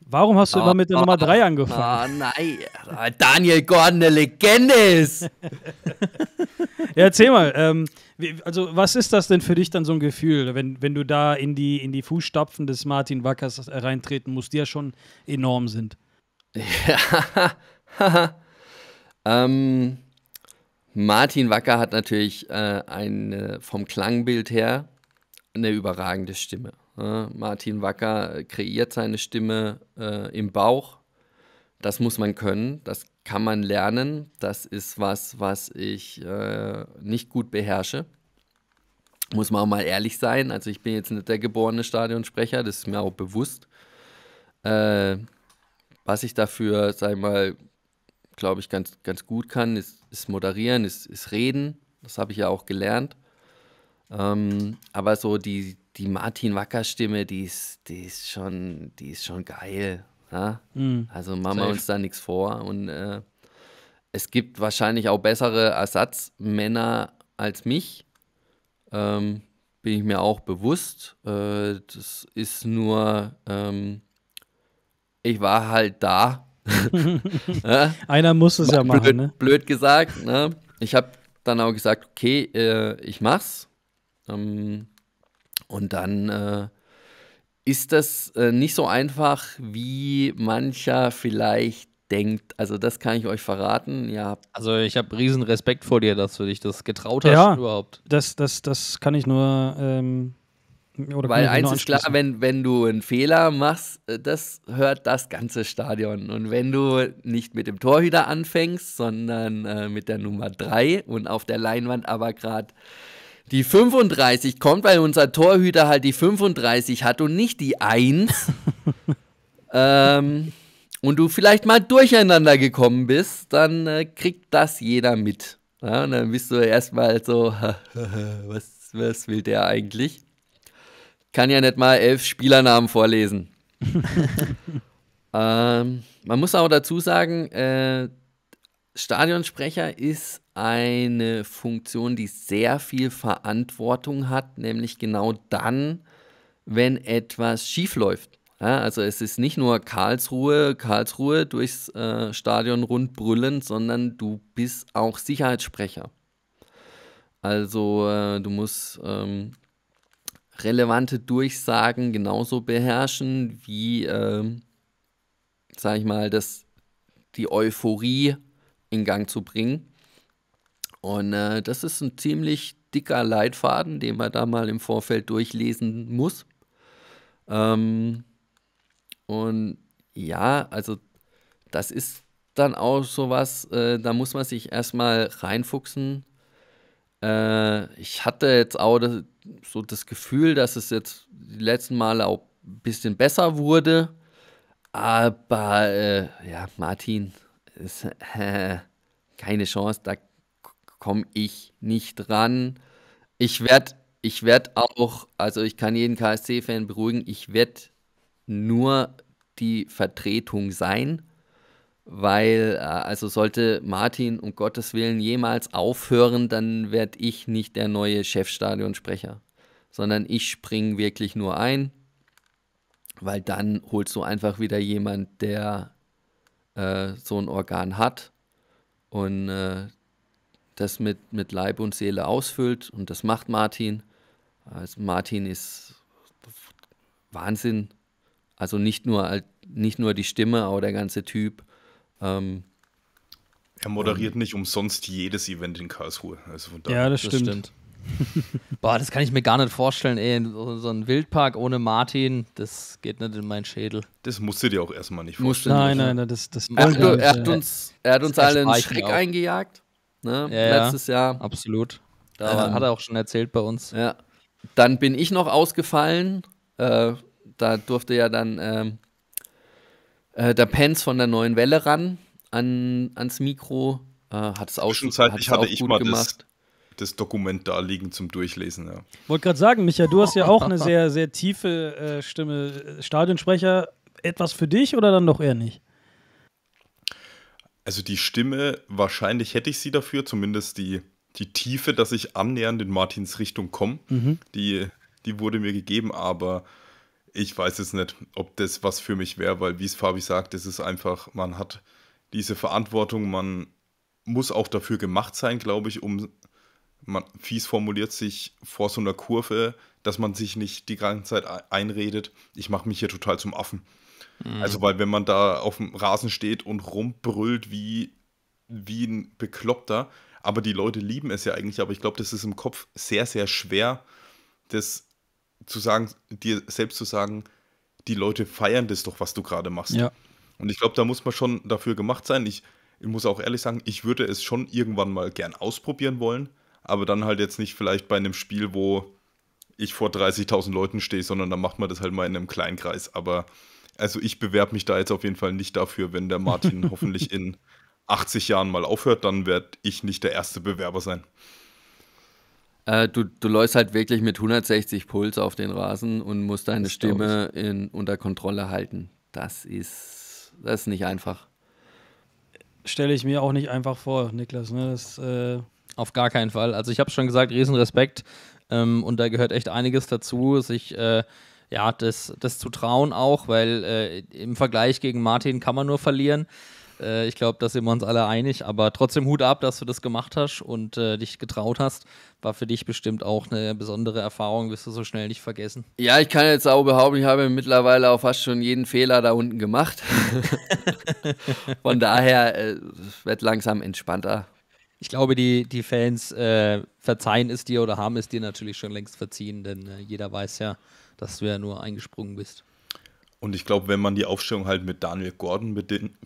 Warum hast du oh, immer mit der oh, Nummer 3 ah, angefangen? Ah, oh, nein. Ah, Daniel Gordon eine Legende ist. ja, erzähl mal. Ähm, also, was ist das denn für dich dann so ein Gefühl, wenn, wenn du da in die, in die Fußstapfen des Martin Wackers reintreten musst, die ja schon enorm sind? Ja. ähm. Martin Wacker hat natürlich äh, eine, vom Klangbild her eine überragende Stimme. Ja, ne? Martin Wacker kreiert seine Stimme äh, im Bauch. Das muss man können, das kann man lernen. Das ist was, was ich äh, nicht gut beherrsche. Muss man auch mal ehrlich sein. Also ich bin jetzt nicht der geborene Stadionsprecher, das ist mir auch bewusst. Äh, was ich dafür, sag ich mal, glaube ich, ganz, ganz gut kann, ist, ist moderieren, ist, ist reden. Das habe ich ja auch gelernt. Ähm, aber so die, die Martin Wacker Stimme, die ist, die ist schon, die ist schon geil. Ja? Ne? Mhm. Also machen wir uns da nichts vor. Und äh, es gibt wahrscheinlich auch bessere Ersatzmänner als mich. Ähm, bin ich mir auch bewusst. Äh, das ist nur, ähm, ich war halt da Einer muss es ja blöd, machen. Ne? Blöd gesagt. Ne? Ich habe dann auch gesagt, okay, äh, ich mach's. Ähm, und dann äh, ist das äh, nicht so einfach, wie mancher vielleicht denkt. Also das kann ich euch verraten. Ja. Also ich habe riesen Respekt vor dir, dass du dich das getraut hast ja, überhaupt. Das, das, das kann ich nur ähm, oder Weil eins ist klar, wenn, wenn du einen Fehler machst, äh, das hört das ganze Stadion. Und wenn du nicht mit dem Torhüter anfängst, sondern äh, mit der Nummer 3 und auf der Leinwand aber gerade die 35 kommt, weil unser Torhüter halt die 35 hat und nicht die 1. ähm, und du vielleicht mal durcheinander gekommen bist, dann äh, kriegt das jeder mit. Ja, und dann bist du erstmal so, was, was will der eigentlich? kann ja nicht mal elf Spielernamen vorlesen. ähm, man muss auch dazu sagen, äh, Stadionsprecher ist eine Funktion, die sehr viel Verantwortung hat, nämlich genau dann, wenn etwas schiefläuft. läuft. Ja, also es ist nicht nur Karlsruhe, Karlsruhe durchs äh, Stadion rund brüllen, sondern du bist auch Sicherheitssprecher. Also äh, du musst ähm, relevante Durchsagen genauso beherrschen wie, ähm, sag ich mal, das, die Euphorie in Gang zu bringen. Und äh, das ist ein ziemlich dicker Leitfaden, den man da mal im Vorfeld durchlesen muss. Ähm, und ja, also das ist dann auch sowas, äh, da muss man sich erstmal reinfuchsen. Äh, ich hatte jetzt auch das, so das Gefühl, dass es jetzt die letzten Male auch ein bisschen besser wurde. Aber äh, ja, Martin, ist, äh, keine Chance, da komme ich nicht ran. Ich werde ich werd auch, also ich kann jeden KSC-Fan beruhigen, ich werde nur die Vertretung sein weil äh, also sollte Martin um Gottes Willen jemals aufhören, dann werde ich nicht der neue Chefstadionsprecher, sondern ich springe wirklich nur ein, weil dann holst du einfach wieder jemand, der äh, so ein Organ hat und äh, das mit, mit Leib und Seele ausfüllt und das macht Martin. Also Martin ist Wahnsinn. Also nicht nur, nicht nur die Stimme, aber der ganze Typ. Ähm, er moderiert ähm, nicht umsonst jedes Event in Karlsruhe. Also von Ja, das, das stimmt. Boah, das kann ich mir gar nicht vorstellen, ey. So ein Wildpark ohne Martin, das geht nicht in meinen Schädel. Das musst du dir auch erstmal nicht vorstellen. Nein, nein, nein, das, das Ach, du, er, hat uns, er hat uns alle einen Schreck auch. eingejagt. Ne? Ja, Letztes Jahr. Absolut. Da ähm, hat er auch schon erzählt bei uns. Ja. Dann bin ich noch ausgefallen. Äh, da durfte ja dann ähm, äh, da Pence von der neuen Welle ran an, ans Mikro. Äh, hat es auch Zwischenzeitlich hatte auch ich mal gemacht. Das, das, Dokument da liegen zum Durchlesen. Ja. Wollte gerade sagen, Micha, du hast ja auch eine sehr, sehr tiefe äh, Stimme. Stadionsprecher, etwas für dich oder dann doch eher nicht? Also die Stimme, wahrscheinlich hätte ich sie dafür, zumindest die, die Tiefe, dass ich annähernd in Martins Richtung komme. Mhm. Die, die wurde mir gegeben, aber ich weiß jetzt nicht, ob das was für mich wäre, weil wie es Fabi sagt, es ist einfach, man hat diese Verantwortung, man muss auch dafür gemacht sein, glaube ich, um man, fies formuliert sich vor so einer Kurve, dass man sich nicht die ganze Zeit einredet, ich mache mich hier total zum Affen. Mhm. Also, weil wenn man da auf dem Rasen steht und rumbrüllt wie, wie ein Bekloppter, aber die Leute lieben es ja eigentlich, aber ich glaube, das ist im Kopf sehr, sehr schwer, das zu sagen, dir selbst zu sagen, die Leute feiern das doch, was du gerade machst. Ja. Und ich glaube, da muss man schon dafür gemacht sein. Ich, ich muss auch ehrlich sagen, ich würde es schon irgendwann mal gern ausprobieren wollen, aber dann halt jetzt nicht vielleicht bei einem Spiel, wo ich vor 30.000 Leuten stehe, sondern dann macht man das halt mal in einem kleinen Kreis. Aber also ich bewerbe mich da jetzt auf jeden Fall nicht dafür, wenn der Martin hoffentlich in 80 Jahren mal aufhört, dann werde ich nicht der erste Bewerber sein. Äh, du, du läufst halt wirklich mit 160 Puls auf den Rasen und musst deine Stimme in, unter Kontrolle halten. Das ist, das ist nicht einfach. Stelle ich mir auch nicht einfach vor, Niklas. Ne? Das, äh auf gar keinen Fall. Also ich habe schon gesagt, Riesenrespekt. Ähm, und da gehört echt einiges dazu, sich äh, ja, das, das zu trauen auch, weil äh, im Vergleich gegen Martin kann man nur verlieren. Äh, ich glaube, da sind wir uns alle einig. Aber trotzdem Hut ab, dass du das gemacht hast und äh, dich getraut hast. War für dich bestimmt auch eine besondere Erfahrung, wirst du so schnell nicht vergessen. Ja, ich kann jetzt auch behaupten, ich habe mittlerweile auch fast schon jeden Fehler da unten gemacht. Von daher äh, wird langsam entspannter. Ich glaube, die, die Fans äh, verzeihen es dir oder haben es dir natürlich schon längst verziehen, denn äh, jeder weiß ja, dass du ja nur eingesprungen bist. Und ich glaube, wenn man die Aufstellung halt mit Daniel Gordon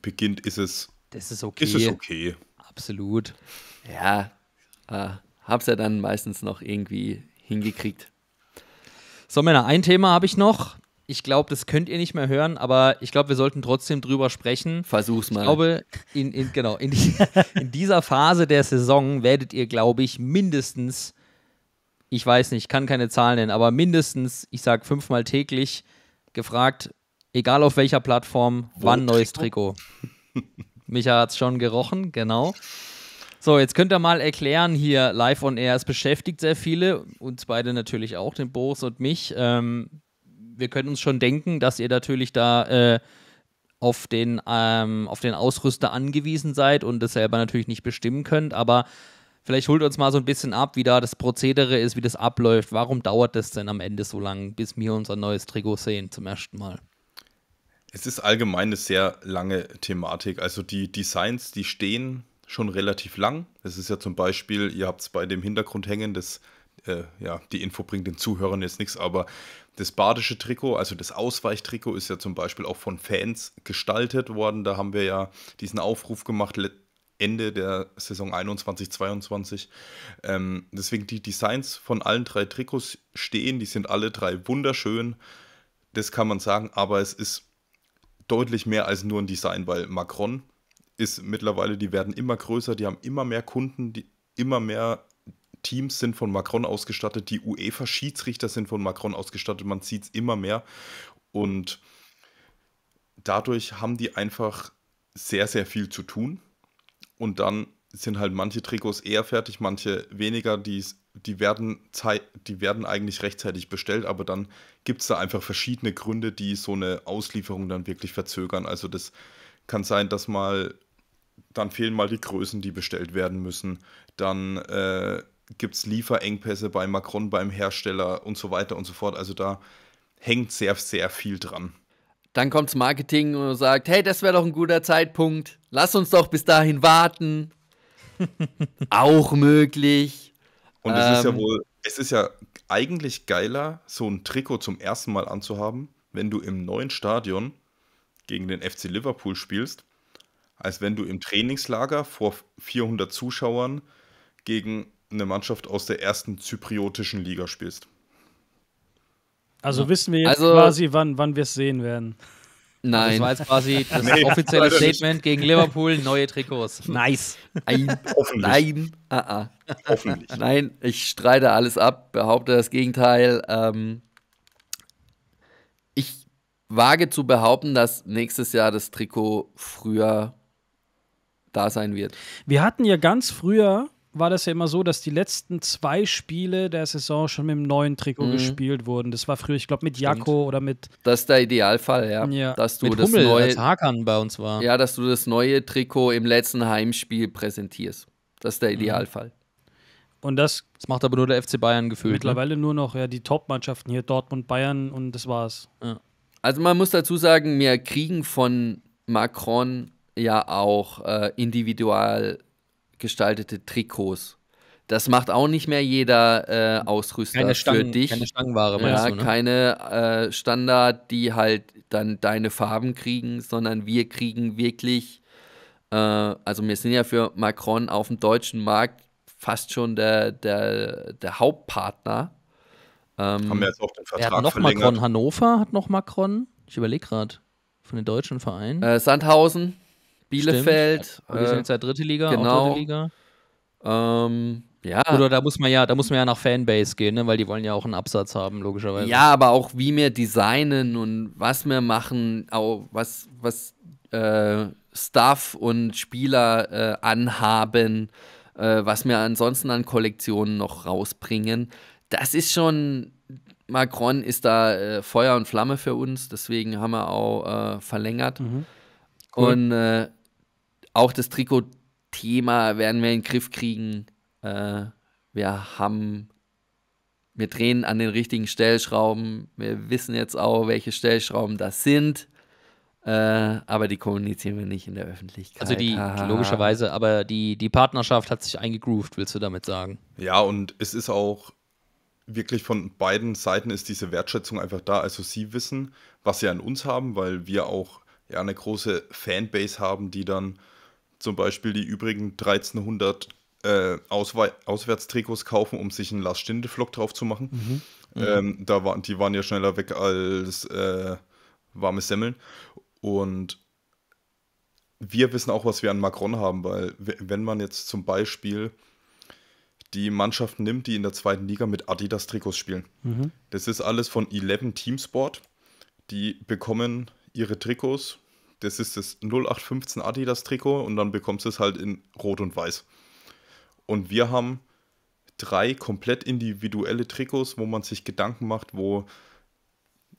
beginnt, ist es. Das ist okay. Ist es okay. Absolut. Ja. Äh, hab's ja dann meistens noch irgendwie hingekriegt. So, Männer, ein Thema habe ich noch. Ich glaube, das könnt ihr nicht mehr hören, aber ich glaube, wir sollten trotzdem drüber sprechen. Versuch's mal. Ich glaube, in, in genau, in, die, in, dieser Phase der Saison werdet ihr, glaube ich, mindestens, ich weiß nicht, ich kann keine Zahlen nennen, aber mindestens, ich sag fünfmal täglich gefragt, Egal auf welcher Plattform, Wo wann neues Trikot. Micha hat es schon gerochen, genau. So, jetzt könnt ihr mal erklären hier live on air. Es beschäftigt sehr viele, uns beide natürlich auch, den Boris und mich. Ähm, wir können uns schon denken, dass ihr natürlich da äh, auf, den, ähm, auf den Ausrüster angewiesen seid und das selber natürlich nicht bestimmen könnt. Aber vielleicht holt uns mal so ein bisschen ab, wie da das Prozedere ist, wie das abläuft. Warum dauert das denn am Ende so lange, bis wir unser neues Trikot sehen zum ersten Mal? Es ist allgemein eine sehr lange Thematik. Also die Designs, die stehen schon relativ lang. Es ist ja zum Beispiel, ihr habt es bei dem Hintergrund hängen, das, äh, ja, die Info bringt den Zuhörern jetzt nichts, aber das badische Trikot, also das Ausweichtrikot, ist ja zum Beispiel auch von Fans gestaltet worden. Da haben wir ja diesen Aufruf gemacht, Ende der Saison 21, 22. Ähm, deswegen die Designs von allen drei Trikots stehen, die sind alle drei wunderschön. Das kann man sagen, aber es ist deutlich mehr als nur ein Design, weil Macron ist mittlerweile, die werden immer größer, die haben immer mehr Kunden, die immer mehr Teams sind von Macron ausgestattet, die UEFA-Schiedsrichter sind von Macron ausgestattet, man sieht es immer mehr. Und dadurch haben die einfach sehr, sehr viel zu tun. Und dann sind halt manche Trikots eher fertig, manche weniger. Die, die, werden, die werden eigentlich rechtzeitig bestellt, aber dann gibt es da einfach verschiedene Gründe, die so eine Auslieferung dann wirklich verzögern. Also das kann sein, dass mal, dann fehlen mal die Größen, die bestellt werden müssen. Dann äh, gibt es Lieferengpässe bei Macron, beim Hersteller und so weiter und so fort. Also da hängt sehr, sehr viel dran. Dann kommt das Marketing und sagt, hey, das wäre doch ein guter Zeitpunkt. Lass uns doch bis dahin warten. Auch möglich. Und es ähm, ist ja ähm, wohl es ist ja eigentlich geiler, so ein Trikot zum ersten Mal anzuhaben, wenn du im neuen Stadion gegen den FC Liverpool spielst, als wenn du im Trainingslager vor 400 Zuschauern gegen eine Mannschaft aus der ersten zypriotischen Liga spielst. Also ja. wissen wir jetzt also, quasi, wann, wann wir es sehen werden. Also nein. Das war jetzt quasi das nee, offizielle Statement gegen Liverpool, neue Trikots. Nice. Ein, nein. Ah, ah. Hoffentlich. Nein, ich streite alles ab, behaupte das Gegenteil. Ähm, ich wage zu behaupten, dass nächstes Jahr das Trikot früher da sein wird. Wir hatten ja ganz früher war das ja immer so, dass die letzten zwei Spiele der Saison schon mit dem neuen Trikot mhm. gespielt wurden. Das war früher, ich glaube, mit Jako oder mit. Das ist der Idealfall, ja. ja. Dass du mit das Hummel, neue als Hakan bei uns war. Ja, dass du das neue Trikot im letzten Heimspiel präsentierst. Das ist der mhm. Idealfall. Mhm. Und das, das macht aber nur der FC Bayern gefühlt. Ne? Mittlerweile ne? nur noch ja, die Top-Mannschaften hier, Dortmund, Bayern und das war's. Ja. Also man muss dazu sagen, wir kriegen von Macron ja auch äh, individual gestaltete Trikots. Das macht auch nicht mehr jeder äh, Ausrüster keine Stangen, für dich. Keine Stangenware, ja, du, ne? keine äh, Standard, die halt dann deine Farben kriegen, sondern wir kriegen wirklich, äh, also wir sind ja für Macron auf dem deutschen Markt fast schon der, der, der Hauptpartner. Ähm, Haben wir jetzt auch den Vertrag er hat noch verlängert. Macron Hannover hat noch Macron. Ich überlege gerade von den deutschen Vereinen. Äh, Sandhausen. Bielefeld. Stimmt. Wir sind jetzt ja dritte Liga, genau. dritte Liga. Ähm, ja. Oder da muss man ja, da muss man ja nach Fanbase gehen, ne? weil die wollen ja auch einen Absatz haben, logischerweise. Ja, aber auch wie wir designen und was wir machen, auch was, was äh, Staff und Spieler äh, anhaben, äh, was wir ansonsten an Kollektionen noch rausbringen. Das ist schon, Macron ist da äh, Feuer und Flamme für uns, deswegen haben wir auch äh, verlängert. Mhm. Cool. Und äh, auch das Trikot-Thema werden wir in den Griff kriegen. Äh, wir haben, wir drehen an den richtigen Stellschrauben. Wir wissen jetzt auch, welche Stellschrauben das sind. Äh, aber die kommunizieren wir nicht in der Öffentlichkeit. Also die, ah. logischerweise, aber die, die Partnerschaft hat sich eingegroovt, willst du damit sagen? Ja, und es ist auch wirklich von beiden Seiten ist diese Wertschätzung einfach da. Also sie wissen, was sie an uns haben, weil wir auch ja eine große Fanbase haben, die dann zum Beispiel die übrigen 1300 äh, Auswe Auswärtstrikots kaufen, um sich einen last stinde flock drauf zu machen. Mhm. Mhm. Ähm, da war, die waren ja schneller weg als äh, warme Semmeln. Und wir wissen auch, was wir an Macron haben, weil wenn man jetzt zum Beispiel die Mannschaften nimmt, die in der zweiten Liga mit Adidas-Trikots spielen. Mhm. Das ist alles von 11 Teamsport. Die bekommen ihre Trikots das ist das 0815 Adidas Trikot und dann bekommst du es halt in Rot und Weiß. Und wir haben drei komplett individuelle Trikots, wo man sich Gedanken macht, wo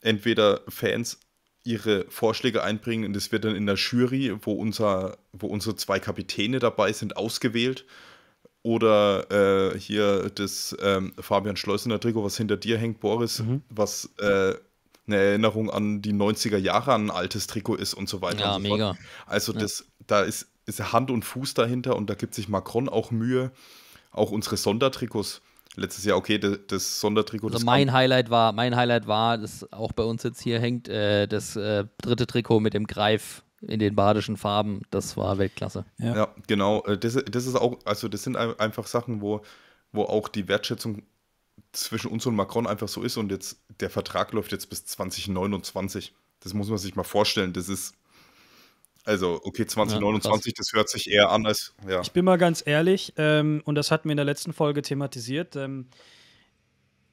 entweder Fans ihre Vorschläge einbringen und das wird dann in der Jury, wo, unser, wo unsere zwei Kapitäne dabei sind, ausgewählt. Oder äh, hier das ähm, Fabian Schleusener Trikot, was hinter dir hängt, Boris, mhm. was äh, eine Erinnerung an die 90er Jahre, an ein altes Trikot ist und so weiter. Ja, so mega. Fort. Also ja. da ist, ist Hand und Fuß dahinter und da gibt sich Macron auch Mühe. Auch unsere Sondertrikots. Letztes Jahr, okay, das, das Sondertrikot. Also das mein Highlight war, mein Highlight war, das auch bei uns jetzt hier hängt, äh, das äh, dritte Trikot mit dem Greif in den badischen Farben. Das war Weltklasse. Ja, ja genau. Äh, das, das ist auch, also das sind einfach Sachen, wo, wo auch die Wertschätzung zwischen uns und Macron einfach so ist und jetzt der Vertrag läuft jetzt bis 2029. Das muss man sich mal vorstellen. Das ist also, okay, 2029, ja, das hört sich eher an als. Ja. Ich bin mal ganz ehrlich, ähm, und das hatten wir in der letzten Folge thematisiert. Ähm,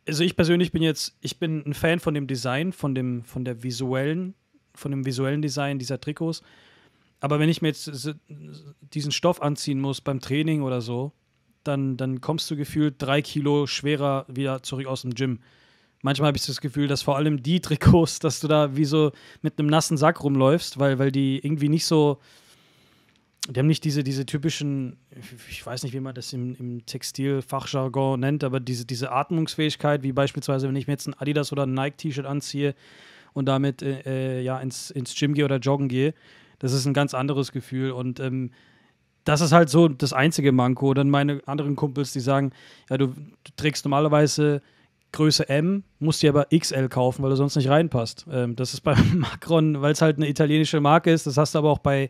also, ich persönlich bin jetzt, ich bin ein Fan von dem Design, von dem, von der visuellen, von dem visuellen Design dieser Trikots. Aber wenn ich mir jetzt diesen Stoff anziehen muss beim Training oder so, dann, dann kommst du gefühlt drei Kilo schwerer wieder zurück aus dem Gym. Manchmal habe ich das Gefühl, dass vor allem die Trikots, dass du da wie so mit einem nassen Sack rumläufst, weil, weil die irgendwie nicht so, die haben nicht diese, diese typischen, ich weiß nicht, wie man das im, im Textilfachjargon nennt, aber diese, diese Atmungsfähigkeit, wie beispielsweise, wenn ich mir jetzt ein Adidas oder ein Nike-T-Shirt anziehe und damit äh, äh ja, ins, ins Gym gehe oder joggen gehe, das ist ein ganz anderes Gefühl. Und ähm, das ist halt so das einzige Manko. Dann meine anderen Kumpels, die sagen, ja, du, du trägst normalerweise Größe M, musst dir aber XL kaufen, weil du sonst nicht reinpasst. Ähm, das ist bei Macron, weil es halt eine italienische Marke ist, das hast du aber auch bei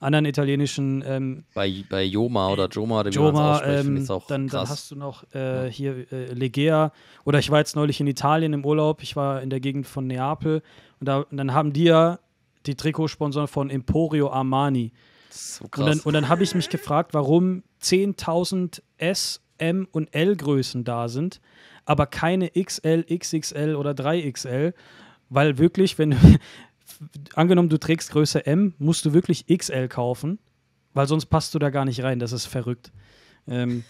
anderen italienischen. Ähm, bei, bei Joma oder Joma, oder Joma, ähm, ist auch dann, dann hast du noch äh, ja. hier äh, Legea oder ich war jetzt neulich in Italien im Urlaub, ich war in der Gegend von Neapel und, da, und dann haben die ja die Trikotsponsoren von Emporio Armani. So krass. Und dann, und dann habe ich mich gefragt, warum 10.000 S, M und L Größen da sind, aber keine XL, XXL oder 3XL, weil wirklich, wenn du, angenommen du trägst Größe M, musst du wirklich XL kaufen, weil sonst passt du da gar nicht rein. Das ist verrückt. Ähm,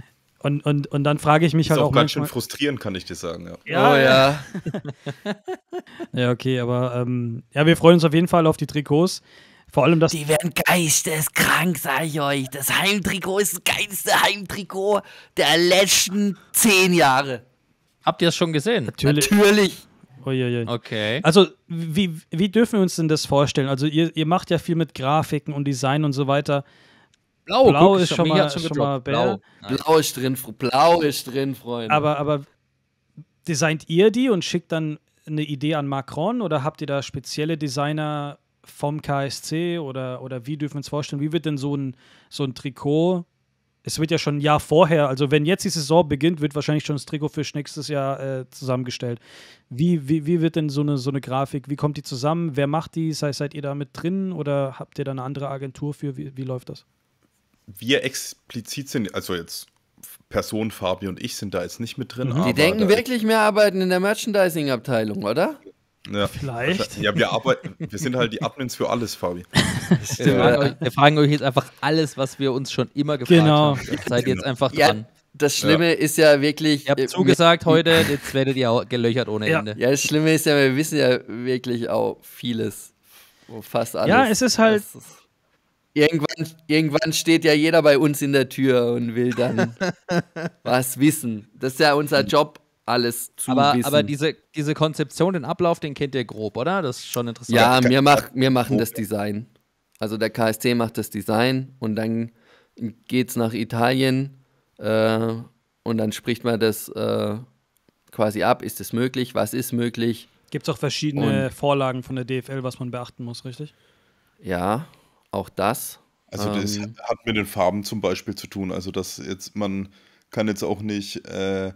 und, und, und dann frage ich mich ist halt auch. Das Ist auch ganz schön frustrierend, kann ich dir sagen. Ja. ja oh ja. ja, okay, aber ähm, ja, wir freuen uns auf jeden Fall auf die Trikots. Vor allem das. Die werden geisteskrank, sag ich euch. Das Heimtrikot ist das geilste Heimtrikot der letzten zehn Jahre. Habt ihr es schon gesehen? Natürlich. Natürlich. Uiuiui. Okay. Also, wie, wie dürfen wir uns denn das vorstellen? Also, ihr, ihr macht ja viel mit Grafiken und Design und so weiter. Blau, Blau guck, ist schon mal, schon, schon mal Blau. Blau ist drin, Blau ist drin, Freunde. Aber, aber designt ihr die und schickt dann eine Idee an Macron oder habt ihr da spezielle Designer vom KSC oder, oder wie dürfen wir uns vorstellen, wie wird denn so ein, so ein Trikot, es wird ja schon ein Jahr vorher, also wenn jetzt die Saison beginnt, wird wahrscheinlich schon das Trikot für nächstes Jahr äh, zusammengestellt. Wie, wie, wie wird denn so eine, so eine Grafik, wie kommt die zusammen, wer macht die, Sei, seid ihr da mit drin oder habt ihr da eine andere Agentur für, wie, wie läuft das? Wir explizit sind, also jetzt Person Fabi und ich sind da jetzt nicht mit drin. Mhm. Die denken wirklich, wir arbeiten in der Merchandising-Abteilung, oder? Ja. Vielleicht. Ja, wir, arbeiten, wir sind halt die Admins für alles, Fabi. Ja. Wir fragen euch jetzt einfach alles, was wir uns schon immer gefragt genau. haben. Seid genau. jetzt einfach dran. Ja, das Schlimme ja. ist ja wirklich. Ihr habt äh, zugesagt heute, jetzt werdet ihr auch gelöchert ohne Ende. Ja, das Schlimme ist ja, wir wissen ja wirklich auch vieles. Fast alles. Ja, es ist halt. Irgendwann, irgendwann, steht ja jeder bei uns in der Tür und will dann was wissen. Das ist ja unser Job alles zu aber, wissen. Aber diese, diese Konzeption, den Ablauf, den kennt ihr grob, oder? Das ist schon interessant. Ja, wir, mach, wir machen das Design. Also der KSC macht das Design und dann geht es nach Italien äh, und dann spricht man das äh, quasi ab. Ist es möglich? Was ist möglich? Gibt es auch verschiedene und, Vorlagen von der DFL, was man beachten muss, richtig? Ja, auch das. Also das ähm, hat mit den Farben zum Beispiel zu tun. Also dass jetzt man kann jetzt auch nicht äh,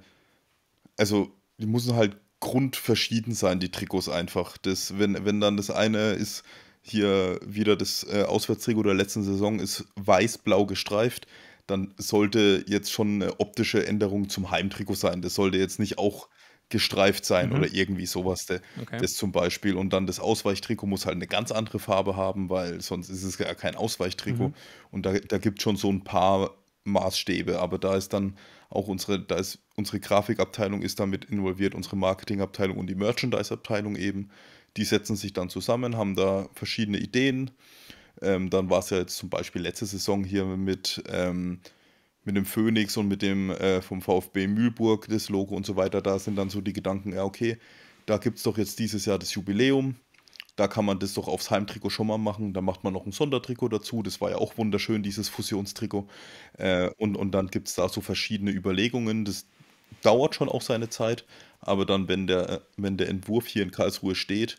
also die müssen halt grundverschieden sein, die Trikots einfach. Das, wenn, wenn dann das eine ist hier wieder das äh, Auswärtstrikot der letzten Saison ist weiß-blau gestreift, dann sollte jetzt schon eine optische Änderung zum Heimtrikot sein. Das sollte jetzt nicht auch gestreift sein mhm. oder irgendwie sowas. De, okay. Das zum Beispiel. Und dann das Ausweichtrikot muss halt eine ganz andere Farbe haben, weil sonst ist es ja kein Ausweichtrikot. Mhm. Und da, da gibt es schon so ein paar Maßstäbe. Aber da ist dann auch unsere, da ist unsere Grafikabteilung ist damit involviert, unsere Marketingabteilung und die Merchandise-Abteilung eben. Die setzen sich dann zusammen, haben da verschiedene Ideen. Ähm, dann war es ja jetzt zum Beispiel letzte Saison hier mit, ähm, mit dem Phoenix und mit dem äh, vom VfB Mühlburg, das Logo und so weiter. Da sind dann so die Gedanken, ja, okay, da gibt es doch jetzt dieses Jahr das Jubiläum. Da kann man das doch aufs Heimtrikot schon mal machen. Da macht man noch ein Sondertrikot dazu. Das war ja auch wunderschön, dieses Fusionstrikot. Äh, und, und dann gibt es da so verschiedene Überlegungen. Das, dauert schon auch seine Zeit, aber dann, wenn der, wenn der Entwurf hier in Karlsruhe steht,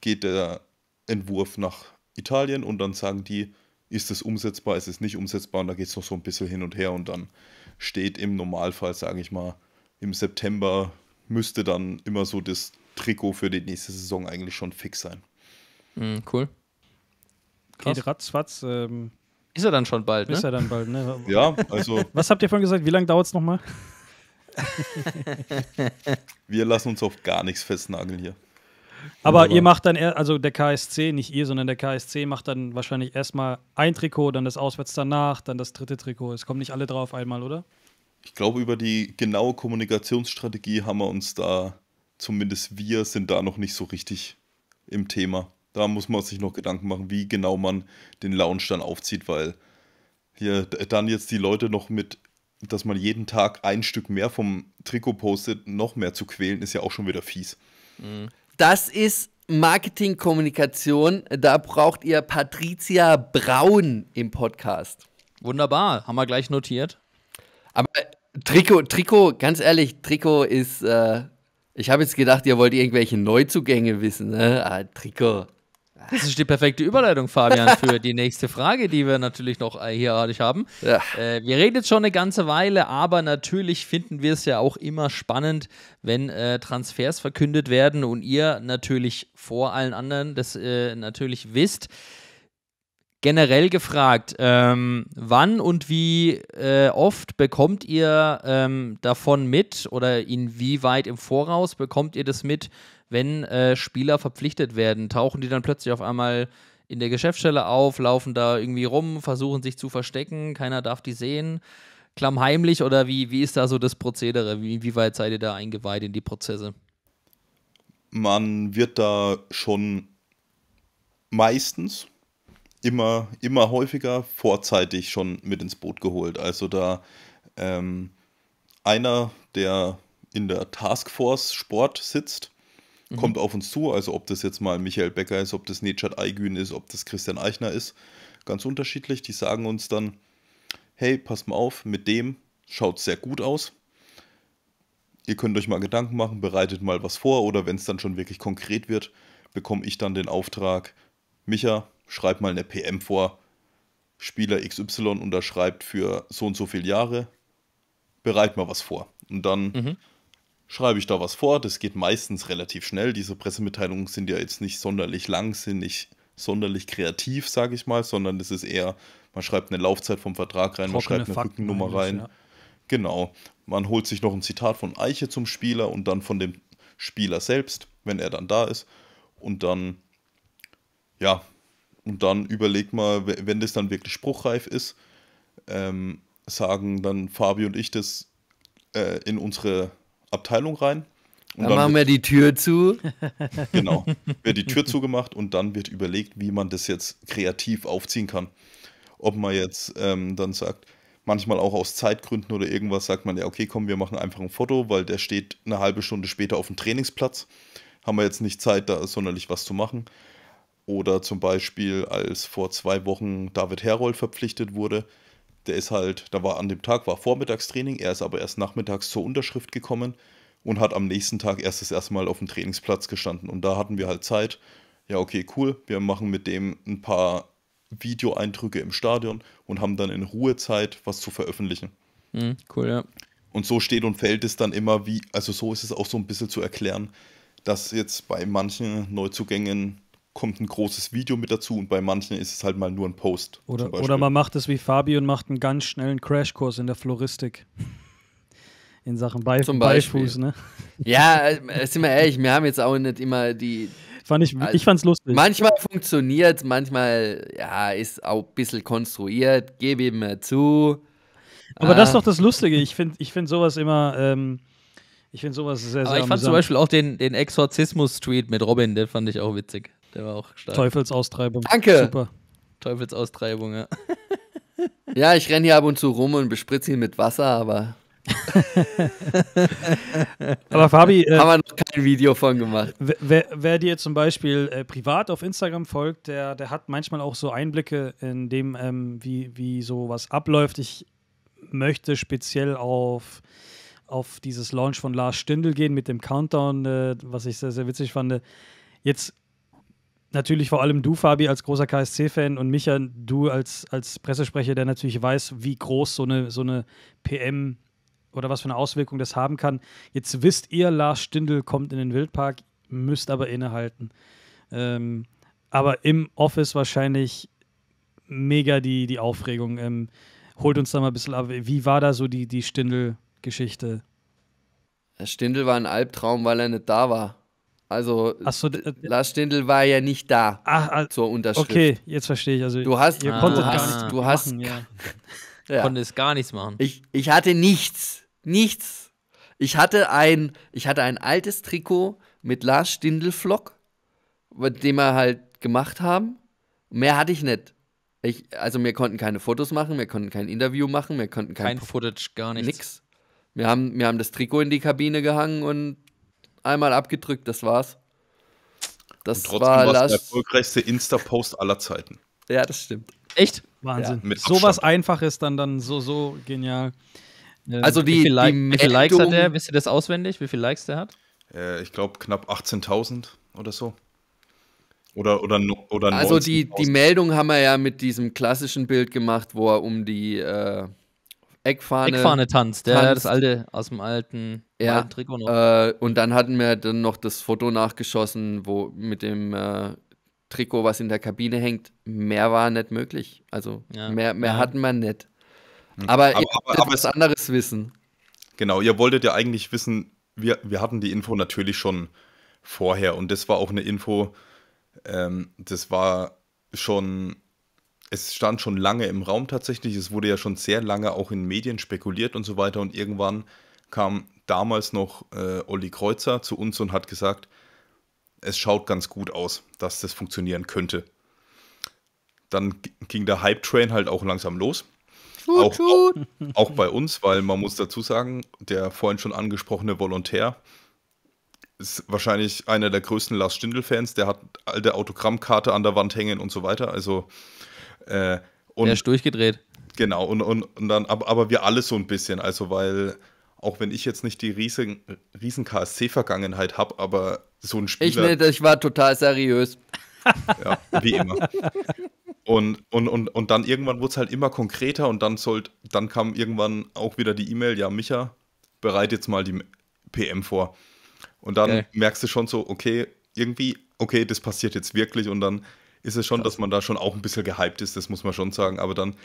geht der Entwurf nach Italien und dann sagen die, ist es umsetzbar, ist es nicht umsetzbar und da geht es noch so ein bisschen hin und her und dann steht im Normalfall, sage ich mal, im September müsste dann immer so das Trikot für die nächste Saison eigentlich schon fix sein. Mm, cool. Krass. Geht ratzfatz. Ähm, ist er dann schon bald, ne? Ist er dann bald, ne? ja, also. Was habt ihr vorhin gesagt? Wie lange dauert es nochmal? Wir lassen uns auf gar nichts festnageln hier. Aber Wunderbar. ihr macht dann, also der KSC, nicht ihr, sondern der KSC macht dann wahrscheinlich erstmal ein Trikot, dann das Auswärts danach, dann das dritte Trikot. Es kommen nicht alle drauf einmal, oder? Ich glaube, über die genaue Kommunikationsstrategie haben wir uns da, zumindest wir sind da noch nicht so richtig im Thema. Da muss man sich noch Gedanken machen, wie genau man den Lounge dann aufzieht, weil hier dann jetzt die Leute noch mit dass man jeden Tag ein Stück mehr vom Trikot postet, noch mehr zu quälen, ist ja auch schon wieder fies. Das ist Marketingkommunikation. Da braucht ihr Patricia Braun im Podcast. Wunderbar, haben wir gleich notiert. Aber Trikot, Trikot, ganz ehrlich, Trikot ist. Äh, ich habe jetzt gedacht, ihr wollt irgendwelche Neuzugänge wissen. Ne? Ah, Trikot, das ist die perfekte Überleitung, Fabian, für die nächste Frage, die wir natürlich noch äh, hierartig haben. Ja. Äh, wir reden jetzt schon eine ganze Weile, aber natürlich finden wir es ja auch immer spannend, wenn äh, Transfers verkündet werden und ihr natürlich vor allen anderen das äh, natürlich wisst. Generell gefragt, ähm, wann und wie äh, oft bekommt ihr ähm, davon mit oder inwieweit im Voraus bekommt ihr das mit, wenn äh, Spieler verpflichtet werden, tauchen die dann plötzlich auf einmal in der Geschäftsstelle auf, laufen da irgendwie rum, versuchen sich zu verstecken, keiner darf die sehen. Klammheimlich oder wie, wie ist da so das Prozedere? Wie, wie weit seid ihr da eingeweiht in die Prozesse? Man wird da schon meistens immer, immer häufiger vorzeitig schon mit ins Boot geholt. Also da ähm, einer, der in der Taskforce Sport sitzt, mhm. kommt auf uns zu. Also ob das jetzt mal Michael Becker ist, ob das Nechat Aygün ist, ob das Christian Eichner ist, ganz unterschiedlich. Die sagen uns dann, hey, pass mal auf, mit dem schaut es sehr gut aus. Ihr könnt euch mal Gedanken machen, bereitet mal was vor oder wenn es dann schon wirklich konkret wird, bekomme ich dann den Auftrag, Micha, schreib mal eine PM vor, Spieler XY unterschreibt für so und so viele Jahre, bereit mal was vor. Und dann mhm schreibe ich da was vor. Das geht meistens relativ schnell. Diese Pressemitteilungen sind ja jetzt nicht sonderlich lang, sind nicht sonderlich kreativ, sage ich mal, sondern es ist eher, man schreibt eine Laufzeit vom Vertrag rein, Trockene man schreibt eine Rückennummer rein. Ja. Genau. Man holt sich noch ein Zitat von Eiche zum Spieler und dann von dem Spieler selbst, wenn er dann da ist. Und dann, ja, und dann überlegt mal, wenn das dann wirklich spruchreif ist, ähm, sagen dann Fabi und ich das äh, in unsere Abteilung rein. Und dann, dann machen wir die Tür zu. Genau, wird die Tür zugemacht und dann wird überlegt, wie man das jetzt kreativ aufziehen kann. Ob man jetzt ähm, dann sagt, manchmal auch aus Zeitgründen oder irgendwas, sagt man ja, okay, komm, wir machen einfach ein Foto, weil der steht eine halbe Stunde später auf dem Trainingsplatz. Haben wir jetzt nicht Zeit, da sonderlich was zu machen. Oder zum Beispiel, als vor zwei Wochen David Herold verpflichtet wurde, der ist halt, da war an dem Tag war Vormittagstraining, er ist aber erst nachmittags zur Unterschrift gekommen und hat am nächsten Tag erst das erste Mal auf dem Trainingsplatz gestanden. Und da hatten wir halt Zeit, ja, okay, cool, wir machen mit dem ein paar Videoeindrücke im Stadion und haben dann in Ruhe Zeit, was zu veröffentlichen. Mhm, cool, ja. Und so steht und fällt es dann immer wie, also so ist es auch so ein bisschen zu erklären, dass jetzt bei manchen Neuzugängen kommt ein großes Video mit dazu und bei manchen ist es halt mal nur ein Post. Oder, oder man macht es wie Fabi und macht einen ganz schnellen Crashkurs in der Floristik. In Sachen Beif Zum Beispiel. Beifuß, ne? Ja, äh, sind wir ehrlich, wir haben jetzt auch nicht immer die. Fand ich also, ich fand's lustig. Manchmal funktioniert, manchmal ja, ist auch ein bisschen konstruiert, gebe ihm mal zu. Aber ah. das ist ah. doch das Lustige. Ich finde ich find sowas immer. Ähm, ich finde sowas sehr, sehr Aber Ich amüsant. fand zum Beispiel auch den, den Exorzismus-Tweet mit Robin, den fand ich auch witzig. Der war auch stark. Teufelsaustreibung. Danke. Super. Teufelsaustreibung, ja. Ja, ich renne hier ab und zu rum und bespritze ihn mit Wasser, aber. aber Fabi. Äh, Haben wir noch kein Video von gemacht. Wer, wer dir zum Beispiel äh, privat auf Instagram folgt, der, der hat manchmal auch so Einblicke in dem, ähm, wie, wie sowas abläuft. Ich möchte speziell auf auf dieses Launch von Lars Stindl gehen mit dem Countdown, äh, was ich sehr, sehr witzig fand. Jetzt natürlich vor allem du, Fabi, als großer KSC-Fan und Micha, du als, als Pressesprecher, der natürlich weiß, wie groß so eine, so eine PM oder was für eine Auswirkung das haben kann. Jetzt wisst ihr, Lars Stindl kommt in den Wildpark, müsst aber innehalten. Ähm, aber im Office wahrscheinlich mega die, die Aufregung. Ähm, holt uns da mal ein bisschen ab. Wie war da so die, die Stindl-Geschichte? Stindl war ein Albtraum, weil er nicht da war. Also so, äh, Lars Stindl war ja nicht da ach, ach, zur Unterschrift. Okay, jetzt verstehe ich. Also du hast, ihr ah, gar nichts du hast, machen, ja. ja. konntest gar nichts machen. Ich, ich hatte nichts, nichts. Ich hatte ein, ich hatte ein altes Trikot mit Lars Stindl Flock, mit dem wir halt gemacht haben. Mehr hatte ich nicht. Ich, also wir konnten keine Fotos machen, wir konnten kein Interview machen, wir konnten kein, kein Footage, gar nichts. Nix. Wir haben, wir haben das Trikot in die Kabine gehangen und einmal abgedrückt, das war's. Das Und trotzdem war das der erfolgreichste Insta-Post aller Zeiten. Ja, das stimmt. Echt? Wahnsinn. Ja. Mit so was Einfaches dann, dann so, so genial. Äh, also die, wie, viel Li wie viele Likes hat der? Wisst ihr das auswendig, wie viele Likes der hat? Äh, ich glaube knapp 18.000 oder so. Oder, oder, oder Also die, die Meldung haben wir ja mit diesem klassischen Bild gemacht, wo er um die äh, Eckfahne, Eckfahne tanzt. tanzt. Ja, das alte aus dem alten ja. Äh, und dann hatten wir dann noch das Foto nachgeschossen, wo mit dem äh, Trikot, was in der Kabine hängt, mehr war nicht möglich. Also ja. mehr, mehr ja. hatten wir nicht. Aber, aber, aber, aber was anderes wissen. Genau, ihr wolltet ja eigentlich wissen, wir, wir hatten die Info natürlich schon vorher und das war auch eine Info, ähm, das war schon, es stand schon lange im Raum tatsächlich, es wurde ja schon sehr lange auch in Medien spekuliert und so weiter und irgendwann kam damals noch äh, Olli Kreuzer zu uns und hat gesagt, es schaut ganz gut aus, dass das funktionieren könnte. Dann ging der Hype-Train halt auch langsam los. Tut, auch, tut. Auch, auch bei uns, weil man muss dazu sagen, der vorhin schon angesprochene Volontär ist wahrscheinlich einer der größten Lars Stindl-Fans. Der hat alte Autogrammkarte an der Wand hängen und so weiter. Also äh, und der ist durchgedreht. Genau, und, und, und dann, aber, aber wir alle so ein bisschen, also weil auch wenn ich jetzt nicht die riesen, riesen KSC-Vergangenheit habe, aber so ein Spieler. Ich nicht, ich war total seriös. Ja, wie immer. Und, und, und, und dann irgendwann wurde es halt immer konkreter und dann sollt, dann kam irgendwann auch wieder die E-Mail, ja, Micha, bereite jetzt mal die PM vor. Und dann okay. merkst du schon so, okay, irgendwie, okay, das passiert jetzt wirklich und dann ist es schon, dass man da schon auch ein bisschen gehypt ist, das muss man schon sagen, aber dann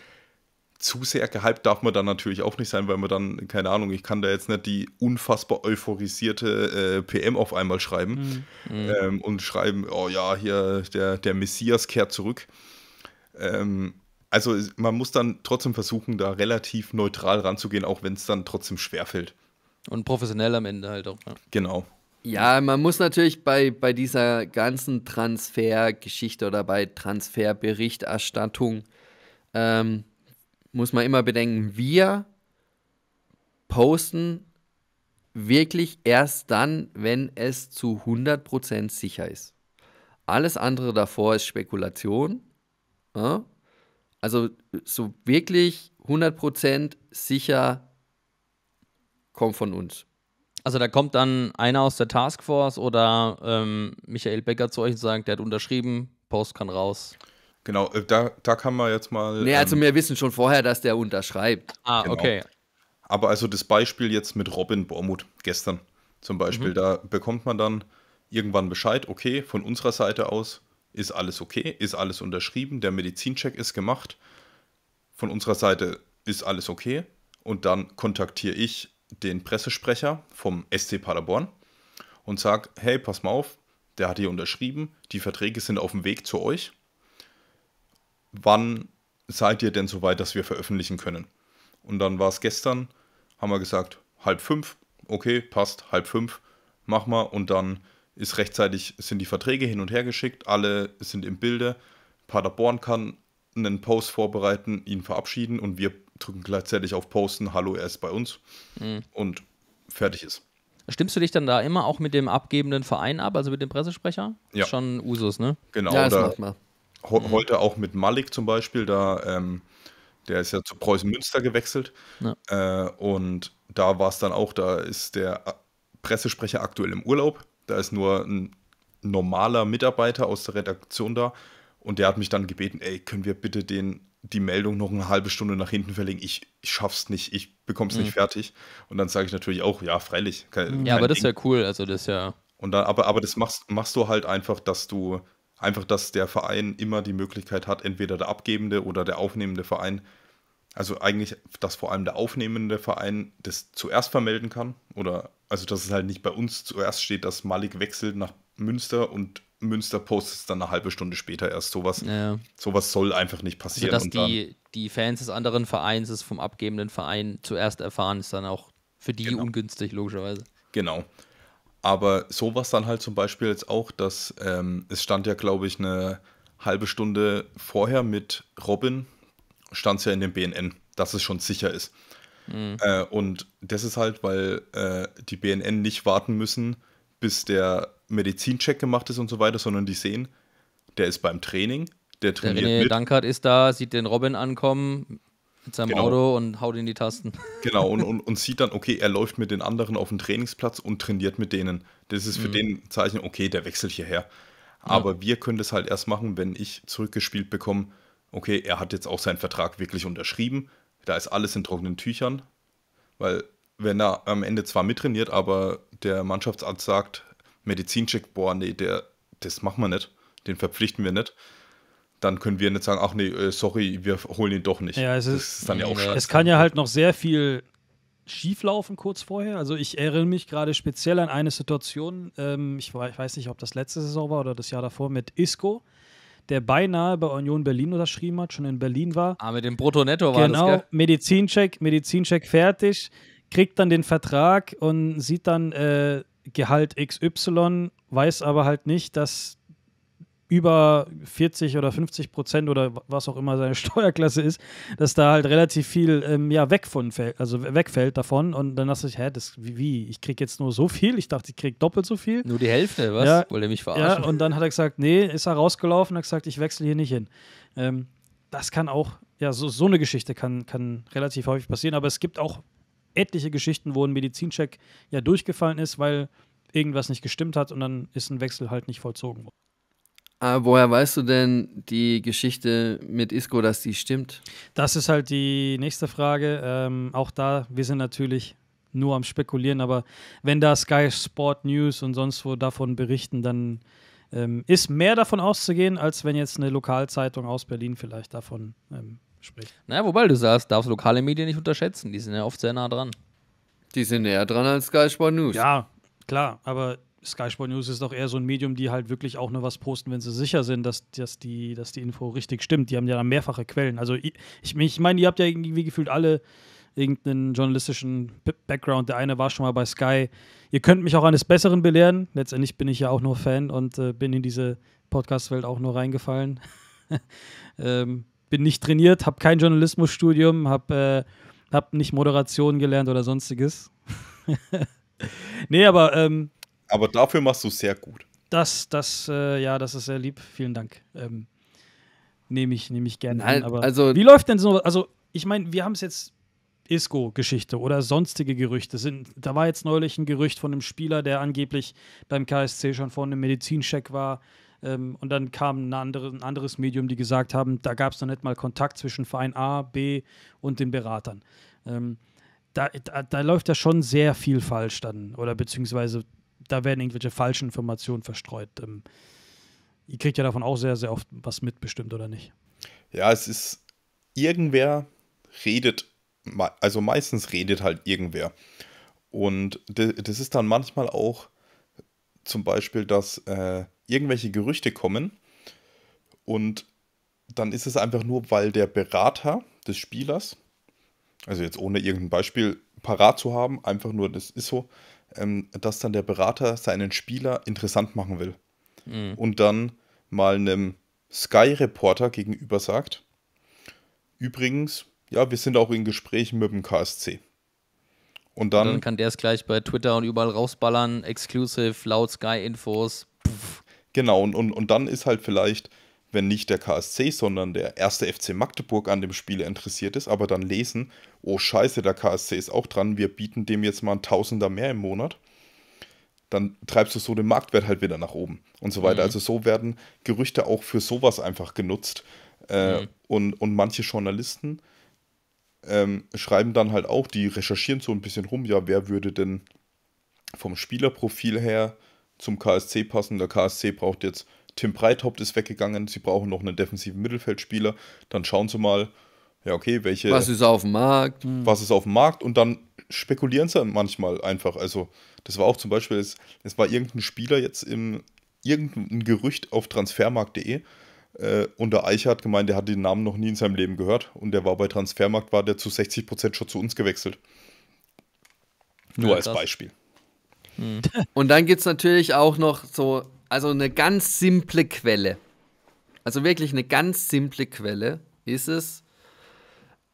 zu sehr gehypt darf man dann natürlich auch nicht sein, weil man dann, keine Ahnung, ich kann da jetzt nicht die unfassbar euphorisierte äh, PM auf einmal schreiben mhm. mhm. ähm, und schreiben, oh ja, hier der, der Messias kehrt zurück. Ähm, also man muss dann trotzdem versuchen, da relativ neutral ranzugehen, auch wenn es dann trotzdem schwerfällt. Und professionell am Ende halt auch. Ja. Genau. Ja, man muss natürlich bei, bei dieser ganzen Transfergeschichte oder bei Transferberichterstattung ähm, muss man immer bedenken, wir posten wirklich erst dann, wenn es zu 100% sicher ist. Alles andere davor ist Spekulation. Ja? Also so wirklich 100% sicher kommt von uns. Also da kommt dann einer aus der Taskforce oder ähm, Michael Becker zu euch und sagt, der hat unterschrieben, Post kann raus. Genau, äh, da, da kann man jetzt mal. Nee, also ähm, wir wissen schon vorher, dass der unterschreibt. Ah, genau. okay. Aber also das Beispiel jetzt mit Robin Bormuth gestern zum Beispiel, mhm. da bekommt man dann irgendwann Bescheid, okay, von unserer Seite aus ist alles okay, ist alles unterschrieben, der Medizincheck ist gemacht, von unserer Seite ist alles okay und dann kontaktiere ich den Pressesprecher vom SC Paderborn und sage, hey, pass mal auf, der hat hier unterschrieben, die Verträge sind auf dem Weg zu euch wann seid ihr denn so weit, dass wir veröffentlichen können? Und dann war es gestern, haben wir gesagt, halb fünf, okay, passt, halb fünf, mach mal. Und dann ist rechtzeitig, sind die Verträge hin und her geschickt, alle sind im Bilde. Paderborn kann einen Post vorbereiten, ihn verabschieden und wir drücken gleichzeitig auf Posten, hallo, er ist bei uns mhm. und fertig ist. Stimmst du dich dann da immer auch mit dem abgebenden Verein ab, also mit dem Pressesprecher? Ja. Schon Usus, ne? Genau. Ja, das macht man Ho mhm. heute auch mit Malik zum Beispiel, da, ähm, der ist ja zu Preußen Münster gewechselt. Ja. Äh, und da war es dann auch, da ist der äh, Pressesprecher aktuell im Urlaub. Da ist nur ein normaler Mitarbeiter aus der Redaktion da. Und der hat mich dann gebeten, ey, können wir bitte den, die Meldung noch eine halbe Stunde nach hinten verlegen? Ich, ich schaff's nicht, ich bekomm's mhm. nicht fertig. Und dann sage ich natürlich auch, ja, freilich. Kein, mhm. ja, kein aber Ding. das ist ja cool, also das ist ja. Und dann, aber, aber das machst, machst du halt einfach, dass du Einfach, dass der Verein immer die Möglichkeit hat, entweder der abgebende oder der aufnehmende Verein, also eigentlich, dass vor allem der aufnehmende Verein das zuerst vermelden kann. Oder also dass es halt nicht bei uns zuerst steht, dass Malik wechselt nach Münster und Münster postet es dann eine halbe Stunde später erst. Sowas, ja. sowas soll einfach nicht also, passieren. Also, dass die, die Fans des anderen Vereins es vom abgebenden Verein zuerst erfahren, ist dann auch für die genau. ungünstig, logischerweise. Genau. Aber so war es dann halt zum Beispiel jetzt auch, dass ähm, es stand ja, glaube ich, eine halbe Stunde vorher mit Robin, stand es ja in dem BNN, dass es schon sicher ist. Mhm. Äh, und das ist halt, weil äh, die BNN nicht warten müssen, bis der Medizincheck gemacht ist und so weiter, sondern die sehen, der ist beim Training, der trainiert der René mit. Dankert ist da, sieht den Robin ankommen, mit seinem genau. Auto und haut in die Tasten. Genau, und, und, und sieht dann, okay, er läuft mit den anderen auf den Trainingsplatz und trainiert mit denen. Das ist für mhm. den Zeichen, okay, der wechselt hierher. Aber ja. wir können das halt erst machen, wenn ich zurückgespielt bekomme, okay, er hat jetzt auch seinen Vertrag wirklich unterschrieben. Da ist alles in trockenen Tüchern. Weil, wenn er am Ende zwar mittrainiert, aber der Mannschaftsarzt sagt, Medizincheck, boah, nee, der, das machen wir nicht, den verpflichten wir nicht, dann können wir nicht sagen, ach nee, äh, sorry, wir holen ihn doch nicht. Ja, es ist, ist dann ja auch scheiße. Es kann ja halt noch sehr viel schieflaufen kurz vorher. Also ich erinnere mich gerade speziell an eine Situation, ähm, ich, ich, weiß nicht, ob das letzte Saison war oder das Jahr davor, mit Isco, der beinahe bei Union Berlin unterschrieben hat, schon in Berlin war. Ah, mit dem Brutto-Netto war genau, das, Genau, Medizincheck, Medizincheck fertig, kriegt dann den Vertrag und sieht dann äh, Gehalt XY, weiß aber halt nicht, dass über 40 oder 50 Prozent oder was auch immer seine Steuerklasse ist, dass da halt relativ viel ähm, ja, weg von also wegfällt davon. Und dann dachte ich, hä, das, wie, ich krieg jetzt nur so viel? Ich dachte, ich krieg doppelt so viel. Nur die Hälfte, was? Ja, Wollt mich verarschen? Ja, und dann hat er gesagt, nee, ist er rausgelaufen, hat gesagt, ich wechsle hier nicht hin. Ähm, das kann auch, ja, so, so eine Geschichte kann, kann relativ häufig passieren, aber es gibt auch etliche Geschichten, wo ein Medizincheck ja durchgefallen ist, weil irgendwas nicht gestimmt hat und dann ist ein Wechsel halt nicht vollzogen worden. Aber ah, woher weißt du denn die Geschichte mit Isco, dass die stimmt? Das ist halt die nächste Frage. Ähm, auch da, wir sind natürlich nur am Spekulieren, aber wenn da Sky Sport News und sonst wo davon berichten, dann ähm, ist mehr davon auszugehen, als wenn jetzt eine Lokalzeitung aus Berlin vielleicht davon ähm, spricht. Naja, wobei du sagst, darfst lokale Medien nicht unterschätzen, die sind ja oft sehr nah dran. Die sind näher dran als Sky Sport News. Ja, klar, aber Sky Sport News ist auch eher so ein Medium, die halt wirklich auch nur was posten, wenn sie sicher sind, dass, dass, die, dass die Info richtig stimmt. Die haben ja dann mehrfache Quellen. Also ich, ich meine, ihr habt ja irgendwie gefühlt alle irgendeinen journalistischen Background. Der eine war schon mal bei Sky. Ihr könnt mich auch eines Besseren belehren. Letztendlich bin ich ja auch nur Fan und äh, bin in diese Podcast-Welt auch nur reingefallen. ähm, bin nicht trainiert, habe kein Journalismusstudium, habe äh, hab nicht Moderation gelernt oder sonstiges. nee, aber ähm, aber dafür machst du sehr gut. Das, das, äh, ja, das ist sehr lieb. Vielen Dank. Ähm, Nehme ich, nehm ich gerne Nein, an. Aber also, wie läuft denn so? Also, ich meine, wir haben es jetzt Isco-Geschichte oder sonstige Gerüchte sind. Da war jetzt neulich ein Gerücht von einem Spieler, der angeblich beim KSC schon vor einem Medizincheck war. Ähm, und dann kam ein, andere, ein anderes Medium, die gesagt haben, da gab es noch nicht mal Kontakt zwischen Verein A, B und den Beratern. Ähm, da, da, da, läuft ja schon sehr viel falsch dann. Oder beziehungsweise da werden irgendwelche falschen Informationen verstreut. Ähm, ihr kriegt ja davon auch sehr, sehr oft was mitbestimmt, oder nicht? Ja, es ist, irgendwer redet, also meistens redet halt irgendwer. Und das ist dann manchmal auch zum Beispiel, dass äh, irgendwelche Gerüchte kommen und dann ist es einfach nur, weil der Berater des Spielers, also jetzt ohne irgendein Beispiel parat zu haben, einfach nur, das ist so, ähm, dass dann der Berater seinen Spieler interessant machen will. Mhm. Und dann mal einem Sky-Reporter gegenüber sagt, übrigens, ja, wir sind auch in Gesprächen mit dem KSC. Und dann, und dann kann der es gleich bei Twitter und überall rausballern, exclusive, laut Sky-Infos. Genau, und, und, und dann ist halt vielleicht wenn nicht der KSC, sondern der erste FC Magdeburg an dem Spieler interessiert ist, aber dann lesen, oh scheiße, der KSC ist auch dran, wir bieten dem jetzt mal ein Tausender mehr im Monat, dann treibst du so den Marktwert halt wieder nach oben und so weiter. Mhm. Also so werden Gerüchte auch für sowas einfach genutzt. Äh, mhm. und, und manche Journalisten ähm, schreiben dann halt auch, die recherchieren so ein bisschen rum, ja, wer würde denn vom Spielerprofil her zum KSC passen? Der KSC braucht jetzt Tim Breithaupt ist weggegangen, sie brauchen noch einen defensiven Mittelfeldspieler. Dann schauen sie mal, ja, okay, welche. Was ist auf dem Markt? Hm. Was ist auf dem Markt? Und dann spekulieren sie manchmal einfach. Also, das war auch zum Beispiel, es, es war irgendein Spieler jetzt im, irgendein Gerücht auf transfermarkt.de. Äh, und der Eicher hat gemeint, der hat den Namen noch nie in seinem Leben gehört. Und der war bei Transfermarkt, war der zu 60 Prozent schon zu uns gewechselt. Nur ja, als Beispiel. Hm. Und dann gibt es natürlich auch noch so also eine ganz simple Quelle. Also wirklich eine ganz simple Quelle ist es,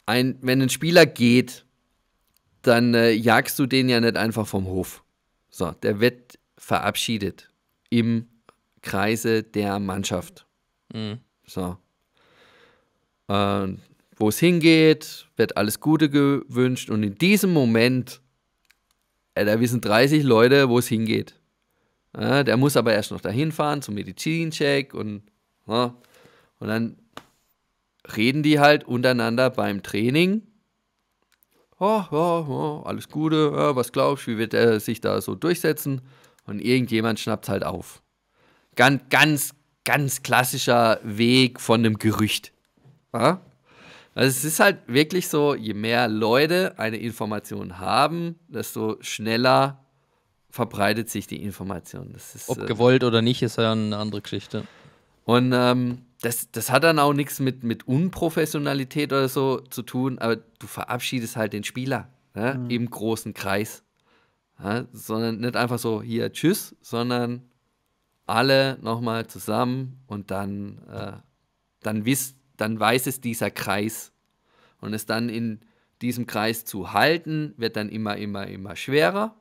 ein, wenn ein Spieler geht, dann äh, jagst du den ja nicht einfach vom Hof. So, der wird verabschiedet im Kreise der Mannschaft. Mhm. So. Äh, Wo es hingeht, wird alles Gute gewünscht und in diesem Moment, äh, da wissen 30 Leute, wo es hingeht. Ja, der muss aber erst noch dahin fahren zum Medizincheck und, ja, ne? und dann reden die halt untereinander beim Training. Oh, oh, oh, alles Gute, ja, was glaubst du, wie wird er sich da so durchsetzen? Und irgendjemand schnappt halt auf. Ganz, ganz, ganz klassischer Weg von einem Gerücht. Ja? Also es ist halt wirklich so, je mehr Leute eine Information haben, desto schneller verbreitet sich die Information. Ist, Ob äh, gewollt oder nicht, ist ja eine andere Geschichte. Und ähm, das, das hat dann auch nichts mit, mit Unprofessionalität oder so zu tun, aber du verabschiedest halt den Spieler ne, mhm. im großen Kreis. Ja, sondern nicht einfach so hier Tschüss, sondern alle nochmal zusammen und dann, äh, dann, wisst, dann weiß es dieser Kreis. Und es dann in diesem Kreis zu halten, wird dann immer, immer, immer schwerer.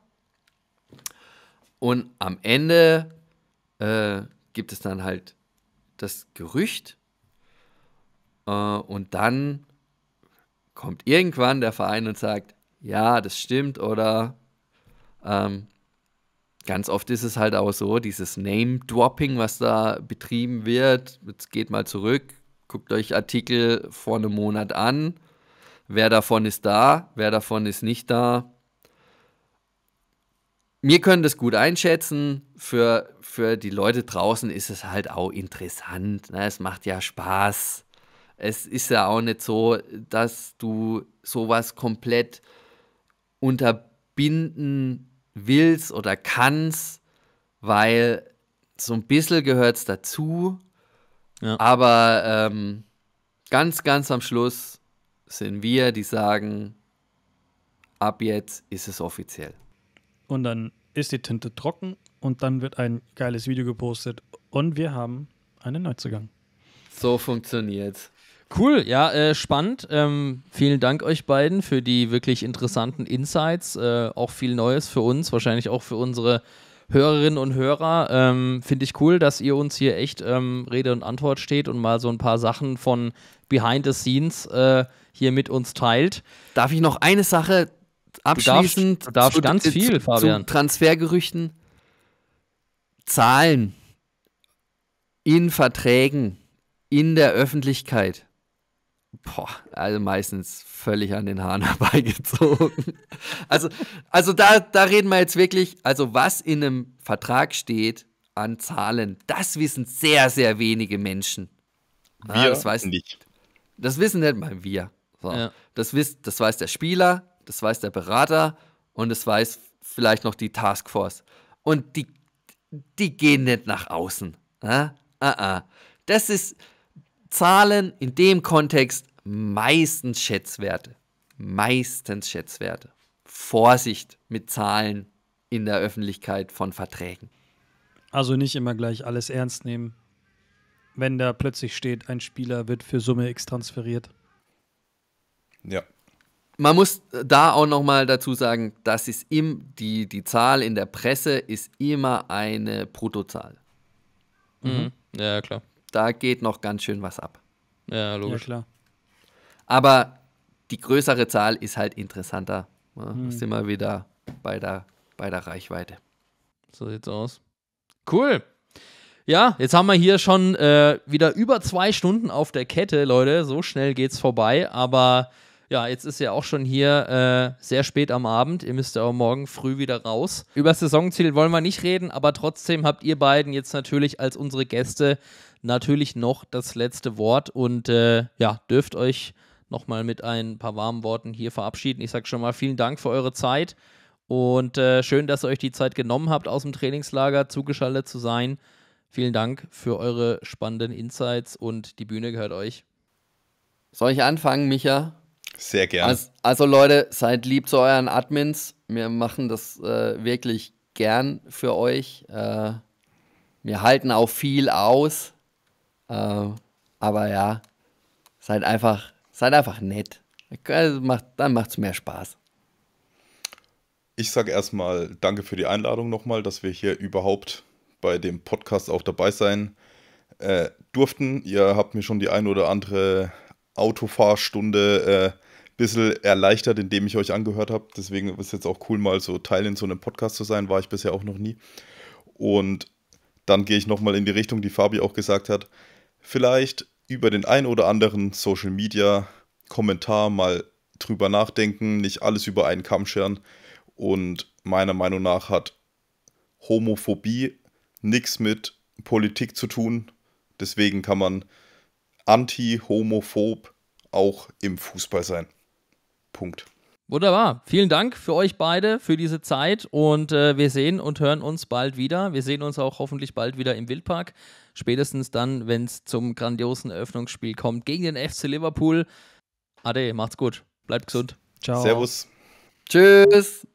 Und am Ende äh, gibt es dann halt das Gerücht. Äh, und dann kommt irgendwann der Verein und sagt, ja, das stimmt oder ähm, ganz oft ist es halt auch so, dieses Name-Dropping, was da betrieben wird. Jetzt geht mal zurück, guckt euch Artikel vor einem Monat an. Wer davon ist da, wer davon ist nicht da wir können das gut einschätzen. Für, für die Leute draußen ist es halt auch interessant. Ne? Es macht ja Spaß. Es ist ja auch nicht so, dass du sowas komplett unterbinden willst oder kannst, weil so ein bisschen gehört es dazu. Ja. Aber ähm, ganz, ganz am Schluss sind wir, die sagen, ab jetzt ist es offiziell und dann ist die Tinte trocken und dann wird ein geiles Video gepostet und wir haben einen Neuzugang. So funktioniert's. Cool, ja, äh, spannend. Ähm, vielen Dank euch beiden für die wirklich interessanten Insights. Äh, auch viel Neues für uns, wahrscheinlich auch für unsere Hörerinnen und Hörer. Ähm, Finde ich cool, dass ihr uns hier echt ähm, Rede und Antwort steht und mal so ein paar Sachen von Behind the Scenes äh, hier mit uns teilt. Darf ich noch eine Sache abschließend. Du darfst, du darfst ganz äh, zu, viel, Fabian. Zu Transfergerüchten. Zahlen in Verträgen, in der Öffentlichkeit. Boah, also meistens völlig an den Haaren herbeigezogen. Also, also da, da reden wir jetzt wirklich, also was in einem Vertrag steht an Zahlen, das wissen sehr, sehr wenige Menschen. Wir ah, das weiß, nicht. Das wissen nicht mal wir. So. Ja. Das, wisst, das weiß der Spieler, das weiß der Berater und das weiß vielleicht noch die Taskforce. Und die, die gehen nicht nach außen. Ah, ah, ah. Das ist Zahlen in dem Kontext meistens Schätzwerte. Meistens Schätzwerte. Vorsicht mit Zahlen in der Öffentlichkeit von Verträgen. Also nicht immer gleich alles ernst nehmen, wenn da plötzlich steht, ein Spieler wird für Summe X transferiert. Ja, man muss äh, da auch nochmal dazu sagen, dass ist im, die, die Zahl in der Presse ist immer eine Bruttozahl. Mhm. mhm. Ja, klar. Da geht noch ganz schön was ab. Ja, logisch. Ja, klar. Aber die größere Zahl ist halt interessanter. Ja, mhm. Ist immer wieder bei der, bei der Reichweite. So sieht's aus. Cool. Ja, jetzt haben wir hier schon äh, wieder über zwei Stunden auf der Kette, Leute. So schnell geht's vorbei, aber ja, jetzt ist ja auch schon hier äh, sehr spät am Abend. Ihr müsst ja auch morgen früh wieder raus. Über das Saisonziel wollen wir nicht reden, aber trotzdem habt ihr beiden jetzt natürlich als unsere Gäste natürlich noch das letzte Wort und äh, ja, dürft euch nochmal mit ein paar warmen Worten hier verabschieden. Ich sage schon mal vielen Dank für eure Zeit und äh, schön, dass ihr euch die Zeit genommen habt, aus dem Trainingslager zugeschaltet zu sein. Vielen Dank für eure spannenden Insights und die Bühne gehört euch. Soll ich anfangen, Micha? Sehr gerne. Also, also, Leute, seid lieb zu euren Admins. Wir machen das äh, wirklich gern für euch. Äh, wir halten auch viel aus. Äh, aber ja, seid einfach, seid einfach nett. Also macht, dann macht es mehr Spaß. Ich sage erstmal danke für die Einladung nochmal, dass wir hier überhaupt bei dem Podcast auch dabei sein äh, durften. Ihr habt mir schon die ein oder andere Autofahrstunde ein äh, bisschen erleichtert, indem ich euch angehört habe. Deswegen ist es jetzt auch cool, mal so Teil in so einem Podcast zu sein. War ich bisher auch noch nie. Und dann gehe ich nochmal in die Richtung, die Fabi auch gesagt hat. Vielleicht über den ein oder anderen Social Media Kommentar mal drüber nachdenken, nicht alles über einen Kamm scheren. Und meiner Meinung nach hat Homophobie nichts mit Politik zu tun. Deswegen kann man anti-homophob auch im Fußball sein. Punkt. Wunderbar. Vielen Dank für euch beide, für diese Zeit und äh, wir sehen und hören uns bald wieder. Wir sehen uns auch hoffentlich bald wieder im Wildpark. Spätestens dann, wenn es zum grandiosen Eröffnungsspiel kommt gegen den FC Liverpool. Ade, macht's gut. Bleibt gesund. Ciao. Servus. Tschüss.